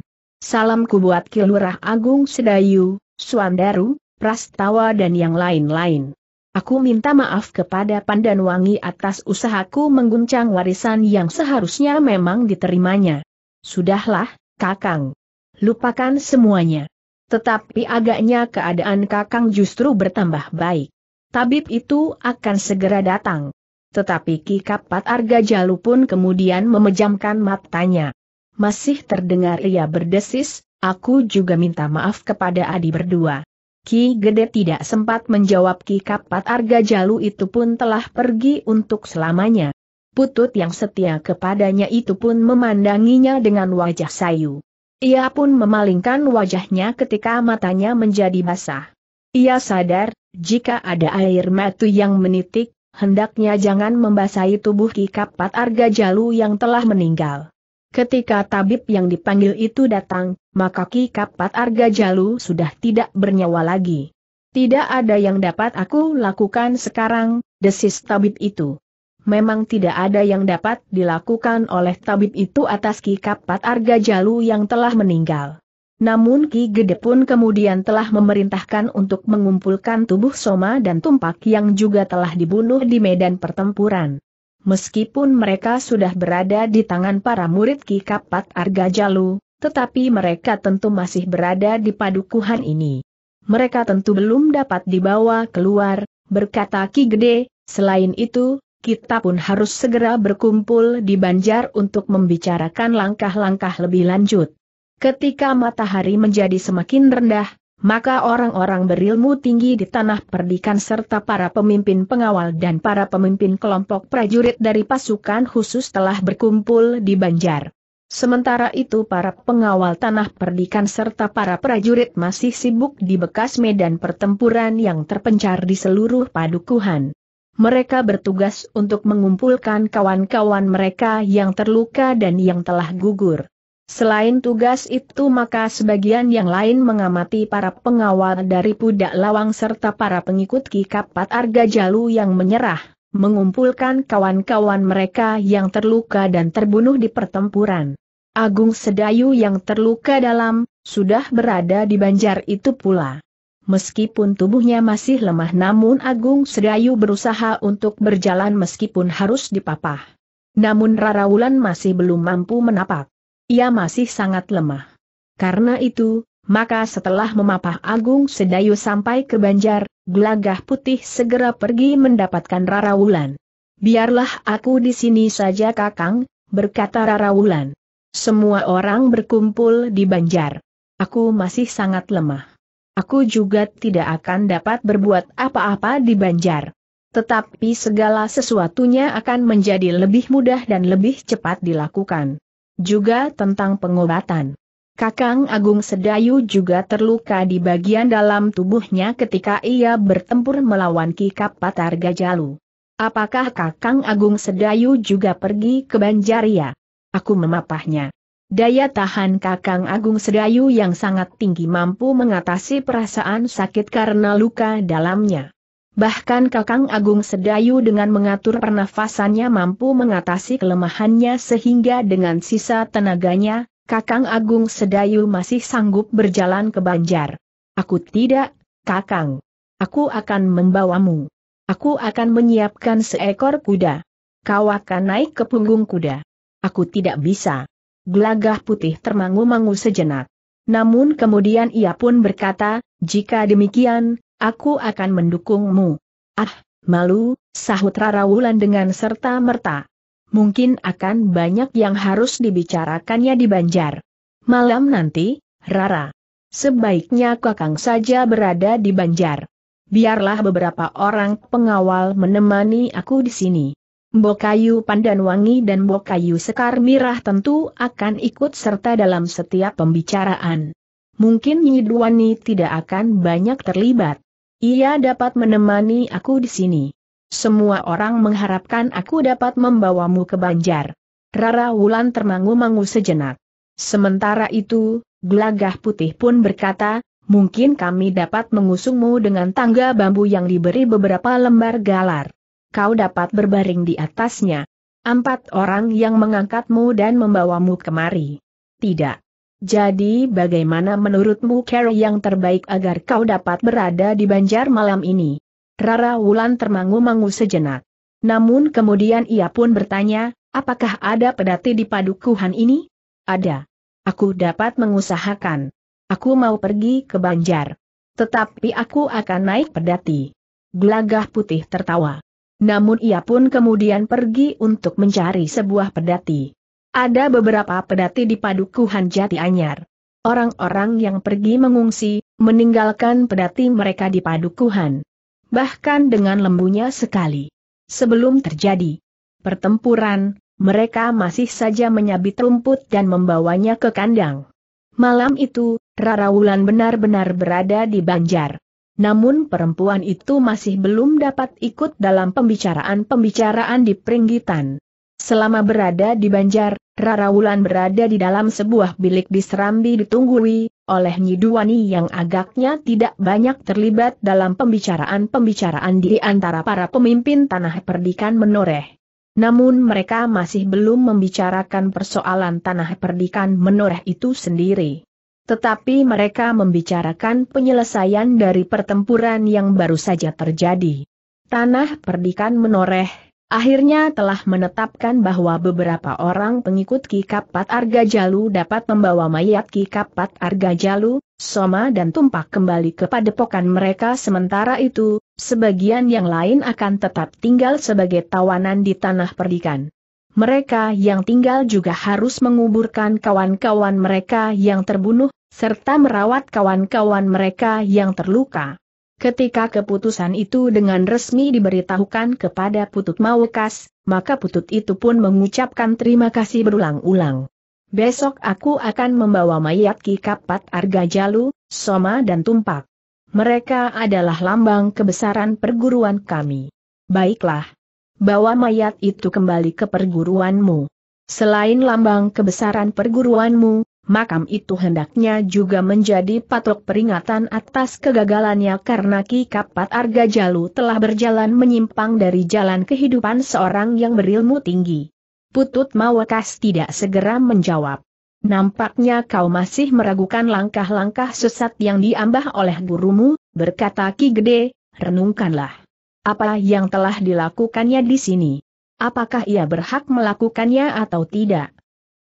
Salamku buat Kilurah Agung Sedayu, Suandaru, Prastawa dan yang lain-lain. Aku minta maaf kepada Pandanwangi atas usahaku mengguncang warisan yang seharusnya memang diterimanya. Sudahlah, Kakang. Lupakan semuanya. Tetapi agaknya keadaan Kakang justru bertambah baik. Tabib itu akan segera datang. Tetapi Ki Kapat Arga Jalu pun kemudian memejamkan matanya. Masih terdengar ia berdesis, aku juga minta maaf kepada Adi berdua. Ki Gede tidak sempat menjawab Ki Kapat Arga Jalu itu pun telah pergi untuk selamanya. Putut yang setia kepadanya itu pun memandanginya dengan wajah sayu. Ia pun memalingkan wajahnya ketika matanya menjadi basah. Ia sadar, jika ada air mata yang menitik, hendaknya jangan membasahi tubuh Ki Kapat Arga Jalu yang telah meninggal. Ketika tabib yang dipanggil itu datang, maka Ki Kapat Arga Jalu sudah tidak bernyawa lagi. Tidak ada yang dapat aku lakukan sekarang, desis tabib itu. Memang tidak ada yang dapat dilakukan oleh tabib itu atas Ki Kapat Arga Jalu yang telah meninggal. Namun Ki Gede pun kemudian telah memerintahkan untuk mengumpulkan tubuh Soma dan Tumpak yang juga telah dibunuh di medan pertempuran. Meskipun mereka sudah berada di tangan para murid Ki Kapat Jalu, tetapi mereka tentu masih berada di padukuhan ini. Mereka tentu belum dapat dibawa keluar, berkata Ki Gede, selain itu, kita pun harus segera berkumpul di Banjar untuk membicarakan langkah-langkah lebih lanjut. Ketika matahari menjadi semakin rendah, maka orang-orang berilmu tinggi di tanah perdikan serta para pemimpin pengawal dan para pemimpin kelompok prajurit dari pasukan khusus telah berkumpul di Banjar. Sementara itu para pengawal tanah perdikan serta para prajurit masih sibuk di bekas medan pertempuran yang terpencar di seluruh padukuhan. Mereka bertugas untuk mengumpulkan kawan-kawan mereka yang terluka dan yang telah gugur. Selain tugas itu maka sebagian yang lain mengamati para pengawal dari Pudak Lawang serta para pengikut Ki Kapat Arga Jalu yang menyerah, mengumpulkan kawan-kawan mereka yang terluka dan terbunuh di pertempuran. Agung Sedayu yang terluka dalam, sudah berada di banjar itu pula. Meskipun tubuhnya masih lemah namun Agung Sedayu berusaha untuk berjalan meskipun harus dipapah. Namun Rara Wulan masih belum mampu menapak. Ia masih sangat lemah. Karena itu, maka setelah memapah Agung Sedayu sampai ke Banjar, Glagah Putih segera pergi mendapatkan Rara Wulan. Biarlah aku di sini saja kakang, berkata Rara Wulan. Semua orang berkumpul di Banjar. Aku masih sangat lemah. Aku juga tidak akan dapat berbuat apa-apa di Banjar. Tetapi segala sesuatunya akan menjadi lebih mudah dan lebih cepat dilakukan. Juga tentang pengobatan. Kakang Agung Sedayu juga terluka di bagian dalam tubuhnya ketika ia bertempur melawan Ki Kapatar Gajalu. Apakah Kakang Agung Sedayu juga pergi ke Banjaria? Aku memapahnya. Daya tahan Kakang Agung Sedayu yang sangat tinggi mampu mengatasi perasaan sakit karena luka dalamnya. Bahkan Kakang Agung Sedayu dengan mengatur pernafasannya mampu mengatasi kelemahannya sehingga dengan sisa tenaganya, Kakang Agung Sedayu masih sanggup berjalan ke Banjar. Aku tidak, Kakang. Aku akan membawamu. Aku akan menyiapkan seekor kuda. Kau akan naik ke punggung kuda. Aku tidak bisa. Gelagah putih termangu-mangu sejenak. Namun kemudian ia pun berkata, jika demikian, aku akan mendukungmu. Ah, malu, sahut Rara Wulan dengan serta-merta. Mungkin akan banyak yang harus dibicarakannya di Banjar. Malam nanti, Rara. Sebaiknya kakang saja berada di Banjar. Biarlah beberapa orang pengawal menemani aku di sini. Bokayu Pandanwangi dan Bokayu Sekar Mirah tentu akan ikut serta dalam setiap pembicaraan. Mungkin Nyidwani tidak akan banyak terlibat. Ia dapat menemani aku di sini. Semua orang mengharapkan aku dapat membawamu ke Banjar. Rara Wulan termangu-mangu sejenak. Sementara itu, Glagah putih pun berkata, mungkin kami dapat mengusungmu dengan tangga bambu yang diberi beberapa lembar galar. Kau dapat berbaring di atasnya. Empat orang yang mengangkatmu dan membawamu kemari. Tidak. Jadi bagaimana menurutmu cara yang terbaik agar kau dapat berada di Banjar malam ini? Rara Wulan termangu-mangu sejenak. Namun kemudian ia pun bertanya, apakah ada pedati di padukuhan ini? Ada. Aku dapat mengusahakan. Aku mau pergi ke Banjar. Tetapi aku akan naik pedati. Gelagah putih tertawa. Namun ia pun kemudian pergi untuk mencari sebuah pedati. Ada beberapa pedati di padukuhan Jati Anyar. Orang-orang yang pergi mengungsi, meninggalkan pedati mereka di padukuhan. Bahkan dengan lembunya sekali. Sebelum terjadi pertempuran, mereka masih saja menyabit rumput dan membawanya ke kandang. Malam itu, Rara Wulan benar-benar berada di Banjar. Namun perempuan itu masih belum dapat ikut dalam pembicaraan-pembicaraan di Pringgitan. Selama berada di Banjar, Rara Wulan berada di dalam sebuah bilik di Serambi ditunggui, oleh Nyiduwani yang agaknya tidak banyak terlibat dalam pembicaraan-pembicaraan di antara para pemimpin tanah perdikan menoreh. Namun mereka masih belum membicarakan persoalan tanah perdikan menoreh itu sendiri. Tetapi mereka membicarakan penyelesaian dari pertempuran yang baru saja terjadi. Tanah perdikan menoreh akhirnya telah menetapkan bahwa beberapa orang pengikut Ki Kapat Jalu dapat membawa mayat Ki Kapat Jalu, Soma dan Tumpak kembali ke padepokan mereka sementara itu, sebagian yang lain akan tetap tinggal sebagai tawanan di tanah perdikan. Mereka yang tinggal juga harus menguburkan kawan-kawan mereka yang terbunuh, serta merawat kawan-kawan mereka yang terluka. Ketika keputusan itu dengan resmi diberitahukan kepada Putut Mawekas, maka Putut itu pun mengucapkan terima kasih berulang-ulang. Besok aku akan membawa mayat Ki Kapat Argajalu, Soma dan Tumpak. Mereka adalah lambang kebesaran perguruan kami. Baiklah. Bawa mayat itu kembali ke perguruanmu. Selain lambang kebesaran perguruanmu, makam itu hendaknya juga menjadi patok peringatan atas kegagalannya karena Ki Kapat Arga Jalu telah berjalan menyimpang dari jalan kehidupan seorang yang berilmu tinggi. Putut Mawakas tidak segera menjawab. Nampaknya kau masih meragukan langkah-langkah sesat yang diambah oleh gurumu, berkata Ki Gede, renungkanlah. Apa yang telah dilakukannya di sini? Apakah ia berhak melakukannya atau tidak?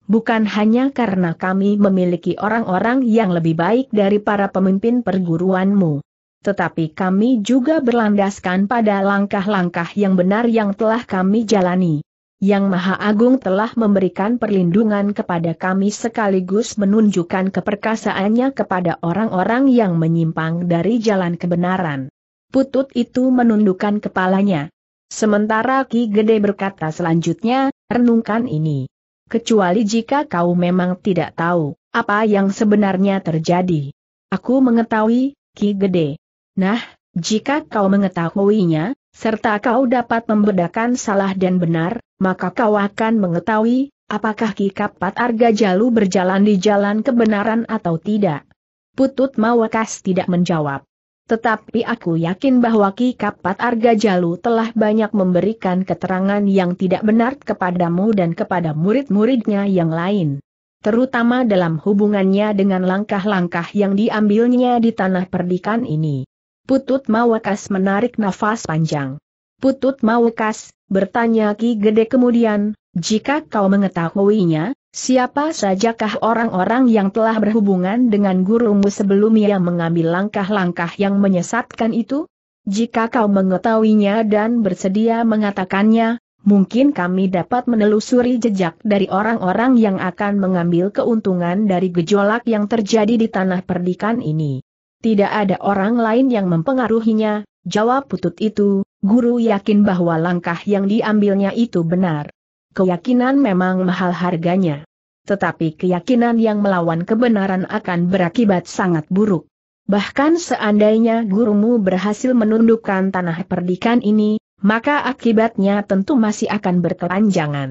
bukan hanya karena kami memiliki orang-orang yang lebih baik dari para pemimpin perguruanmu. Tetapi kami juga berlandaskan pada langkah-langkah yang benar yang telah kami jalani. Yang Maha Agung telah memberikan perlindungan kepada kami sekaligus menunjukkan keperkasaannya kepada orang-orang yang menyimpang dari jalan kebenaran. Putut itu menundukkan kepalanya. Sementara Ki Gede berkata selanjutnya, renungkan ini kecuali jika kau memang tidak tahu apa yang sebenarnya terjadi. Aku mengetahui, Ki Gede. Nah, jika kau mengetahuinya, serta kau dapat membedakan salah dan benar, maka kau akan mengetahui apakah Ki Kapat Arga Jalu berjalan di jalan kebenaran atau tidak. Putut Mawakas tidak menjawab. Tetapi aku yakin bahwa Ki Kapat Arga Jalu telah banyak memberikan keterangan yang tidak benar kepadamu dan kepada murid-muridnya yang lain. Terutama dalam hubungannya dengan langkah-langkah yang diambilnya di tanah perdikan ini. Putut Mawakas menarik nafas panjang. Putut Mawakas, bertanya Ki Gede kemudian, jika kau mengetahuinya, Siapa sajakah orang-orang yang telah berhubungan dengan gurumu sebelum ia mengambil langkah-langkah yang menyesatkan itu? Jika kau mengetahuinya dan bersedia mengatakannya, mungkin kami dapat menelusuri jejak dari orang-orang yang akan mengambil keuntungan dari gejolak yang terjadi di tanah perdikan ini. Tidak ada orang lain yang mempengaruhinya, jawab putut itu, guru yakin bahwa langkah yang diambilnya itu benar keyakinan memang mahal harganya. Tetapi keyakinan yang melawan kebenaran akan berakibat sangat buruk. Bahkan seandainya gurumu berhasil menundukkan tanah perdikan ini, maka akibatnya tentu masih akan berkepanjangan.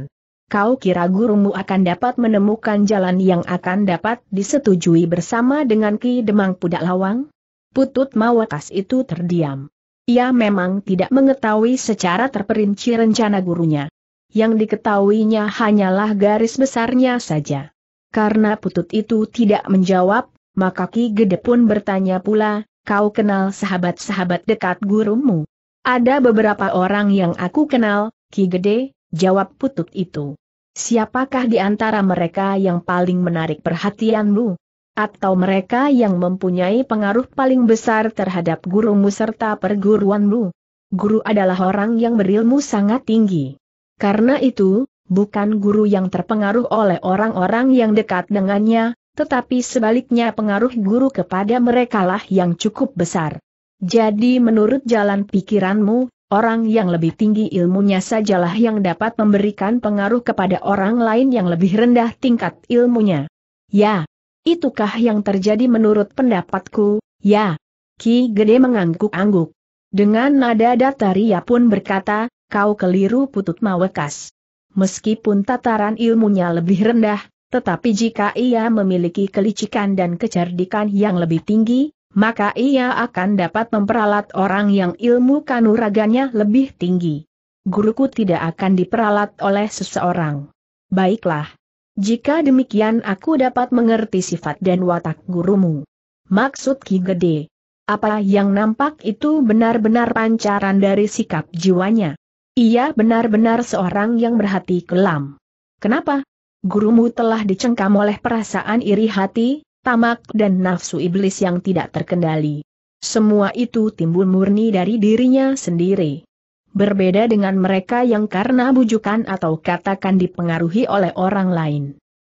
Kau kira gurumu akan dapat menemukan jalan yang akan dapat disetujui bersama dengan Ki Demang Pudak Lawang? Putut Mawakas itu terdiam. Ia memang tidak mengetahui secara terperinci rencana gurunya yang diketahuinya hanyalah garis besarnya saja. Karena putut itu tidak menjawab, maka Ki Gede pun bertanya pula, kau kenal sahabat-sahabat dekat gurumu? Ada beberapa orang yang aku kenal, Ki Gede, jawab putut itu. Siapakah di antara mereka yang paling menarik perhatianmu? Atau mereka yang mempunyai pengaruh paling besar terhadap gurumu serta perguruanmu? Guru adalah orang yang berilmu sangat tinggi. Karena itu, bukan guru yang terpengaruh oleh orang-orang yang dekat dengannya, tetapi sebaliknya pengaruh guru kepada merekalah yang cukup besar. Jadi menurut jalan pikiranmu, orang yang lebih tinggi ilmunya sajalah yang dapat memberikan pengaruh kepada orang lain yang lebih rendah tingkat ilmunya. Ya, itukah yang terjadi menurut pendapatku, ya. Ki Gede mengangguk-angguk. Dengan nada datar ia pun berkata, kau keliru putut mawekas. Meskipun tataran ilmunya lebih rendah, tetapi jika ia memiliki kelicikan dan kecerdikan yang lebih tinggi, maka ia akan dapat memperalat orang yang ilmu kanuraganya lebih tinggi. Guruku tidak akan diperalat oleh seseorang. Baiklah. Jika demikian aku dapat mengerti sifat dan watak gurumu. Maksud Ki Gede. Apa yang nampak itu benar-benar pancaran dari sikap jiwanya. Ia benar-benar seorang yang berhati kelam. Kenapa? Gurumu telah dicengkam oleh perasaan iri hati, tamak dan nafsu iblis yang tidak terkendali. Semua itu timbul murni dari dirinya sendiri. Berbeda dengan mereka yang karena bujukan atau katakan dipengaruhi oleh orang lain.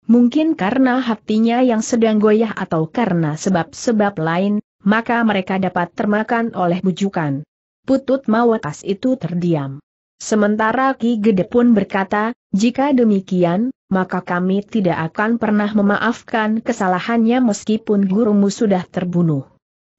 Mungkin karena hatinya yang sedang goyah atau karena sebab-sebab lain, maka mereka dapat termakan oleh bujukan. Putut Mawakas itu terdiam. Sementara Ki Gede pun berkata, jika demikian, maka kami tidak akan pernah memaafkan kesalahannya meskipun gurumu sudah terbunuh.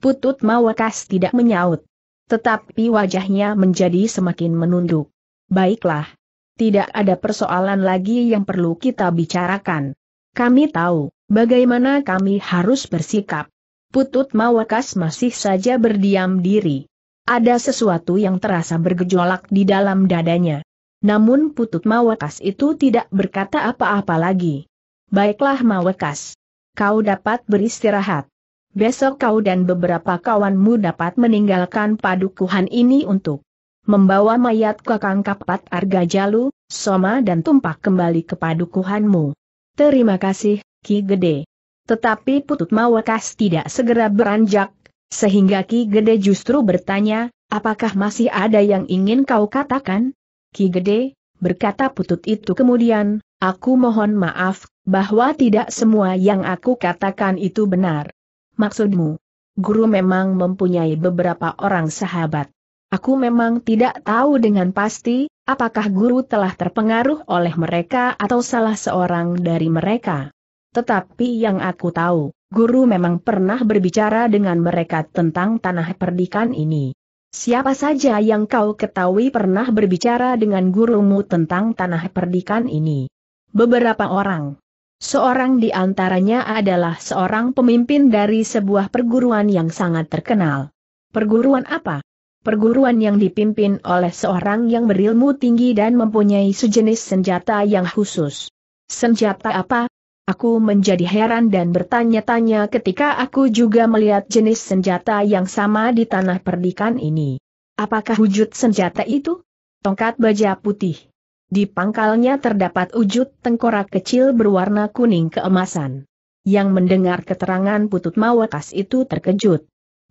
Putut Mawakas tidak menyaut. Tetapi wajahnya menjadi semakin menunduk. Baiklah. Tidak ada persoalan lagi yang perlu kita bicarakan. Kami tahu, bagaimana kami harus bersikap. Putut Mawakas masih saja berdiam diri. Ada sesuatu yang terasa bergejolak di dalam dadanya. Namun Putut Mawekas itu tidak berkata apa-apa lagi. Baiklah Mawekas. Kau dapat beristirahat. Besok kau dan beberapa kawanmu dapat meninggalkan padukuhan ini untuk membawa mayat kakang kapat Arga Jalu, Soma dan tumpak kembali ke padukuhanmu. Terima kasih, Ki Gede. Tetapi Putut Mawekas tidak segera beranjak, sehingga Ki Gede justru bertanya, apakah masih ada yang ingin kau katakan? Ki Gede, berkata putut itu kemudian, aku mohon maaf, bahwa tidak semua yang aku katakan itu benar. Maksudmu, guru memang mempunyai beberapa orang sahabat. Aku memang tidak tahu dengan pasti, apakah guru telah terpengaruh oleh mereka atau salah seorang dari mereka. Tetapi yang aku tahu, Guru memang pernah berbicara dengan mereka tentang tanah perdikan ini. Siapa saja yang kau ketahui pernah berbicara dengan gurumu tentang tanah perdikan ini? Beberapa orang. Seorang di antaranya adalah seorang pemimpin dari sebuah perguruan yang sangat terkenal. Perguruan apa? Perguruan yang dipimpin oleh seorang yang berilmu tinggi dan mempunyai sejenis senjata yang khusus. Senjata apa? Aku menjadi heran dan bertanya-tanya ketika aku juga melihat jenis senjata yang sama di tanah perdikan ini. Apakah wujud senjata itu? Tongkat baja putih. Di pangkalnya terdapat wujud tengkorak kecil berwarna kuning keemasan. Yang mendengar keterangan putut mawakas itu terkejut.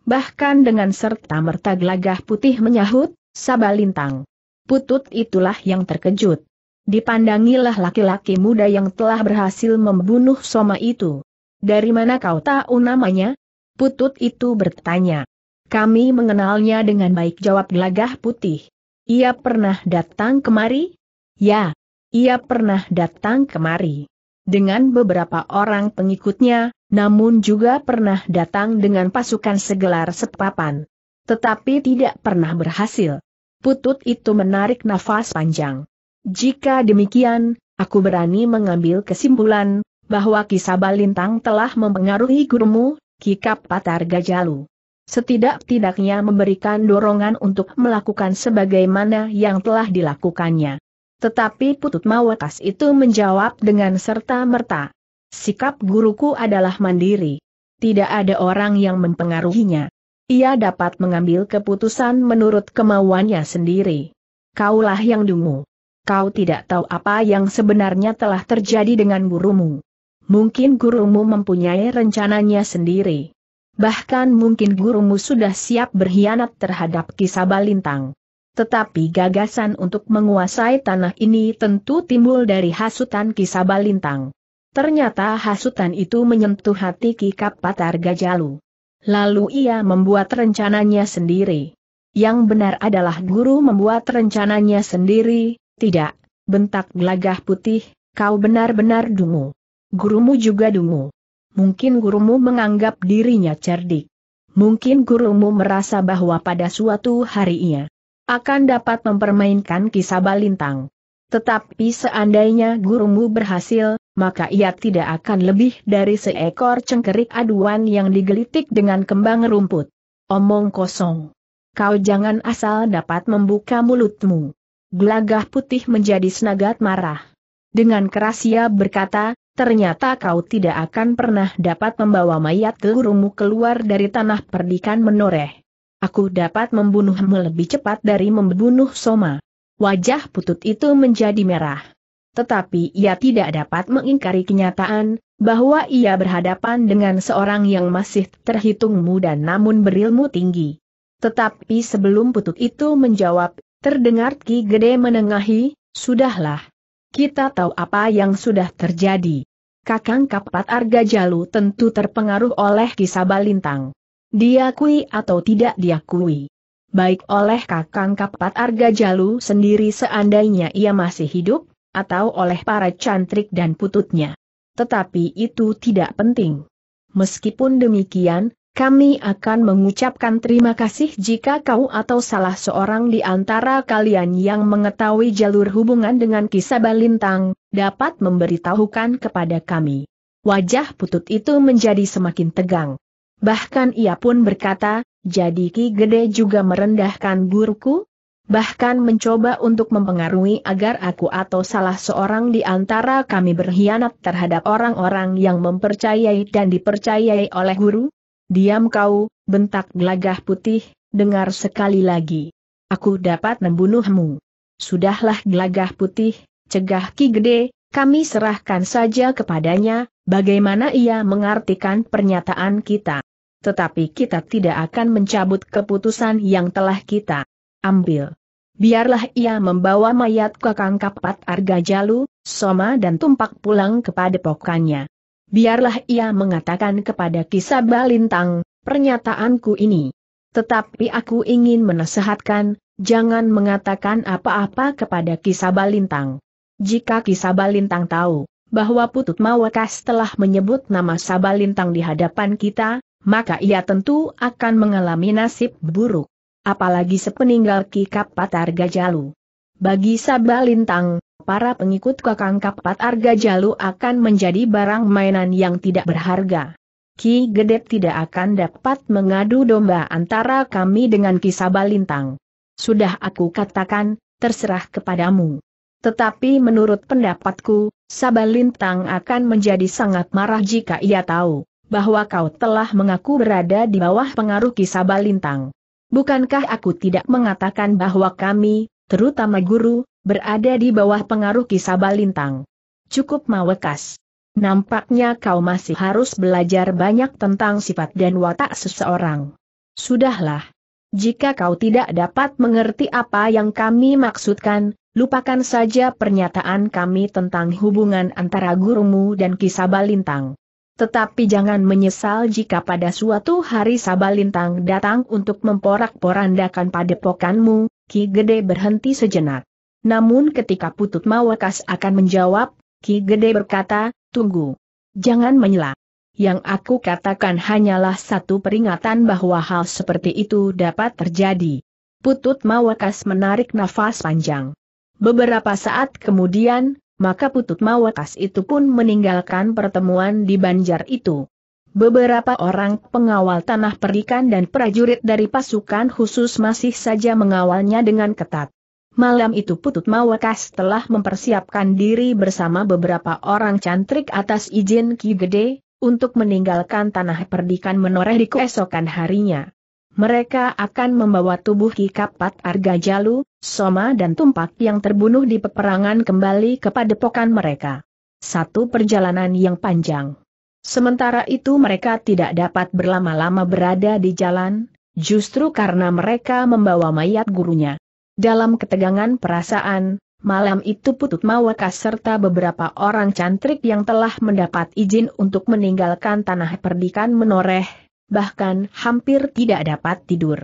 Bahkan dengan serta-merta gelagah putih menyahut, Sabalintang. Putut itulah yang terkejut dipandangilah laki-laki muda yang telah berhasil membunuh Soma itu. Dari mana kau tahu namanya? Putut itu bertanya. Kami mengenalnya dengan baik jawab gelagah putih. Ia pernah datang kemari? Ya, ia pernah datang kemari. Dengan beberapa orang pengikutnya, namun juga pernah datang dengan pasukan segelar sepapan. Tetapi tidak pernah berhasil. Putut itu menarik nafas panjang. Jika demikian, aku berani mengambil kesimpulan, bahwa kisah balintang telah mempengaruhi gurumu, Kikap Patar Gajalu. Setidak-tidaknya memberikan dorongan untuk melakukan sebagaimana yang telah dilakukannya. Tetapi Putut Mawakas itu menjawab dengan serta-merta. Sikap guruku adalah mandiri. Tidak ada orang yang mempengaruhinya. Ia dapat mengambil keputusan menurut kemauannya sendiri. Kaulah yang dungu kau tidak tahu apa yang sebenarnya telah terjadi dengan gurumu. Mungkin gurumu mempunyai rencananya sendiri. Bahkan mungkin gurumu sudah siap berkhianat terhadap kisah balintang. Tetapi gagasan untuk menguasai tanah ini tentu timbul dari hasutan kisah balintang. Ternyata hasutan itu menyentuh hati Ki Kapatar Gajalu. Lalu ia membuat rencananya sendiri. Yang benar adalah guru membuat rencananya sendiri, tidak, bentak gelagah putih, kau benar-benar dungu. Gurumu juga dungu. Mungkin gurumu menganggap dirinya cerdik. Mungkin gurumu merasa bahwa pada suatu hari ia akan dapat mempermainkan kisah balintang. Tetapi seandainya gurumu berhasil, maka ia tidak akan lebih dari seekor cengkerik aduan yang digelitik dengan kembang rumput. Omong kosong. Kau jangan asal dapat membuka mulutmu gelagah putih menjadi senagat marah. Dengan keras ia berkata, ternyata kau tidak akan pernah dapat membawa mayat gurumu keluar dari tanah perdikan menoreh. Aku dapat membunuhmu lebih cepat dari membunuh Soma. Wajah putut itu menjadi merah. Tetapi ia tidak dapat mengingkari kenyataan, bahwa ia berhadapan dengan seorang yang masih terhitung muda namun berilmu tinggi. Tetapi sebelum putut itu menjawab, Terdengar Ki Gede menengahi, sudahlah. Kita tahu apa yang sudah terjadi. Kakang Kapat Arga Jalu tentu terpengaruh oleh kisah Balintang. Diakui atau tidak diakui. Baik oleh Kakang Kapat Arga Jalu sendiri seandainya ia masih hidup, atau oleh para cantrik dan pututnya. Tetapi itu tidak penting. Meskipun demikian, kami akan mengucapkan terima kasih jika kau atau salah seorang di antara kalian yang mengetahui jalur hubungan dengan kisah Balintang, dapat memberitahukan kepada kami. Wajah putut itu menjadi semakin tegang. Bahkan ia pun berkata, jadi Ki Gede juga merendahkan guruku? Bahkan mencoba untuk mempengaruhi agar aku atau salah seorang di antara kami berkhianat terhadap orang-orang yang mempercayai dan dipercayai oleh guru? Diam kau, bentak gelagah putih, dengar sekali lagi. Aku dapat membunuhmu. Sudahlah gelagah putih, cegah Ki Gede, kami serahkan saja kepadanya, bagaimana ia mengartikan pernyataan kita. Tetapi kita tidak akan mencabut keputusan yang telah kita ambil. Biarlah ia membawa mayat kakang kapat arga jalu, Soma dan tumpak pulang kepada pokannya biarlah ia mengatakan kepada kisah Balintang, pernyataanku ini. Tetapi aku ingin menasehatkan, jangan mengatakan apa-apa kepada kisah Balintang. Jika kisah Balintang tahu bahwa Putut Mawakas telah menyebut nama Sabalintang di hadapan kita, maka ia tentu akan mengalami nasib buruk. Apalagi sepeninggal Ki Patar Gajalu. Bagi Sabah Lintang, para pengikut Kakang Kapat Arga Jalu akan menjadi barang mainan yang tidak berharga. Ki Gedep tidak akan dapat mengadu domba antara kami dengan Ki Sabalintang. Sudah aku katakan, terserah kepadamu. Tetapi menurut pendapatku, Lintang akan menjadi sangat marah jika ia tahu bahwa kau telah mengaku berada di bawah pengaruh Ki Sabalintang. Bukankah aku tidak mengatakan bahwa kami, terutama guru, berada di bawah pengaruh kisah balintang. Cukup mawekas. Nampaknya kau masih harus belajar banyak tentang sifat dan watak seseorang. Sudahlah. Jika kau tidak dapat mengerti apa yang kami maksudkan, lupakan saja pernyataan kami tentang hubungan antara gurumu dan kisah balintang. Tetapi jangan menyesal jika pada suatu hari Sabalintang datang untuk memporak-porandakan padepokanmu, Ki Gede berhenti sejenak. Namun ketika Putut Mawakas akan menjawab, Ki Gede berkata, tunggu. Jangan menyela. Yang aku katakan hanyalah satu peringatan bahwa hal seperti itu dapat terjadi. Putut Mawakas menarik nafas panjang. Beberapa saat kemudian, maka Putut Mawakas itu pun meninggalkan pertemuan di banjar itu. Beberapa orang pengawal tanah perikan dan prajurit dari pasukan khusus masih saja mengawalnya dengan ketat. Malam itu Putut Mawakas telah mempersiapkan diri bersama beberapa orang cantrik atas izin Ki Gede, untuk meninggalkan tanah perdikan menoreh di keesokan harinya. Mereka akan membawa tubuh Arga Jalu, Soma dan Tumpak yang terbunuh di peperangan kembali kepada pokan mereka. Satu perjalanan yang panjang. Sementara itu mereka tidak dapat berlama-lama berada di jalan, justru karena mereka membawa mayat gurunya. Dalam ketegangan perasaan, malam itu Putut Mawaka serta beberapa orang cantrik yang telah mendapat izin untuk meninggalkan tanah perdikan menoreh bahkan hampir tidak dapat tidur.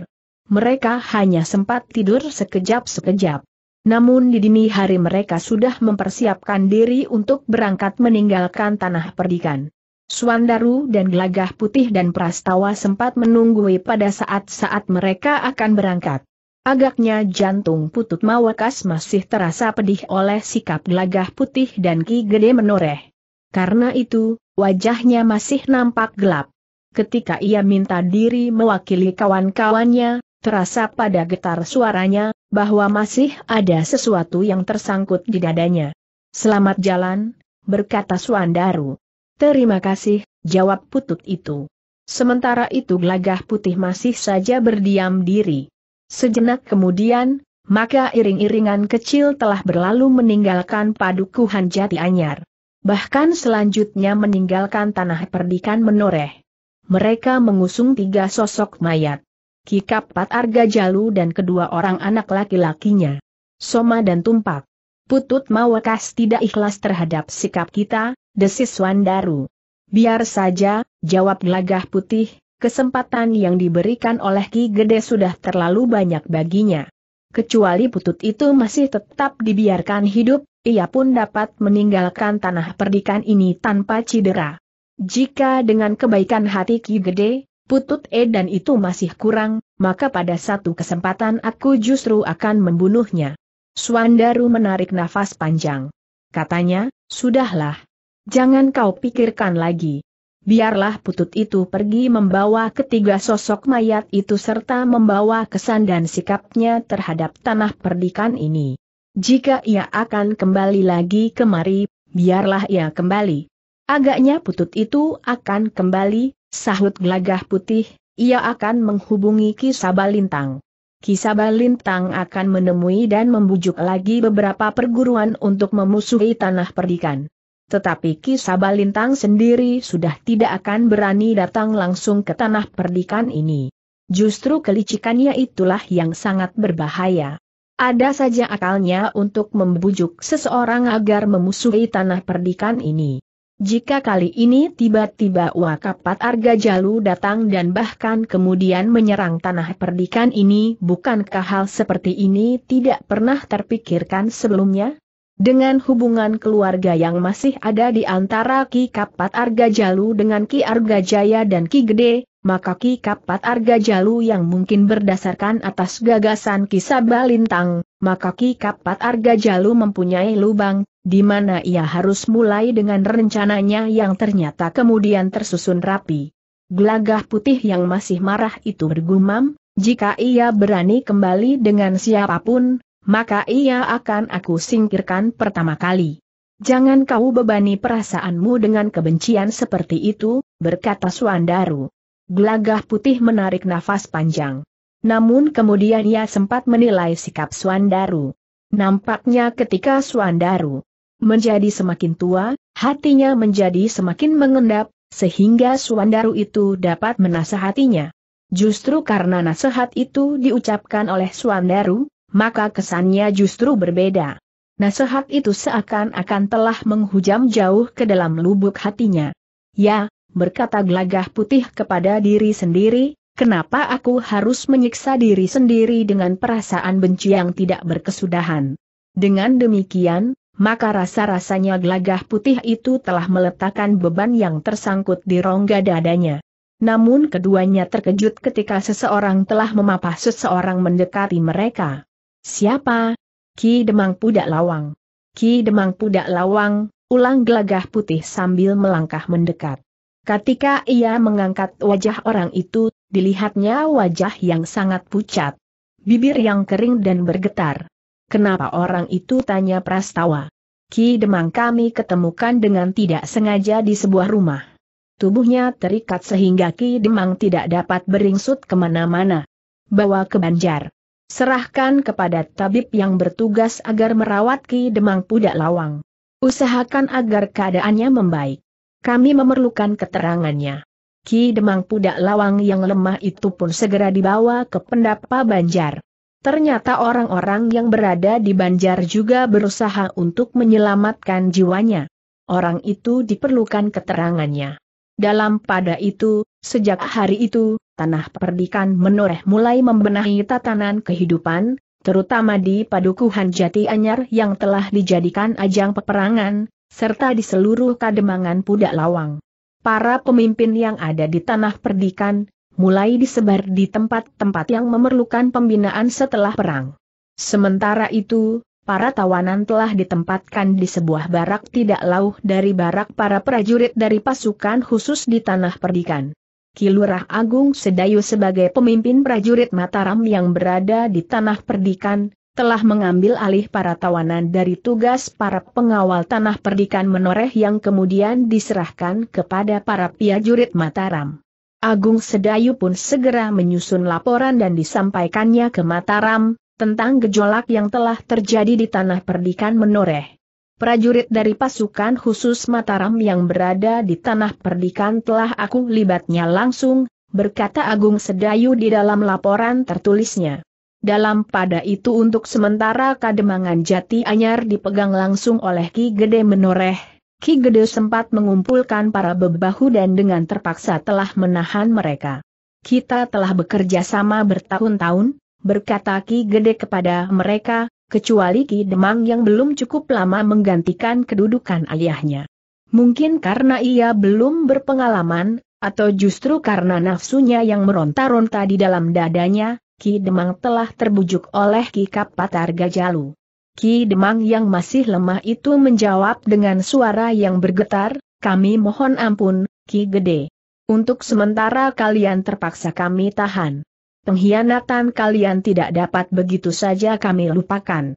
Mereka hanya sempat tidur sekejap-sekejap. Namun di dini hari mereka sudah mempersiapkan diri untuk berangkat meninggalkan tanah perdikan. Suandaru dan Gelagah Putih dan Prastawa sempat menunggui pada saat-saat mereka akan berangkat. Agaknya jantung putut Mawakas masih terasa pedih oleh sikap Gelagah Putih dan Ki Gede menoreh. Karena itu, wajahnya masih nampak gelap ketika ia minta diri mewakili kawan-kawannya, terasa pada getar suaranya, bahwa masih ada sesuatu yang tersangkut di dadanya. Selamat jalan, berkata Suandaru. Terima kasih, jawab putut itu. Sementara itu gelagah putih masih saja berdiam diri. Sejenak kemudian, maka iring-iringan kecil telah berlalu meninggalkan padukuhan jati anyar. Bahkan selanjutnya meninggalkan tanah perdikan menoreh mereka mengusung tiga sosok mayat. Kikapat Arga Jalu dan kedua orang anak laki-lakinya. Soma dan Tumpak. Putut Mawakas tidak ikhlas terhadap sikap kita, desis Wandaru. Biar saja, jawab gelagah putih, kesempatan yang diberikan oleh Ki Gede sudah terlalu banyak baginya. Kecuali putut itu masih tetap dibiarkan hidup, ia pun dapat meninggalkan tanah perdikan ini tanpa cedera. Jika dengan kebaikan hati Ki Gede, Putut Edan itu masih kurang, maka pada satu kesempatan aku justru akan membunuhnya. Suandaru menarik nafas panjang. Katanya, sudahlah. Jangan kau pikirkan lagi. Biarlah putut itu pergi membawa ketiga sosok mayat itu serta membawa kesan dan sikapnya terhadap tanah perdikan ini. Jika ia akan kembali lagi kemari, biarlah ia kembali. Agaknya putut itu akan kembali, sahut gelagah putih, ia akan menghubungi Kisabalintang. Kisabalintang akan menemui dan membujuk lagi beberapa perguruan untuk memusuhi tanah perdikan. Tetapi Kisabalintang sendiri sudah tidak akan berani datang langsung ke tanah perdikan ini. Justru kelicikannya itulah yang sangat berbahaya. Ada saja akalnya untuk membujuk seseorang agar memusuhi tanah perdikan ini. Jika kali ini tiba-tiba Wakapat Arga Jalu datang dan bahkan kemudian menyerang tanah perdikan ini bukankah hal seperti ini tidak pernah terpikirkan sebelumnya? Dengan hubungan keluarga yang masih ada di antara Ki Kapat Arga Jalu dengan Ki Arga Jaya dan Ki Gede, maka Ki Kapat Arga Jalu yang mungkin berdasarkan atas gagasan Ki Sabalintang, maka Ki Kapat Arga Jalu mempunyai lubang di mana ia harus mulai dengan rencananya yang ternyata kemudian tersusun rapi. Gelagah putih yang masih marah itu bergumam, jika ia berani kembali dengan siapapun, maka ia akan aku singkirkan pertama kali. Jangan kau bebani perasaanmu dengan kebencian seperti itu, berkata Suandaru. Gelagah putih menarik nafas panjang. Namun kemudian ia sempat menilai sikap Suandaru. Nampaknya ketika Suandaru Menjadi semakin tua, hatinya menjadi semakin mengendap, sehingga Suwandaru itu dapat menasehatinya. Justru karena nasihat itu diucapkan oleh Suwandaru, maka kesannya justru berbeda. Nasihat itu seakan-akan telah menghujam jauh ke dalam lubuk hatinya. Ya, berkata glagah putih kepada diri sendiri, kenapa aku harus menyiksa diri sendiri dengan perasaan benci yang tidak berkesudahan. Dengan demikian, maka rasa-rasanya gelagah putih itu telah meletakkan beban yang tersangkut di rongga dadanya. Namun keduanya terkejut ketika seseorang telah memapah seseorang mendekati mereka. Siapa? Ki Demang Pudak Lawang. Ki Demang Pudak Lawang, ulang gelagah putih sambil melangkah mendekat. Ketika ia mengangkat wajah orang itu, dilihatnya wajah yang sangat pucat. Bibir yang kering dan bergetar. Kenapa orang itu tanya Prastawa? Ki Demang kami ketemukan dengan tidak sengaja di sebuah rumah. Tubuhnya terikat sehingga Ki Demang tidak dapat beringsut kemana-mana. Bawa ke Banjar. Serahkan kepada tabib yang bertugas agar merawat Ki Demang Pudak Lawang. Usahakan agar keadaannya membaik. Kami memerlukan keterangannya. Ki Demang Pudak Lawang yang lemah itu pun segera dibawa ke pendapa Banjar. Ternyata orang-orang yang berada di Banjar juga berusaha untuk menyelamatkan jiwanya. Orang itu diperlukan keterangannya. Dalam pada itu, sejak hari itu, tanah perdikan menoreh mulai membenahi tatanan kehidupan, terutama di Padukuhan Jati Anyar yang telah dijadikan ajang peperangan, serta di seluruh kademangan Pudak Lawang. Para pemimpin yang ada di tanah perdikan, mulai disebar di tempat-tempat yang memerlukan pembinaan setelah perang. Sementara itu, para tawanan telah ditempatkan di sebuah barak tidak lauh dari barak para prajurit dari pasukan khusus di Tanah Perdikan. Kilurah Agung Sedayu sebagai pemimpin prajurit Mataram yang berada di Tanah Perdikan, telah mengambil alih para tawanan dari tugas para pengawal tanah perdikan menoreh yang kemudian diserahkan kepada para prajurit Mataram. Agung Sedayu pun segera menyusun laporan dan disampaikannya ke Mataram, tentang gejolak yang telah terjadi di tanah perdikan menoreh. Prajurit dari pasukan khusus Mataram yang berada di tanah perdikan telah aku libatnya langsung, berkata Agung Sedayu di dalam laporan tertulisnya. Dalam pada itu untuk sementara Kademangan Jati Anyar dipegang langsung oleh Ki Gede Menoreh, Ki Gede sempat mengumpulkan para bebahu dan dengan terpaksa telah menahan mereka. Kita telah bekerja sama bertahun-tahun, berkata Ki Gede kepada mereka, kecuali Ki Demang yang belum cukup lama menggantikan kedudukan ayahnya. Mungkin karena ia belum berpengalaman, atau justru karena nafsunya yang meronta-ronta di dalam dadanya, Ki Demang telah terbujuk oleh Ki Kapatar Gajalu. Ki Demang yang masih lemah itu menjawab dengan suara yang bergetar, kami mohon ampun, Ki Gede. Untuk sementara kalian terpaksa kami tahan. Pengkhianatan kalian tidak dapat begitu saja kami lupakan.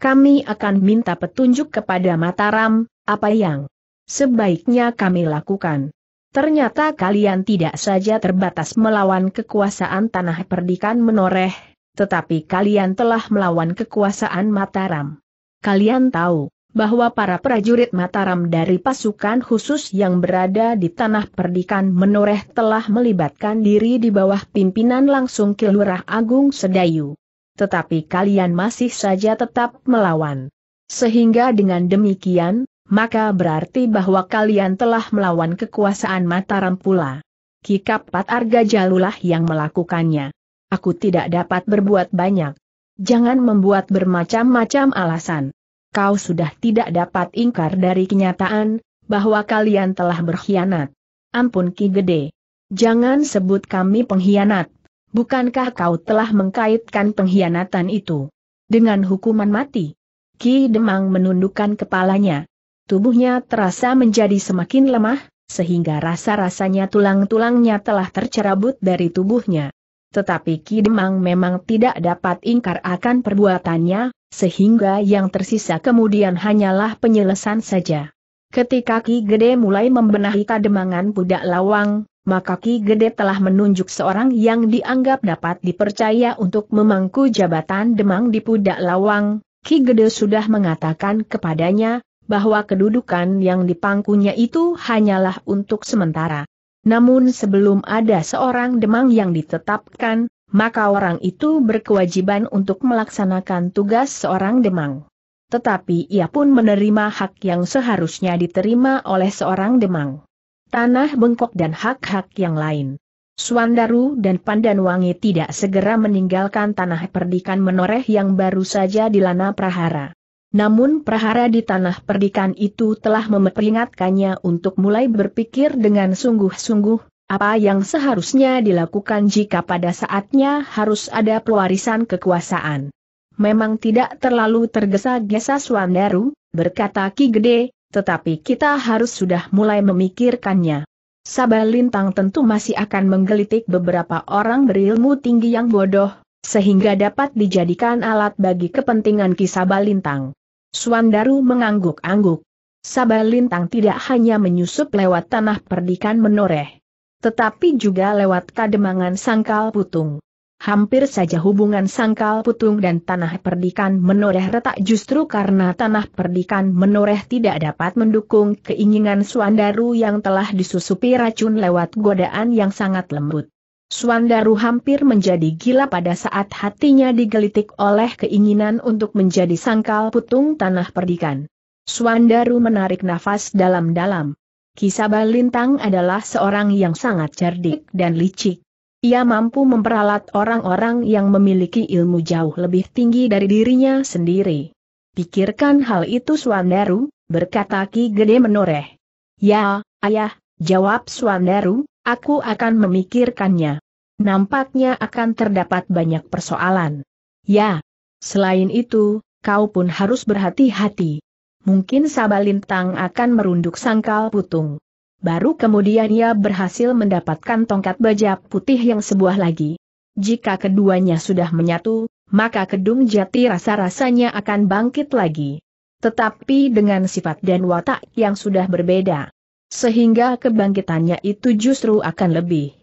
Kami akan minta petunjuk kepada Mataram, apa yang sebaiknya kami lakukan. Ternyata kalian tidak saja terbatas melawan kekuasaan tanah perdikan menoreh, tetapi kalian telah melawan kekuasaan Mataram. Kalian tahu, bahwa para prajurit Mataram dari pasukan khusus yang berada di tanah perdikan menoreh telah melibatkan diri di bawah pimpinan langsung Kilurah Agung Sedayu. Tetapi kalian masih saja tetap melawan. Sehingga dengan demikian, maka berarti bahwa kalian telah melawan kekuasaan Mataram pula. Kikapat Arga Jalulah yang melakukannya aku tidak dapat berbuat banyak. Jangan membuat bermacam-macam alasan. Kau sudah tidak dapat ingkar dari kenyataan, bahwa kalian telah berkhianat. Ampun Ki Gede. Jangan sebut kami pengkhianat. Bukankah kau telah mengkaitkan pengkhianatan itu dengan hukuman mati? Ki Demang menundukkan kepalanya. Tubuhnya terasa menjadi semakin lemah, sehingga rasa-rasanya tulang-tulangnya telah tercerabut dari tubuhnya. Tetapi Ki Demang memang tidak dapat ingkar akan perbuatannya, sehingga yang tersisa kemudian hanyalah penyelesaian saja. Ketika Ki Gede mulai membenahi kademangan budak lawang, maka Ki Gede telah menunjuk seorang yang dianggap dapat dipercaya untuk memangku jabatan demang di pudak lawang. Ki Gede sudah mengatakan kepadanya, bahwa kedudukan yang dipangkunya itu hanyalah untuk sementara. Namun sebelum ada seorang demang yang ditetapkan, maka orang itu berkewajiban untuk melaksanakan tugas seorang demang. Tetapi ia pun menerima hak yang seharusnya diterima oleh seorang demang. Tanah bengkok dan hak-hak yang lain. Suandaru dan Pandanwangi tidak segera meninggalkan tanah perdikan menoreh yang baru saja dilana prahara. Namun prahara di tanah perdikan itu telah memperingatkannya untuk mulai berpikir dengan sungguh-sungguh, apa yang seharusnya dilakukan jika pada saatnya harus ada pewarisan kekuasaan. Memang tidak terlalu tergesa-gesa Swandaru, berkata Ki Gede, tetapi kita harus sudah mulai memikirkannya. Lintang tentu masih akan menggelitik beberapa orang berilmu tinggi yang bodoh, sehingga dapat dijadikan alat bagi kepentingan Ki Lintang. Suandaru mengangguk-angguk. lintang tidak hanya menyusup lewat tanah perdikan menoreh, tetapi juga lewat kademangan sangkal putung. Hampir saja hubungan sangkal putung dan tanah perdikan menoreh retak justru karena tanah perdikan menoreh tidak dapat mendukung keinginan Suandaru yang telah disusupi racun lewat godaan yang sangat lembut. Suandaru hampir menjadi gila pada saat hatinya digelitik oleh keinginan untuk menjadi sangkal putung tanah perdikan. Suandaru menarik nafas dalam-dalam. Kisaba Lintang adalah seorang yang sangat cerdik dan licik. Ia mampu memperalat orang-orang yang memiliki ilmu jauh lebih tinggi dari dirinya sendiri. Pikirkan hal itu Suandaru, berkata Ki Gede menoreh. Ya, ayah, jawab Suandaru, Aku akan memikirkannya. Nampaknya akan terdapat banyak persoalan. Ya. Selain itu, kau pun harus berhati-hati. Mungkin Sabalintang akan merunduk sangkal putung. Baru kemudian ia berhasil mendapatkan tongkat baja putih yang sebuah lagi. Jika keduanya sudah menyatu, maka Kedung Jati rasa-rasanya akan bangkit lagi. Tetapi dengan sifat dan watak yang sudah berbeda. Sehingga kebangkitannya itu justru akan lebih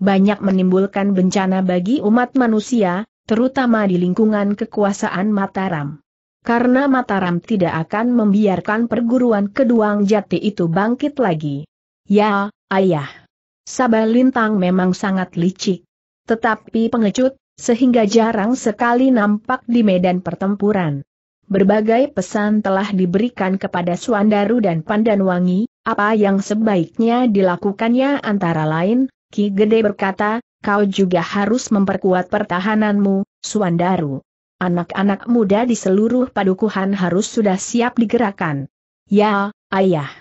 banyak menimbulkan bencana bagi umat manusia, terutama di lingkungan kekuasaan Mataram. Karena Mataram tidak akan membiarkan perguruan keduang jati itu bangkit lagi. Ya, ayah. Lintang memang sangat licik. Tetapi pengecut, sehingga jarang sekali nampak di medan pertempuran. Berbagai pesan telah diberikan kepada Suandaru dan Pandanwangi, apa yang sebaiknya dilakukannya antara lain, Ki Gede berkata, kau juga harus memperkuat pertahananmu, Suandaru. Anak-anak muda di seluruh padukuhan harus sudah siap digerakkan. Ya, ayah.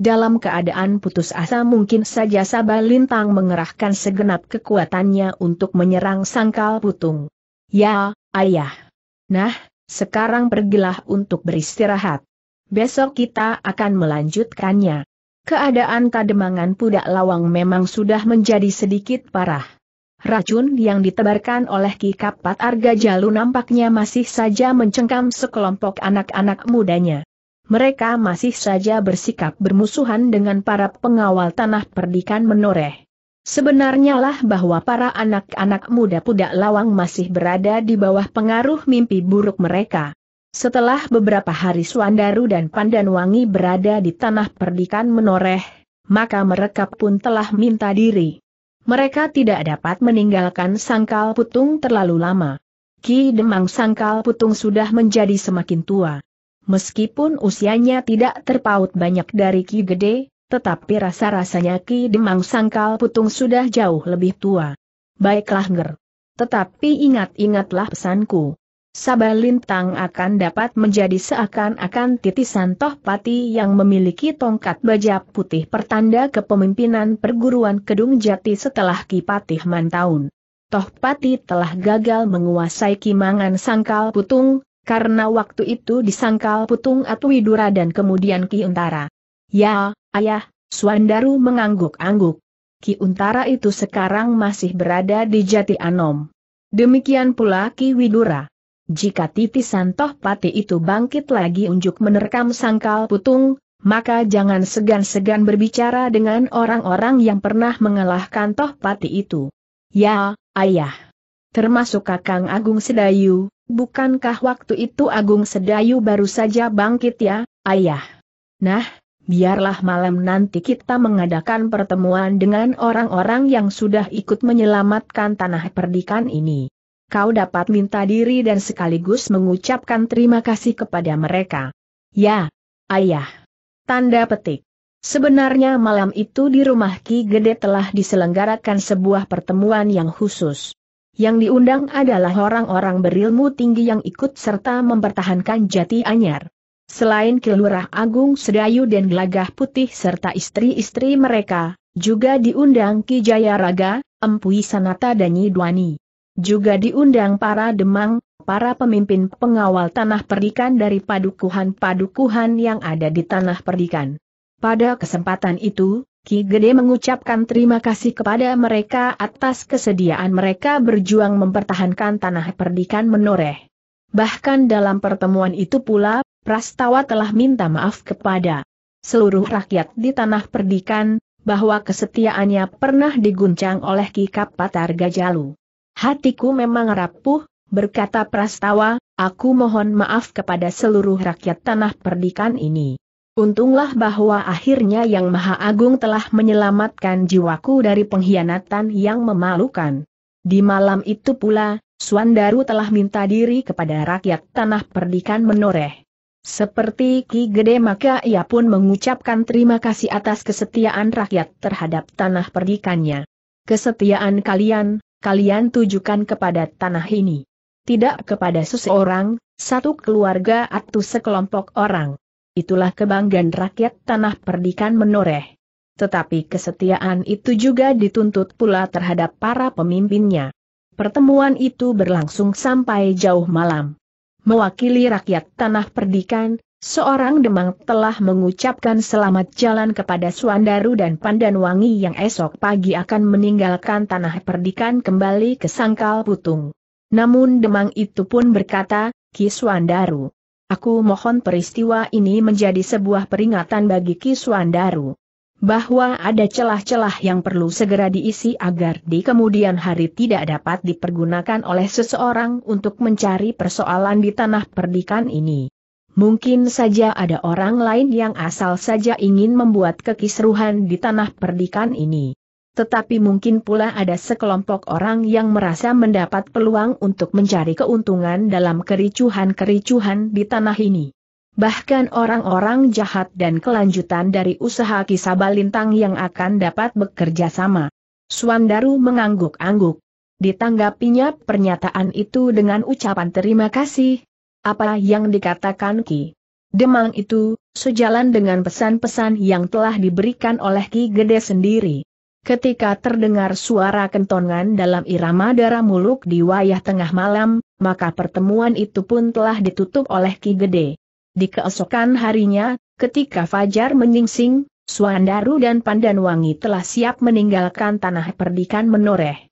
Dalam keadaan putus asa mungkin saja Sabah Lintang mengerahkan segenap kekuatannya untuk menyerang sangkal putung. Ya, ayah. Nah, sekarang pergilah untuk beristirahat besok kita akan melanjutkannya. Keadaan kademangan pudak lawang memang sudah menjadi sedikit parah. Racun yang ditebarkan oleh Ki Kapat Arga Jalu nampaknya masih saja mencengkam sekelompok anak-anak mudanya. Mereka masih saja bersikap bermusuhan dengan para pengawal tanah perdikan menoreh. Sebenarnya lah bahwa para anak-anak muda pudak lawang masih berada di bawah pengaruh mimpi buruk mereka. Setelah beberapa hari Suandaru dan Pandanwangi berada di tanah perdikan menoreh, maka mereka pun telah minta diri. Mereka tidak dapat meninggalkan sangkal putung terlalu lama. Ki Demang Sangkal Putung sudah menjadi semakin tua. Meskipun usianya tidak terpaut banyak dari Ki Gede, tetapi rasa-rasanya Ki Demang Sangkal Putung sudah jauh lebih tua. Baiklah Ger. Tetapi ingat-ingatlah pesanku. Sabah Lintang akan dapat menjadi seakan-akan titisan Tohpati yang memiliki tongkat baja putih pertanda kepemimpinan perguruan Kedung Jati setelah Kipatih Mantaun. Tohpati telah gagal menguasai Kimangan Sangkal Putung, karena waktu itu di Sangkal Putung Atwidura dan kemudian Ki Untara. Ya, ayah, Swandaru mengangguk-angguk. Ki Untara itu sekarang masih berada di Jati Anom. Demikian pula Ki Widura. Jika titisan toh pati itu bangkit lagi unjuk menerkam sangkal putung, maka jangan segan-segan berbicara dengan orang-orang yang pernah mengalahkan toh pati itu. Ya, ayah. Termasuk Kakang Agung Sedayu, bukankah waktu itu Agung Sedayu baru saja bangkit ya, ayah? Nah, biarlah malam nanti kita mengadakan pertemuan dengan orang-orang yang sudah ikut menyelamatkan tanah perdikan ini kau dapat minta diri dan sekaligus mengucapkan terima kasih kepada mereka. Ya, ayah. Tanda petik. Sebenarnya malam itu di rumah Ki Gede telah diselenggarakan sebuah pertemuan yang khusus. Yang diundang adalah orang-orang berilmu tinggi yang ikut serta mempertahankan jati anyar. Selain Kilurah Agung Sedayu dan Gelagah Putih serta istri-istri mereka, juga diundang Ki Jayaraga, Empu Sanata dan Nyidwani. Juga diundang para demang, para pemimpin pengawal tanah perdikan dari padukuhan-padukuhan yang ada di tanah perdikan. Pada kesempatan itu, Ki Gede mengucapkan terima kasih kepada mereka atas kesediaan mereka berjuang mempertahankan tanah perdikan menoreh. Bahkan dalam pertemuan itu pula, Prastawa telah minta maaf kepada seluruh rakyat di tanah perdikan, bahwa kesetiaannya pernah diguncang oleh Ki Kapatar Gajalu. Hatiku memang rapuh, berkata Prastawa, aku mohon maaf kepada seluruh rakyat tanah perdikan ini. Untunglah bahwa akhirnya Yang Maha Agung telah menyelamatkan jiwaku dari pengkhianatan yang memalukan. Di malam itu pula, Suandaru telah minta diri kepada rakyat tanah perdikan menoreh. Seperti Ki Gede maka ia pun mengucapkan terima kasih atas kesetiaan rakyat terhadap tanah perdikannya. Kesetiaan kalian, kalian tujukan kepada tanah ini. Tidak kepada seseorang, satu keluarga atau sekelompok orang. Itulah kebanggaan rakyat tanah perdikan menoreh. Tetapi kesetiaan itu juga dituntut pula terhadap para pemimpinnya. Pertemuan itu berlangsung sampai jauh malam. Mewakili rakyat tanah perdikan, Seorang demang telah mengucapkan selamat jalan kepada Suandaru dan Pandanwangi yang esok pagi akan meninggalkan tanah perdikan kembali ke Sangkal Putung. Namun demang itu pun berkata, Ki Suandaru, aku mohon peristiwa ini menjadi sebuah peringatan bagi Ki Suandaru bahwa ada celah-celah yang perlu segera diisi agar di kemudian hari tidak dapat dipergunakan oleh seseorang untuk mencari persoalan di tanah perdikan ini. Mungkin saja ada orang lain yang asal saja ingin membuat kekisruhan di tanah perdikan ini. Tetapi mungkin pula ada sekelompok orang yang merasa mendapat peluang untuk mencari keuntungan dalam kericuhan-kericuhan di tanah ini. Bahkan orang-orang jahat dan kelanjutan dari usaha Kisabalintang yang akan dapat bekerja sama. Suandaru mengangguk-angguk. Ditanggapinya pernyataan itu dengan ucapan terima kasih, apa yang dikatakan Ki Demang itu, sejalan dengan pesan-pesan yang telah diberikan oleh Ki Gede sendiri. Ketika terdengar suara kentongan dalam irama darah muluk di wayah tengah malam, maka pertemuan itu pun telah ditutup oleh Ki Gede. Di keesokan harinya, ketika Fajar menyingsing, Suandaru dan Pandanwangi telah siap meninggalkan tanah perdikan menoreh.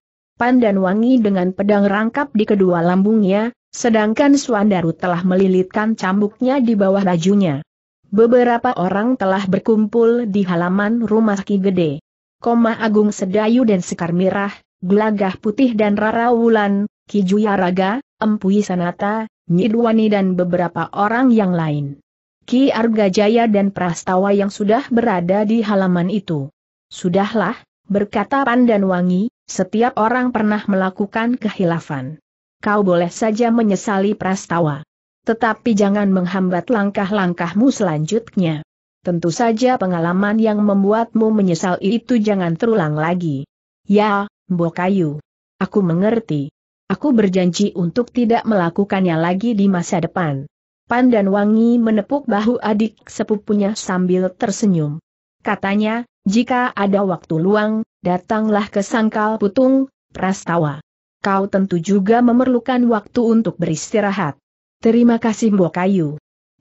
Pandanwangi dengan pedang rangkap di kedua lambungnya, Sedangkan Suandaru telah melilitkan cambuknya di bawah bajunya. Beberapa orang telah berkumpul di halaman rumah Ki Gede. Koma Agung Sedayu dan Sekar Mirah, Gelagah Putih dan Rara Wulan, Ki Juyaraga, Empuy Sanata, Nyidwani dan beberapa orang yang lain. Ki Arga Jaya dan Prastawa yang sudah berada di halaman itu. Sudahlah, berkata Pandan Wangi, setiap orang pernah melakukan kehilafan kau boleh saja menyesali prastawa. Tetapi jangan menghambat langkah-langkahmu selanjutnya. Tentu saja pengalaman yang membuatmu menyesal itu jangan terulang lagi. Ya, Kayu, Aku mengerti. Aku berjanji untuk tidak melakukannya lagi di masa depan. Pan dan Wangi menepuk bahu adik sepupunya sambil tersenyum. Katanya, jika ada waktu luang, datanglah ke Sangkal Putung, Prastawa kau tentu juga memerlukan waktu untuk beristirahat. Terima kasih Mbok Kayu.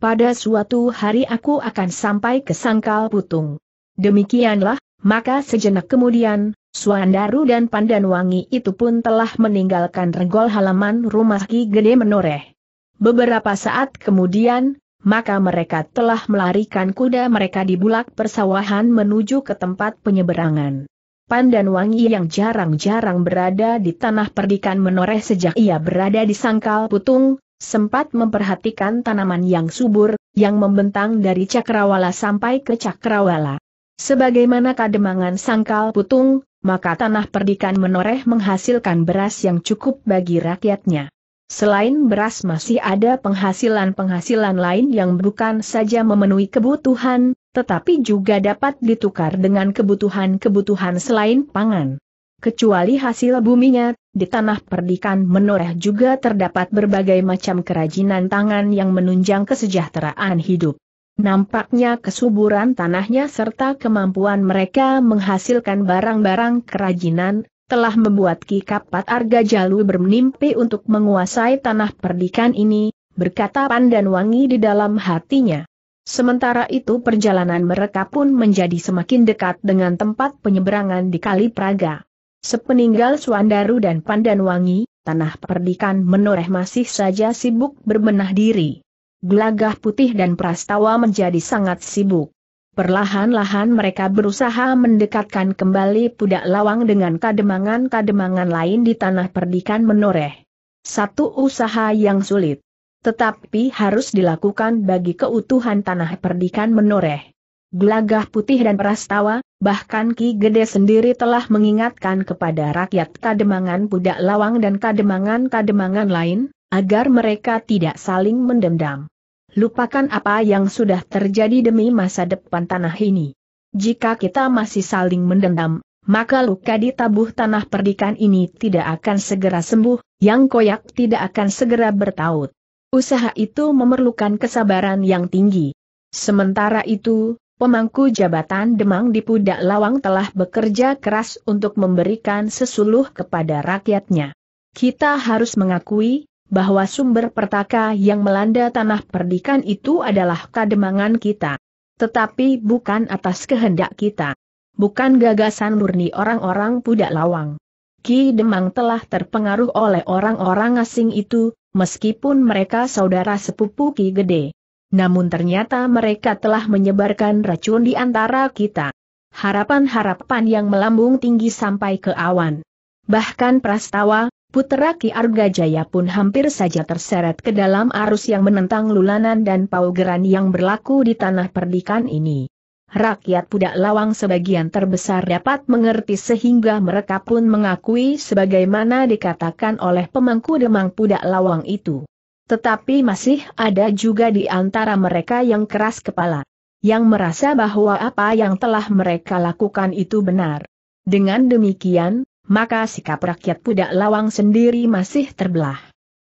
Pada suatu hari aku akan sampai ke Sangkal Putung. Demikianlah, maka sejenak kemudian, Suandaru dan Pandanwangi itu pun telah meninggalkan regol halaman rumah Ki Gede Menoreh. Beberapa saat kemudian, maka mereka telah melarikan kuda mereka di bulak persawahan menuju ke tempat penyeberangan dan Wangi yang jarang-jarang berada di tanah perdikan menoreh sejak ia berada di sangkal putung, sempat memperhatikan tanaman yang subur, yang membentang dari cakrawala sampai ke cakrawala. Sebagaimana kademangan sangkal putung, maka tanah perdikan menoreh menghasilkan beras yang cukup bagi rakyatnya. Selain beras masih ada penghasilan-penghasilan lain yang bukan saja memenuhi kebutuhan, tetapi juga dapat ditukar dengan kebutuhan-kebutuhan selain pangan. Kecuali hasil buminya, di tanah perdikan menoreh juga terdapat berbagai macam kerajinan tangan yang menunjang kesejahteraan hidup. Nampaknya kesuburan tanahnya serta kemampuan mereka menghasilkan barang-barang kerajinan, telah membuat Ki Kapat Arga Jalu bermimpi untuk menguasai tanah perdikan ini, berkata Pandan Wangi di dalam hatinya. Sementara itu perjalanan mereka pun menjadi semakin dekat dengan tempat penyeberangan di Kali Praga. Sepeninggal Suandaru dan Pandanwangi, tanah perdikan menoreh masih saja sibuk berbenah diri. Gelagah putih dan prastawa menjadi sangat sibuk. Perlahan-lahan mereka berusaha mendekatkan kembali pudak lawang dengan kademangan-kademangan lain di tanah perdikan menoreh. Satu usaha yang sulit. Tetapi harus dilakukan bagi keutuhan tanah perdikan menoreh. Gelagah putih dan prastawa, bahkan Ki Gede sendiri telah mengingatkan kepada rakyat Kademangan Pudak Lawang dan Kademangan-Kademangan lain, agar mereka tidak saling mendendam. Lupakan apa yang sudah terjadi demi masa depan tanah ini. Jika kita masih saling mendendam, maka luka di tabuh tanah perdikan ini tidak akan segera sembuh, yang koyak tidak akan segera bertaut. Usaha itu memerlukan kesabaran yang tinggi. Sementara itu, pemangku jabatan Demang di Pudak Lawang telah bekerja keras untuk memberikan sesuluh kepada rakyatnya. Kita harus mengakui, bahwa sumber pertaka yang melanda tanah perdikan itu adalah kademangan kita. Tetapi bukan atas kehendak kita. Bukan gagasan murni orang-orang Pudak Lawang. Ki Demang telah terpengaruh oleh orang-orang asing itu, meskipun mereka saudara sepupu Ki Gede. Namun ternyata mereka telah menyebarkan racun di antara kita. Harapan-harapan yang melambung tinggi sampai ke awan. Bahkan Prastawa, putra Ki Arga Jaya pun hampir saja terseret ke dalam arus yang menentang lulanan dan paugeran yang berlaku di tanah perdikan ini rakyat Pudak Lawang sebagian terbesar dapat mengerti sehingga mereka pun mengakui sebagaimana dikatakan oleh pemangku demang Pudak Lawang itu. Tetapi masih ada juga di antara mereka yang keras kepala, yang merasa bahwa apa yang telah mereka lakukan itu benar. Dengan demikian, maka sikap rakyat Pudak Lawang sendiri masih terbelah.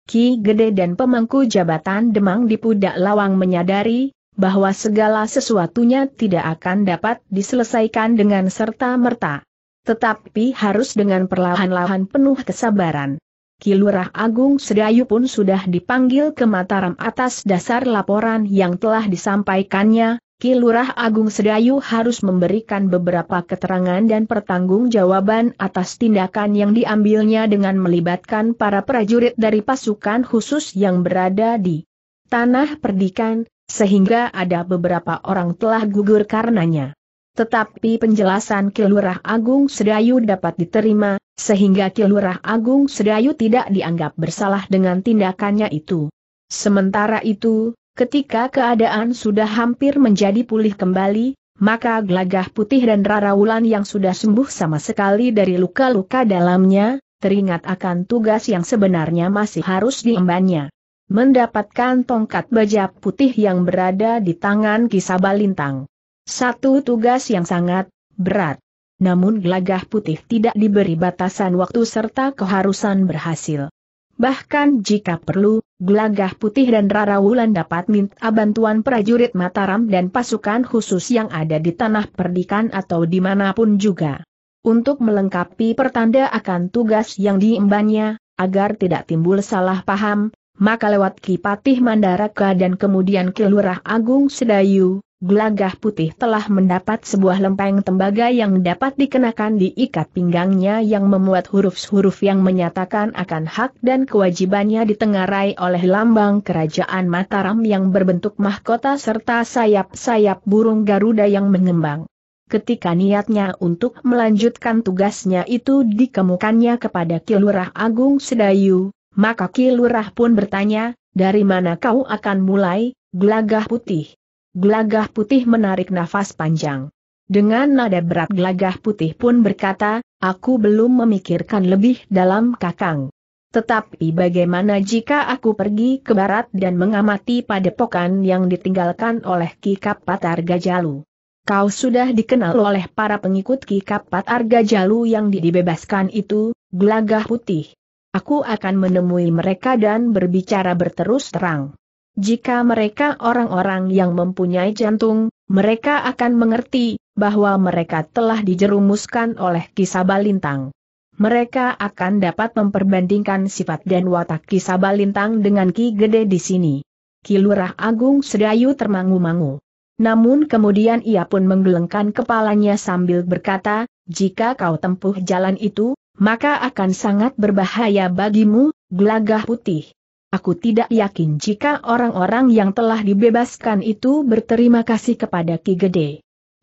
Ki Gede dan pemangku jabatan Demang di Pudak Lawang menyadari bahwa segala sesuatunya tidak akan dapat diselesaikan dengan serta-merta. Tetapi harus dengan perlahan-lahan penuh kesabaran. Kilurah Agung Sedayu pun sudah dipanggil ke Mataram atas dasar laporan yang telah disampaikannya, Kilurah Agung Sedayu harus memberikan beberapa keterangan dan pertanggungjawaban atas tindakan yang diambilnya dengan melibatkan para prajurit dari pasukan khusus yang berada di Tanah Perdikan, sehingga ada beberapa orang telah gugur karenanya. Tetapi penjelasan Kilurah Agung Sedayu dapat diterima, sehingga Kilurah Agung Sedayu tidak dianggap bersalah dengan tindakannya itu. Sementara itu, ketika keadaan sudah hampir menjadi pulih kembali, maka gelagah putih dan Rara Wulan yang sudah sembuh sama sekali dari luka-luka dalamnya, teringat akan tugas yang sebenarnya masih harus diembannya mendapatkan tongkat baja putih yang berada di tangan Kisabalintang. Satu tugas yang sangat berat. Namun gelagah putih tidak diberi batasan waktu serta keharusan berhasil. Bahkan jika perlu, gelagah putih dan Rara Wulan dapat minta bantuan prajurit Mataram dan pasukan khusus yang ada di tanah perdikan atau dimanapun juga. Untuk melengkapi pertanda akan tugas yang diembannya, agar tidak timbul salah paham, maka lewat Kipatih Mandaraka dan kemudian Kilurah Agung Sedayu, Glagah Putih telah mendapat sebuah lempeng tembaga yang dapat dikenakan di ikat pinggangnya yang memuat huruf-huruf yang menyatakan akan hak dan kewajibannya ditengarai oleh lambang kerajaan Mataram yang berbentuk mahkota serta sayap-sayap burung Garuda yang mengembang. Ketika niatnya untuk melanjutkan tugasnya itu dikemukannya kepada Kilurah Agung Sedayu, maka Kilurah pun bertanya, dari mana kau akan mulai, gelagah putih? Gelagah putih menarik nafas panjang. Dengan nada berat gelagah putih pun berkata, aku belum memikirkan lebih dalam kakang. Tetapi bagaimana jika aku pergi ke barat dan mengamati padepokan yang ditinggalkan oleh Ki Kapat Argajalu? Kau sudah dikenal oleh para pengikut Ki Kapat Argajalu yang dibebaskan itu, gelagah putih aku akan menemui mereka dan berbicara berterus terang. Jika mereka orang-orang yang mempunyai jantung, mereka akan mengerti bahwa mereka telah dijerumuskan oleh kisah balintang. Mereka akan dapat memperbandingkan sifat dan watak kisah balintang dengan Ki Gede di sini. Kilurah Agung Sedayu termangu-mangu. Namun kemudian ia pun menggelengkan kepalanya sambil berkata, jika kau tempuh jalan itu, maka akan sangat berbahaya bagimu, gelagah putih. Aku tidak yakin jika orang-orang yang telah dibebaskan itu berterima kasih kepada Ki Gede.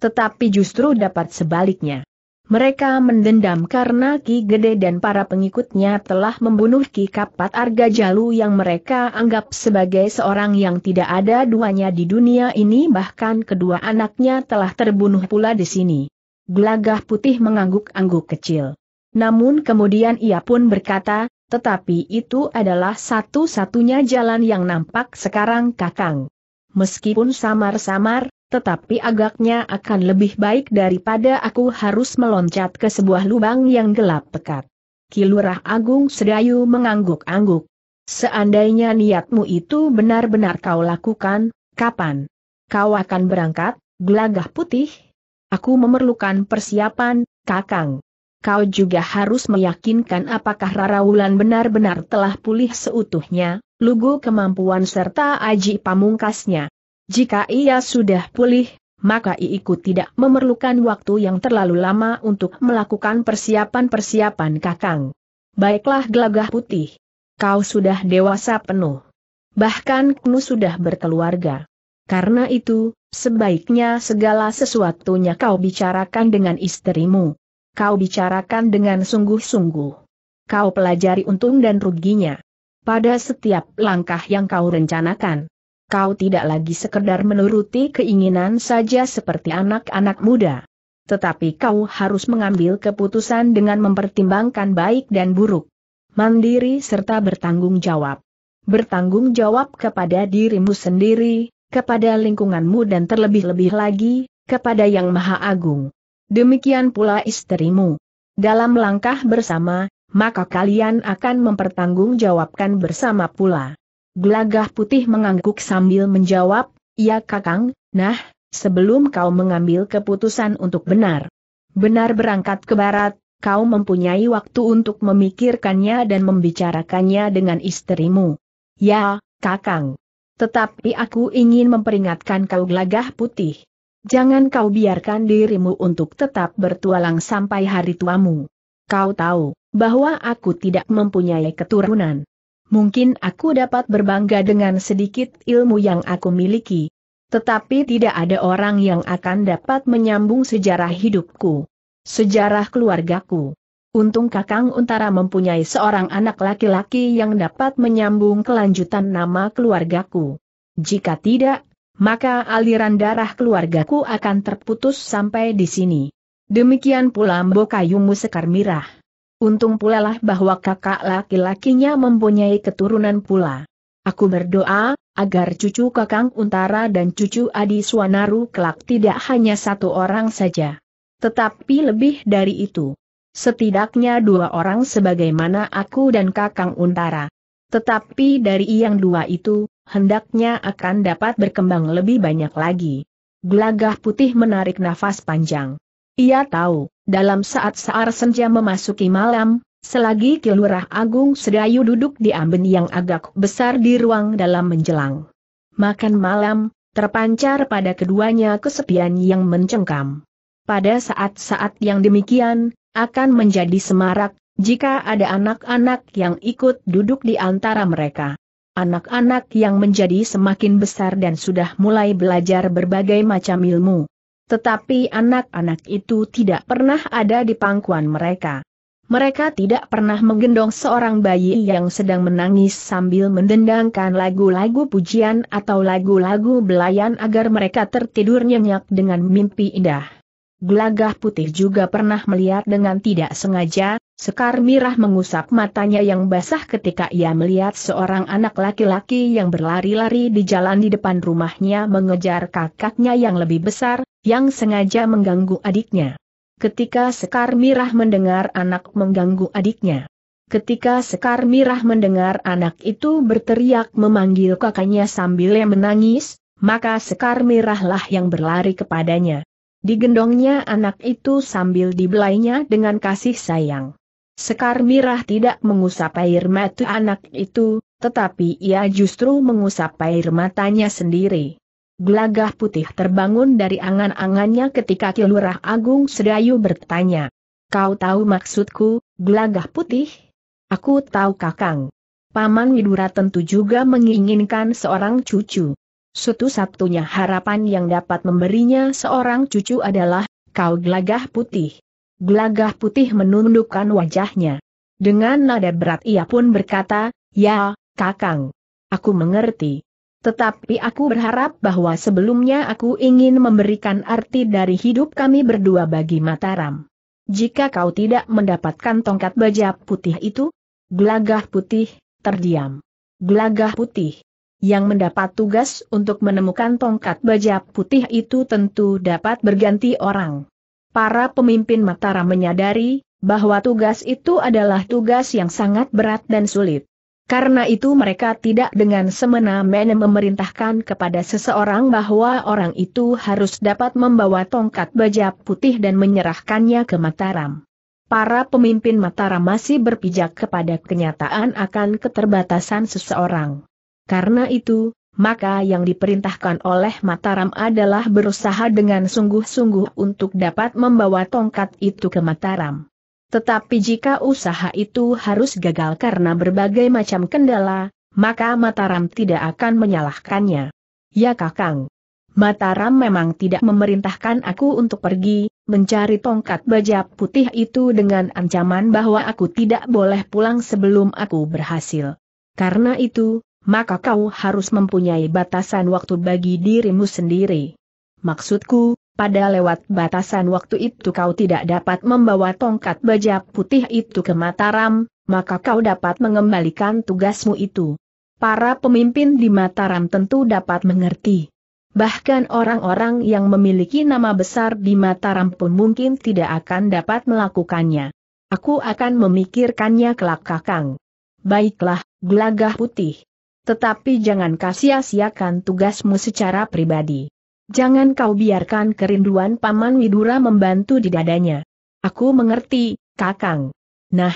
Tetapi justru dapat sebaliknya. Mereka mendendam karena Ki Gede dan para pengikutnya telah membunuh Ki Kapat Jalu yang mereka anggap sebagai seorang yang tidak ada duanya di dunia ini bahkan kedua anaknya telah terbunuh pula di sini. Gelagah putih mengangguk-angguk kecil. Namun kemudian ia pun berkata, tetapi itu adalah satu-satunya jalan yang nampak sekarang kakang. Meskipun samar-samar, tetapi agaknya akan lebih baik daripada aku harus meloncat ke sebuah lubang yang gelap pekat. Kilurah Agung Sedayu mengangguk-angguk. Seandainya niatmu itu benar-benar kau lakukan, kapan? Kau akan berangkat, gelagah putih? Aku memerlukan persiapan, kakang kau juga harus meyakinkan apakah Rara Wulan benar-benar telah pulih seutuhnya, lugu kemampuan serta aji pamungkasnya. Jika ia sudah pulih, maka Iiku tidak memerlukan waktu yang terlalu lama untuk melakukan persiapan-persiapan kakang. Baiklah gelagah putih. Kau sudah dewasa penuh. Bahkan Knu sudah berkeluarga. Karena itu, sebaiknya segala sesuatunya kau bicarakan dengan istrimu kau bicarakan dengan sungguh-sungguh. Kau pelajari untung dan ruginya. Pada setiap langkah yang kau rencanakan, kau tidak lagi sekedar menuruti keinginan saja seperti anak-anak muda. Tetapi kau harus mengambil keputusan dengan mempertimbangkan baik dan buruk. Mandiri serta bertanggung jawab. Bertanggung jawab kepada dirimu sendiri, kepada lingkunganmu dan terlebih-lebih lagi, kepada Yang Maha Agung demikian pula istrimu. Dalam langkah bersama, maka kalian akan mempertanggungjawabkan bersama pula. Gelagah putih mengangguk sambil menjawab, ya kakang, nah, sebelum kau mengambil keputusan untuk benar. Benar berangkat ke barat, kau mempunyai waktu untuk memikirkannya dan membicarakannya dengan istrimu. Ya, Kakang. Tetapi aku ingin memperingatkan kau gelagah putih. Jangan kau biarkan dirimu untuk tetap bertualang sampai hari tuamu. Kau tahu, bahwa aku tidak mempunyai keturunan. Mungkin aku dapat berbangga dengan sedikit ilmu yang aku miliki. Tetapi tidak ada orang yang akan dapat menyambung sejarah hidupku. Sejarah keluargaku. Untung Kakang Untara mempunyai seorang anak laki-laki yang dapat menyambung kelanjutan nama keluargaku. Jika tidak, maka aliran darah keluargaku akan terputus sampai di sini. Demikian pula Mbo Kayumu Sekar Mirah. Untung pula lah bahwa kakak laki-lakinya mempunyai keturunan pula. Aku berdoa, agar cucu Kakang Untara dan cucu Adi Suanaru kelak tidak hanya satu orang saja. Tetapi lebih dari itu. Setidaknya dua orang sebagaimana aku dan Kakang Untara. Tetapi dari yang dua itu, hendaknya akan dapat berkembang lebih banyak lagi. Gelagah putih menarik nafas panjang. Ia tahu, dalam saat saar senja memasuki malam, selagi Kilurah Agung Sedayu duduk di amben yang agak besar di ruang dalam menjelang. Makan malam, terpancar pada keduanya kesepian yang mencengkam. Pada saat-saat yang demikian, akan menjadi semarak, jika ada anak-anak yang ikut duduk di antara mereka anak-anak yang menjadi semakin besar dan sudah mulai belajar berbagai macam ilmu. Tetapi anak-anak itu tidak pernah ada di pangkuan mereka. Mereka tidak pernah menggendong seorang bayi yang sedang menangis sambil mendendangkan lagu-lagu pujian atau lagu-lagu belayan agar mereka tertidur nyenyak dengan mimpi indah. Gelagah putih juga pernah melihat dengan tidak sengaja, Sekar Mirah mengusap matanya yang basah ketika ia melihat seorang anak laki-laki yang berlari-lari di jalan di depan rumahnya mengejar kakaknya yang lebih besar, yang sengaja mengganggu adiknya. Ketika Sekar Mirah mendengar anak mengganggu adiknya. Ketika Sekar Mirah mendengar anak itu berteriak memanggil kakaknya sambil menangis, maka Sekar Mirahlah yang berlari kepadanya. Digendongnya anak itu sambil dibelainya dengan kasih sayang. Sekar Mirah tidak mengusap air mata anak itu, tetapi ia justru mengusap air matanya sendiri. Gelagah putih terbangun dari angan-angannya ketika Kilurah Agung Sedayu bertanya. Kau tahu maksudku, gelagah putih? Aku tahu kakang. Paman Widura tentu juga menginginkan seorang cucu. Satu-satunya harapan yang dapat memberinya seorang cucu adalah, kau gelagah putih. Gelagah putih menundukkan wajahnya. Dengan nada berat ia pun berkata, Ya, Kakang. Aku mengerti. Tetapi aku berharap bahwa sebelumnya aku ingin memberikan arti dari hidup kami berdua bagi Mataram. Jika kau tidak mendapatkan tongkat baja putih itu, gelagah putih, terdiam. Gelagah putih yang mendapat tugas untuk menemukan tongkat baja putih itu tentu dapat berganti orang para pemimpin Mataram menyadari bahwa tugas itu adalah tugas yang sangat berat dan sulit. Karena itu mereka tidak dengan semena-mena memerintahkan kepada seseorang bahwa orang itu harus dapat membawa tongkat baja putih dan menyerahkannya ke Mataram. Para pemimpin Mataram masih berpijak kepada kenyataan akan keterbatasan seseorang. Karena itu, maka yang diperintahkan oleh Mataram adalah berusaha dengan sungguh-sungguh untuk dapat membawa tongkat itu ke Mataram. Tetapi jika usaha itu harus gagal karena berbagai macam kendala, maka Mataram tidak akan menyalahkannya. Ya Kakang. Mataram memang tidak memerintahkan aku untuk pergi, mencari tongkat baja putih itu dengan ancaman bahwa aku tidak boleh pulang sebelum aku berhasil. Karena itu, maka kau harus mempunyai batasan waktu bagi dirimu sendiri. Maksudku, pada lewat batasan waktu itu kau tidak dapat membawa tongkat baja putih itu ke Mataram, maka kau dapat mengembalikan tugasmu itu. Para pemimpin di Mataram tentu dapat mengerti. Bahkan orang-orang yang memiliki nama besar di Mataram pun mungkin tidak akan dapat melakukannya. Aku akan memikirkannya kelak kakang. Baiklah, gelagah putih. Tetapi jangan sia-siakan tugasmu secara pribadi. Jangan kau biarkan kerinduan Paman Widura membantu di dadanya. Aku mengerti, Kakang. Nah,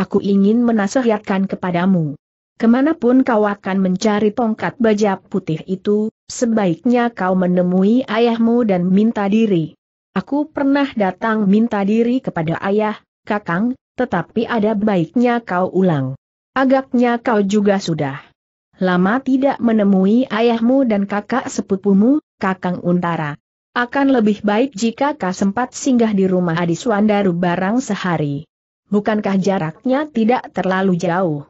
aku ingin menasihatkan kepadamu. Kemanapun kau akan mencari tongkat baja putih itu, sebaiknya kau menemui ayahmu dan minta diri. Aku pernah datang minta diri kepada ayah, Kakang, tetapi ada baiknya kau ulang. Agaknya kau juga sudah lama tidak menemui ayahmu dan kakak sepupumu, Kakang Untara. Akan lebih baik jika kau sempat singgah di rumah Adi Suandaru barang sehari. Bukankah jaraknya tidak terlalu jauh?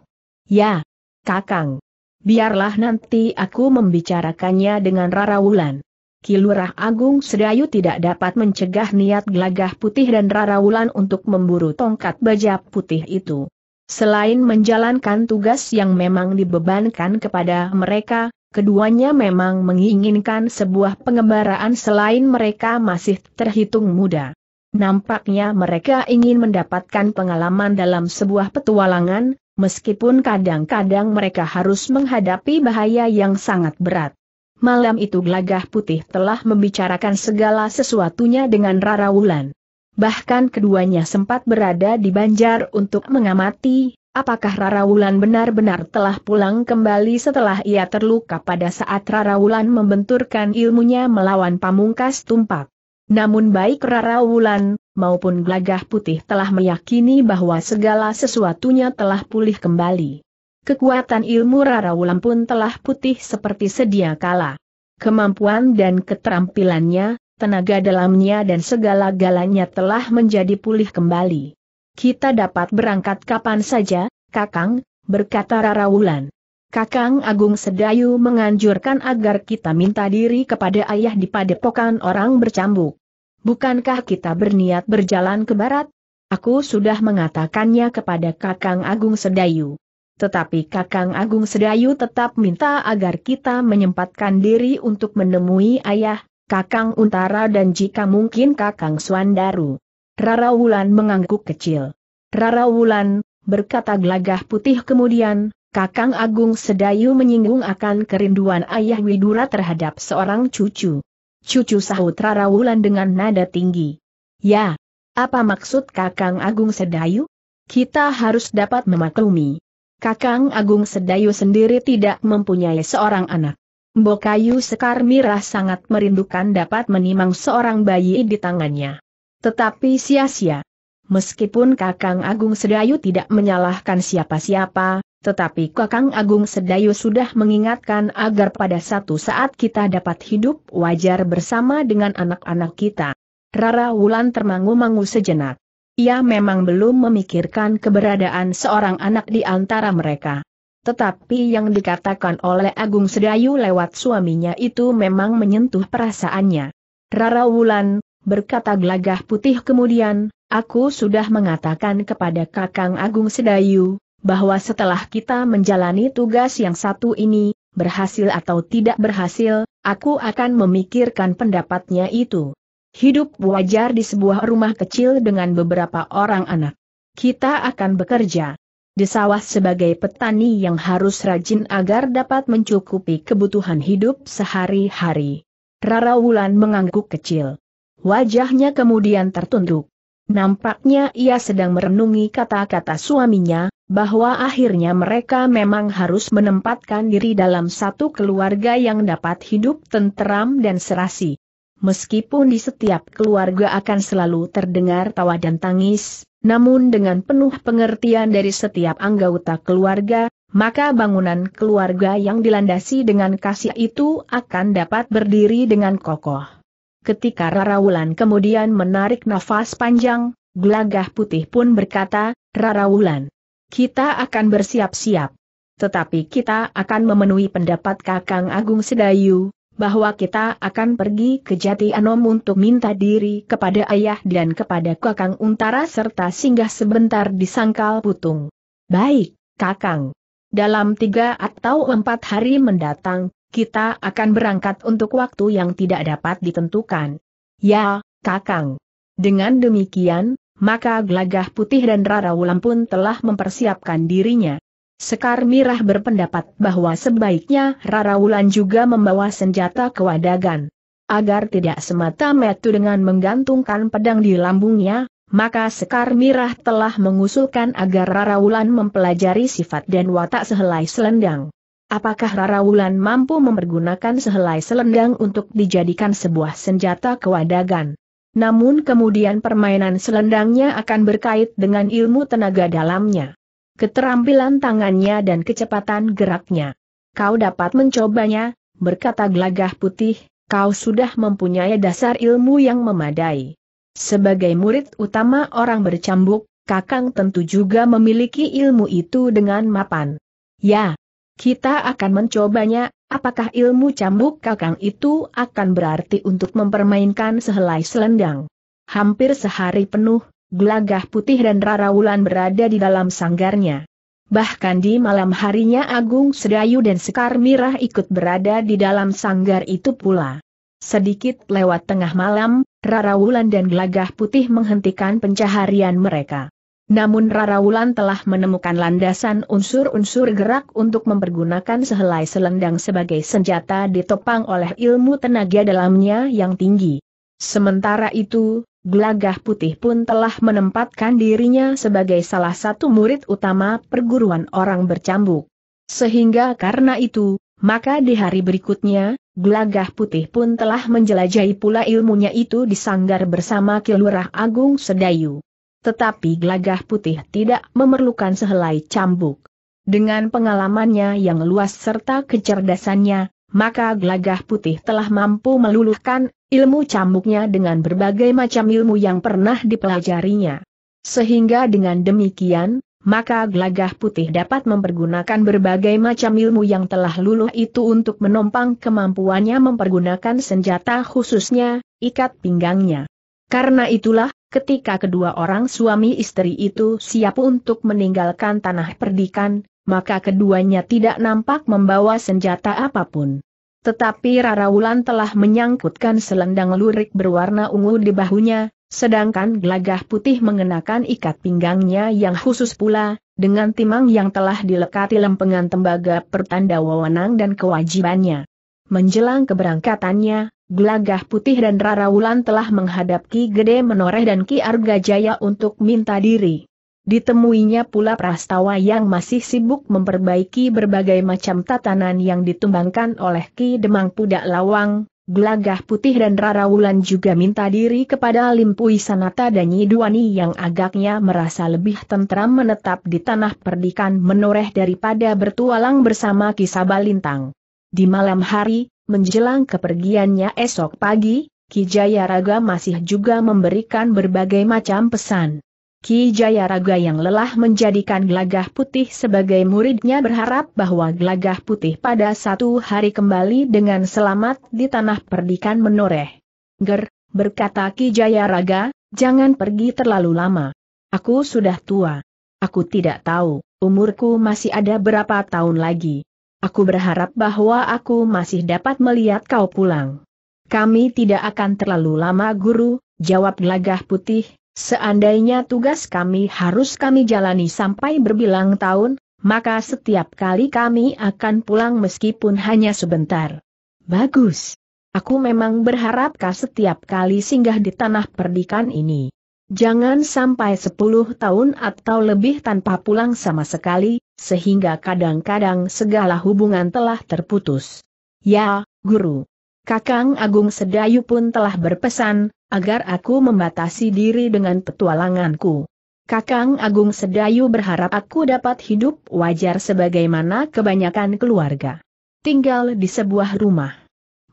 Ya, Kakang. Biarlah nanti aku membicarakannya dengan Rara Wulan. Kilurah Agung Sedayu tidak dapat mencegah niat gelagah putih dan Rara Wulan untuk memburu tongkat baja putih itu. Selain menjalankan tugas yang memang dibebankan kepada mereka, keduanya memang menginginkan sebuah pengembaraan selain mereka masih terhitung muda. Nampaknya mereka ingin mendapatkan pengalaman dalam sebuah petualangan, meskipun kadang-kadang mereka harus menghadapi bahaya yang sangat berat. Malam itu Gelagah Putih telah membicarakan segala sesuatunya dengan Rara Wulan. Bahkan keduanya sempat berada di Banjar untuk mengamati, apakah Rara Wulan benar-benar telah pulang kembali setelah ia terluka pada saat Rara Wulan membenturkan ilmunya melawan pamungkas tumpak. Namun baik Rara Wulan maupun Glagah Putih telah meyakini bahwa segala sesuatunya telah pulih kembali. Kekuatan ilmu Rara Wulan pun telah putih seperti sedia kala. Kemampuan dan keterampilannya, tenaga dalamnya dan segala-galanya telah menjadi pulih kembali. Kita dapat berangkat kapan saja, Kakang, berkata Rara Wulan. Kakang Agung Sedayu menganjurkan agar kita minta diri kepada ayah di padepokan orang bercambuk. Bukankah kita berniat berjalan ke barat? Aku sudah mengatakannya kepada Kakang Agung Sedayu. Tetapi Kakang Agung Sedayu tetap minta agar kita menyempatkan diri untuk menemui ayah, Kakang Untara dan jika mungkin Kakang Swandaru. Rara Wulan mengangguk kecil. Rara Wulan, berkata gelagah putih kemudian, Kakang Agung Sedayu menyinggung akan kerinduan ayah Widura terhadap seorang cucu. Cucu sahut Rara Wulan dengan nada tinggi. Ya, apa maksud Kakang Agung Sedayu? Kita harus dapat memaklumi. Kakang Agung Sedayu sendiri tidak mempunyai seorang anak. Mbokayu sekar mirah sangat merindukan dapat menimang seorang bayi di tangannya. Tetapi sia-sia. Meskipun Kakang Agung Sedayu tidak menyalahkan siapa-siapa, tetapi Kakang Agung Sedayu sudah mengingatkan agar pada satu saat kita dapat hidup wajar bersama dengan anak-anak kita. Rara Wulan termangu-mangu sejenak. Ia memang belum memikirkan keberadaan seorang anak di antara mereka. Tetapi yang dikatakan oleh Agung Sedayu lewat suaminya itu memang menyentuh perasaannya. Rara Wulan, berkata gelagah putih kemudian, aku sudah mengatakan kepada Kakang Agung Sedayu, bahwa setelah kita menjalani tugas yang satu ini, berhasil atau tidak berhasil, aku akan memikirkan pendapatnya itu. Hidup wajar di sebuah rumah kecil dengan beberapa orang anak. Kita akan bekerja di sawah sebagai petani yang harus rajin agar dapat mencukupi kebutuhan hidup sehari-hari. Rara Wulan mengangguk kecil. Wajahnya kemudian tertunduk. Nampaknya ia sedang merenungi kata-kata suaminya, bahwa akhirnya mereka memang harus menempatkan diri dalam satu keluarga yang dapat hidup tenteram dan serasi. Meskipun di setiap keluarga akan selalu terdengar tawa dan tangis, namun dengan penuh pengertian dari setiap anggota keluarga, maka bangunan keluarga yang dilandasi dengan kasih itu akan dapat berdiri dengan kokoh. Ketika Rara Wulan kemudian menarik nafas panjang, gelagah putih pun berkata, Rara Wulan, kita akan bersiap-siap. Tetapi kita akan memenuhi pendapat Kakang Agung Sedayu, bahwa kita akan pergi ke Jati Anom untuk minta diri kepada ayah dan kepada kakang Untara serta singgah sebentar di Sangkal Putung. Baik, kakang. Dalam tiga atau empat hari mendatang, kita akan berangkat untuk waktu yang tidak dapat ditentukan. Ya, Kakang. Dengan demikian, maka Gelagah Putih dan Rara Wulan pun telah mempersiapkan dirinya. Sekar Mirah berpendapat bahwa sebaiknya Rara Wulan juga membawa senjata ke kewadagan. Agar tidak semata metu dengan menggantungkan pedang di lambungnya, maka Sekar Mirah telah mengusulkan agar Rara Wulan mempelajari sifat dan watak sehelai selendang. Apakah Rara Wulan mampu mempergunakan sehelai selendang untuk dijadikan sebuah senjata kewadagan? Namun kemudian permainan selendangnya akan berkait dengan ilmu tenaga dalamnya keterampilan tangannya dan kecepatan geraknya. Kau dapat mencobanya, berkata gelagah putih, kau sudah mempunyai dasar ilmu yang memadai. Sebagai murid utama orang bercambuk, Kakang tentu juga memiliki ilmu itu dengan mapan. Ya, kita akan mencobanya, apakah ilmu cambuk Kakang itu akan berarti untuk mempermainkan sehelai selendang. Hampir sehari penuh, gelagah putih dan raraulan berada di dalam sanggarnya. Bahkan di malam harinya Agung Sedayu dan Sekar Mirah ikut berada di dalam sanggar itu pula. Sedikit lewat tengah malam, Wulan dan Gelagah Putih menghentikan pencaharian mereka. Namun Wulan telah menemukan landasan unsur-unsur gerak untuk mempergunakan sehelai selendang sebagai senjata ditopang oleh ilmu tenaga dalamnya yang tinggi. Sementara itu, Gelagah Putih pun telah menempatkan dirinya sebagai salah satu murid utama perguruan orang bercambuk. Sehingga karena itu, maka di hari berikutnya, Gelagah Putih pun telah menjelajahi pula ilmunya itu di sanggar bersama Kilurah Agung Sedayu. Tetapi Gelagah Putih tidak memerlukan sehelai cambuk. Dengan pengalamannya yang luas serta kecerdasannya, maka Gelagah Putih telah mampu meluluhkan ilmu cambuknya dengan berbagai macam ilmu yang pernah dipelajarinya. Sehingga dengan demikian, maka gelagah putih dapat mempergunakan berbagai macam ilmu yang telah luluh itu untuk menompang kemampuannya mempergunakan senjata khususnya, ikat pinggangnya. Karena itulah, ketika kedua orang suami istri itu siap untuk meninggalkan tanah perdikan, maka keduanya tidak nampak membawa senjata apapun. Tetapi Rara Wulan telah menyangkutkan selendang lurik berwarna ungu di bahunya, sedangkan Glagah putih mengenakan ikat pinggangnya yang khusus pula, dengan timang yang telah dilekati lempengan tembaga pertanda wewenang dan kewajibannya. Menjelang keberangkatannya, Glagah Putih dan Rara Wulan telah menghadap Ki Gede Menoreh dan Ki Arga Jaya untuk minta diri. Ditemuinya pula prastawa yang masih sibuk memperbaiki berbagai macam tatanan yang ditumbangkan oleh Ki Demang Pudak Lawang, Gelagah Putih dan Rara Wulan juga minta diri kepada Limpui Sanata dan Nyiduani yang agaknya merasa lebih tentram menetap di tanah perdikan menoreh daripada bertualang bersama Ki Sabalintang. Di malam hari, menjelang kepergiannya esok pagi, Ki Jayaraga masih juga memberikan berbagai macam pesan. Ki Jayaraga yang lelah menjadikan gelagah putih sebagai muridnya berharap bahwa gelagah putih pada satu hari kembali dengan selamat di tanah perdikan menoreh. Ger, berkata Ki Jayaraga, jangan pergi terlalu lama. Aku sudah tua. Aku tidak tahu, umurku masih ada berapa tahun lagi. Aku berharap bahwa aku masih dapat melihat kau pulang. Kami tidak akan terlalu lama guru, jawab gelagah putih, Seandainya tugas kami harus kami jalani sampai berbilang tahun, maka setiap kali kami akan pulang meskipun hanya sebentar. Bagus. Aku memang berharapkah setiap kali singgah di tanah perdikan ini. Jangan sampai 10 tahun atau lebih tanpa pulang sama sekali, sehingga kadang-kadang segala hubungan telah terputus. Ya, Guru. Kakang Agung Sedayu pun telah berpesan, agar aku membatasi diri dengan petualanganku. Kakang Agung Sedayu berharap aku dapat hidup wajar sebagaimana kebanyakan keluarga. Tinggal di sebuah rumah.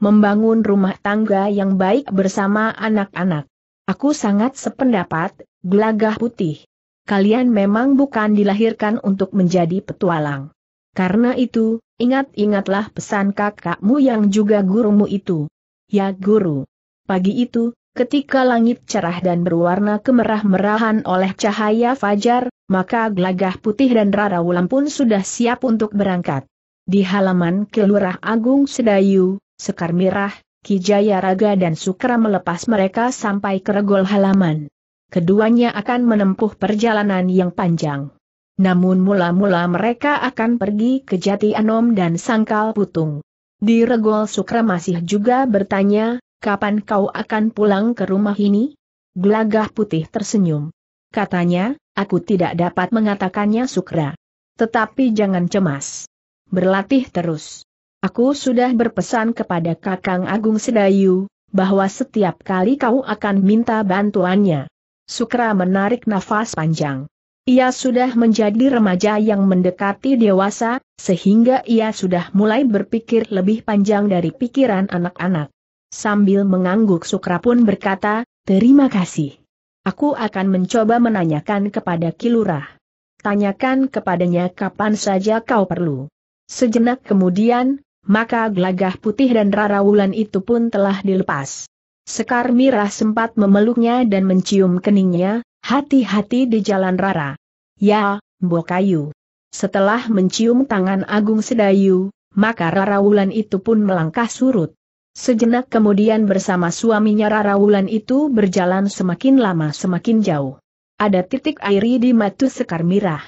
Membangun rumah tangga yang baik bersama anak-anak. Aku sangat sependapat, gelagah putih. Kalian memang bukan dilahirkan untuk menjadi petualang. Karena itu, ingat-ingatlah pesan kakakmu yang juga gurumu itu. Ya guru. Pagi itu, Ketika langit cerah dan berwarna kemerah-merahan oleh cahaya fajar, maka gelagah putih dan rara Wulan pun sudah siap untuk berangkat. Di halaman Kelurah Agung Sedayu, Sekar Mirah, Kijaya Raga dan Sukra melepas mereka sampai ke regol halaman. Keduanya akan menempuh perjalanan yang panjang. Namun mula-mula mereka akan pergi ke Jati Anom dan Sangkal Putung. Di Regol Sukra masih juga bertanya, kapan kau akan pulang ke rumah ini? Gelagah putih tersenyum. Katanya, aku tidak dapat mengatakannya sukra. Tetapi jangan cemas. Berlatih terus. Aku sudah berpesan kepada Kakang Agung Sedayu, bahwa setiap kali kau akan minta bantuannya. Sukra menarik nafas panjang. Ia sudah menjadi remaja yang mendekati dewasa, sehingga ia sudah mulai berpikir lebih panjang dari pikiran anak-anak sambil mengangguk Sukra pun berkata, terima kasih. Aku akan mencoba menanyakan kepada Kilurah. Tanyakan kepadanya kapan saja kau perlu. Sejenak kemudian, maka gelagah putih dan Rara Wulan itu pun telah dilepas. Sekar Mirah sempat memeluknya dan mencium keningnya, hati-hati di jalan Rara. Ya, Bokayu. Setelah mencium tangan Agung Sedayu, maka Rara Wulan itu pun melangkah surut. Sejenak kemudian bersama suaminya Rara Wulan itu berjalan semakin lama semakin jauh. Ada titik airi di matu sekar mirah.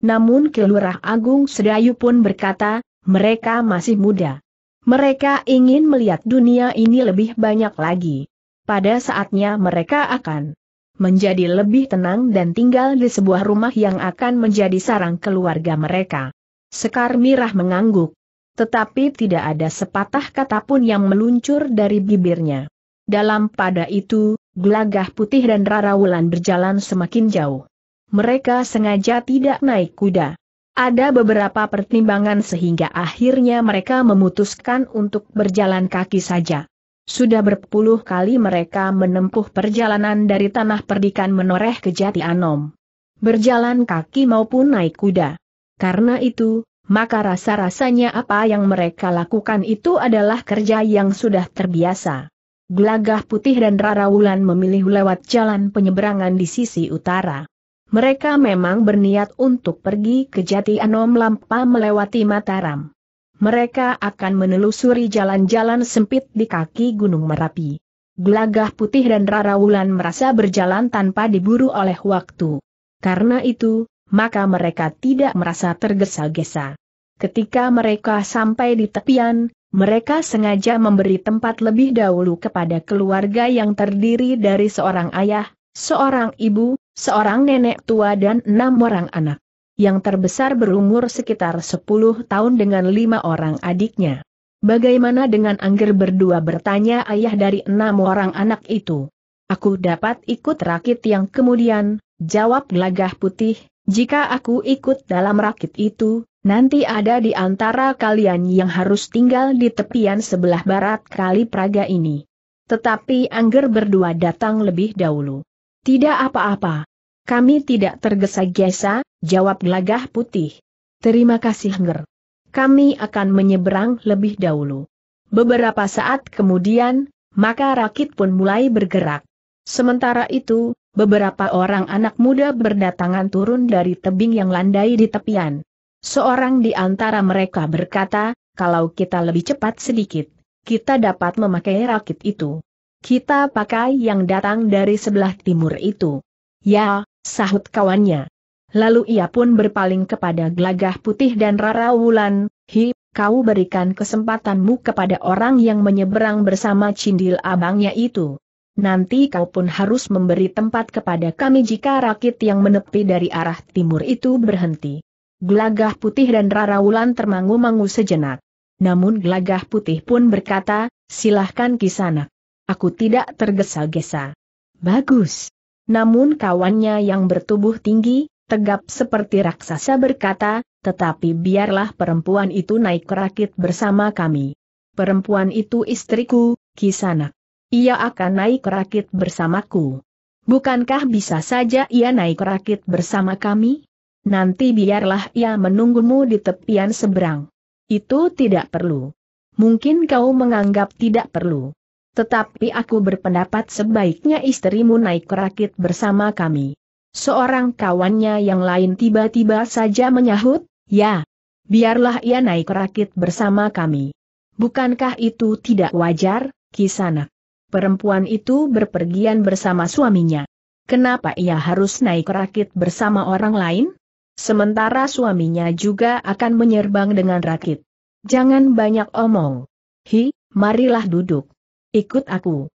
Namun Kelurah Agung Sedayu pun berkata, mereka masih muda. Mereka ingin melihat dunia ini lebih banyak lagi. Pada saatnya mereka akan menjadi lebih tenang dan tinggal di sebuah rumah yang akan menjadi sarang keluarga mereka. Sekar Mirah mengangguk tetapi tidak ada sepatah kata pun yang meluncur dari bibirnya. Dalam pada itu, Gelagah Putih dan Rara Wulan berjalan semakin jauh. Mereka sengaja tidak naik kuda. Ada beberapa pertimbangan sehingga akhirnya mereka memutuskan untuk berjalan kaki saja. Sudah berpuluh kali mereka menempuh perjalanan dari tanah perdikan menoreh ke Jati Anom. Berjalan kaki maupun naik kuda. Karena itu, maka rasa-rasanya apa yang mereka lakukan itu adalah kerja yang sudah terbiasa. Glagah Putih dan Rara Wulan memilih lewat jalan penyeberangan di sisi utara. Mereka memang berniat untuk pergi ke Jati Anom Lampa melewati Mataram. Mereka akan menelusuri jalan-jalan sempit di kaki Gunung Merapi. Glagah Putih dan Rara Wulan merasa berjalan tanpa diburu oleh waktu. Karena itu, maka mereka tidak merasa tergesa-gesa. Ketika mereka sampai di tepian, mereka sengaja memberi tempat lebih dahulu kepada keluarga yang terdiri dari seorang ayah, seorang ibu, seorang nenek tua dan enam orang anak. Yang terbesar berumur sekitar 10 tahun dengan lima orang adiknya. Bagaimana dengan Angger berdua bertanya ayah dari enam orang anak itu? Aku dapat ikut rakit yang kemudian, jawab lagah putih, jika aku ikut dalam rakit itu, nanti ada di antara kalian yang harus tinggal di tepian sebelah barat kali Praga ini. Tetapi Angger berdua datang lebih dahulu. Tidak apa-apa. Kami tidak tergesa-gesa, jawab gelagah putih. Terima kasih Angger. Kami akan menyeberang lebih dahulu. Beberapa saat kemudian, maka rakit pun mulai bergerak. Sementara itu, Beberapa orang anak muda berdatangan turun dari tebing yang landai di tepian. Seorang di antara mereka berkata, kalau kita lebih cepat sedikit, kita dapat memakai rakit itu. Kita pakai yang datang dari sebelah timur itu. Ya, sahut kawannya. Lalu ia pun berpaling kepada gelagah putih dan Rara Wulan, Hi, kau berikan kesempatanmu kepada orang yang menyeberang bersama cindil abangnya itu nanti kau pun harus memberi tempat kepada kami jika rakit yang menepi dari arah timur itu berhenti. Gelagah putih dan Rara Wulan termangu-mangu sejenak. Namun gelagah putih pun berkata, silahkan kisana. Aku tidak tergesa-gesa. Bagus. Namun kawannya yang bertubuh tinggi, tegap seperti raksasa berkata, tetapi biarlah perempuan itu naik rakit bersama kami. Perempuan itu istriku, kisanak ia akan naik rakit bersamaku. Bukankah bisa saja ia naik rakit bersama kami? Nanti biarlah ia menunggumu di tepian seberang. Itu tidak perlu. Mungkin kau menganggap tidak perlu. Tetapi aku berpendapat sebaiknya istrimu naik rakit bersama kami. Seorang kawannya yang lain tiba-tiba saja menyahut, ya, biarlah ia naik rakit bersama kami. Bukankah itu tidak wajar, Kisanak? perempuan itu berpergian bersama suaminya. Kenapa ia harus naik rakit bersama orang lain? Sementara suaminya juga akan menyerbang dengan rakit. Jangan banyak omong. Hi, marilah duduk. Ikut aku.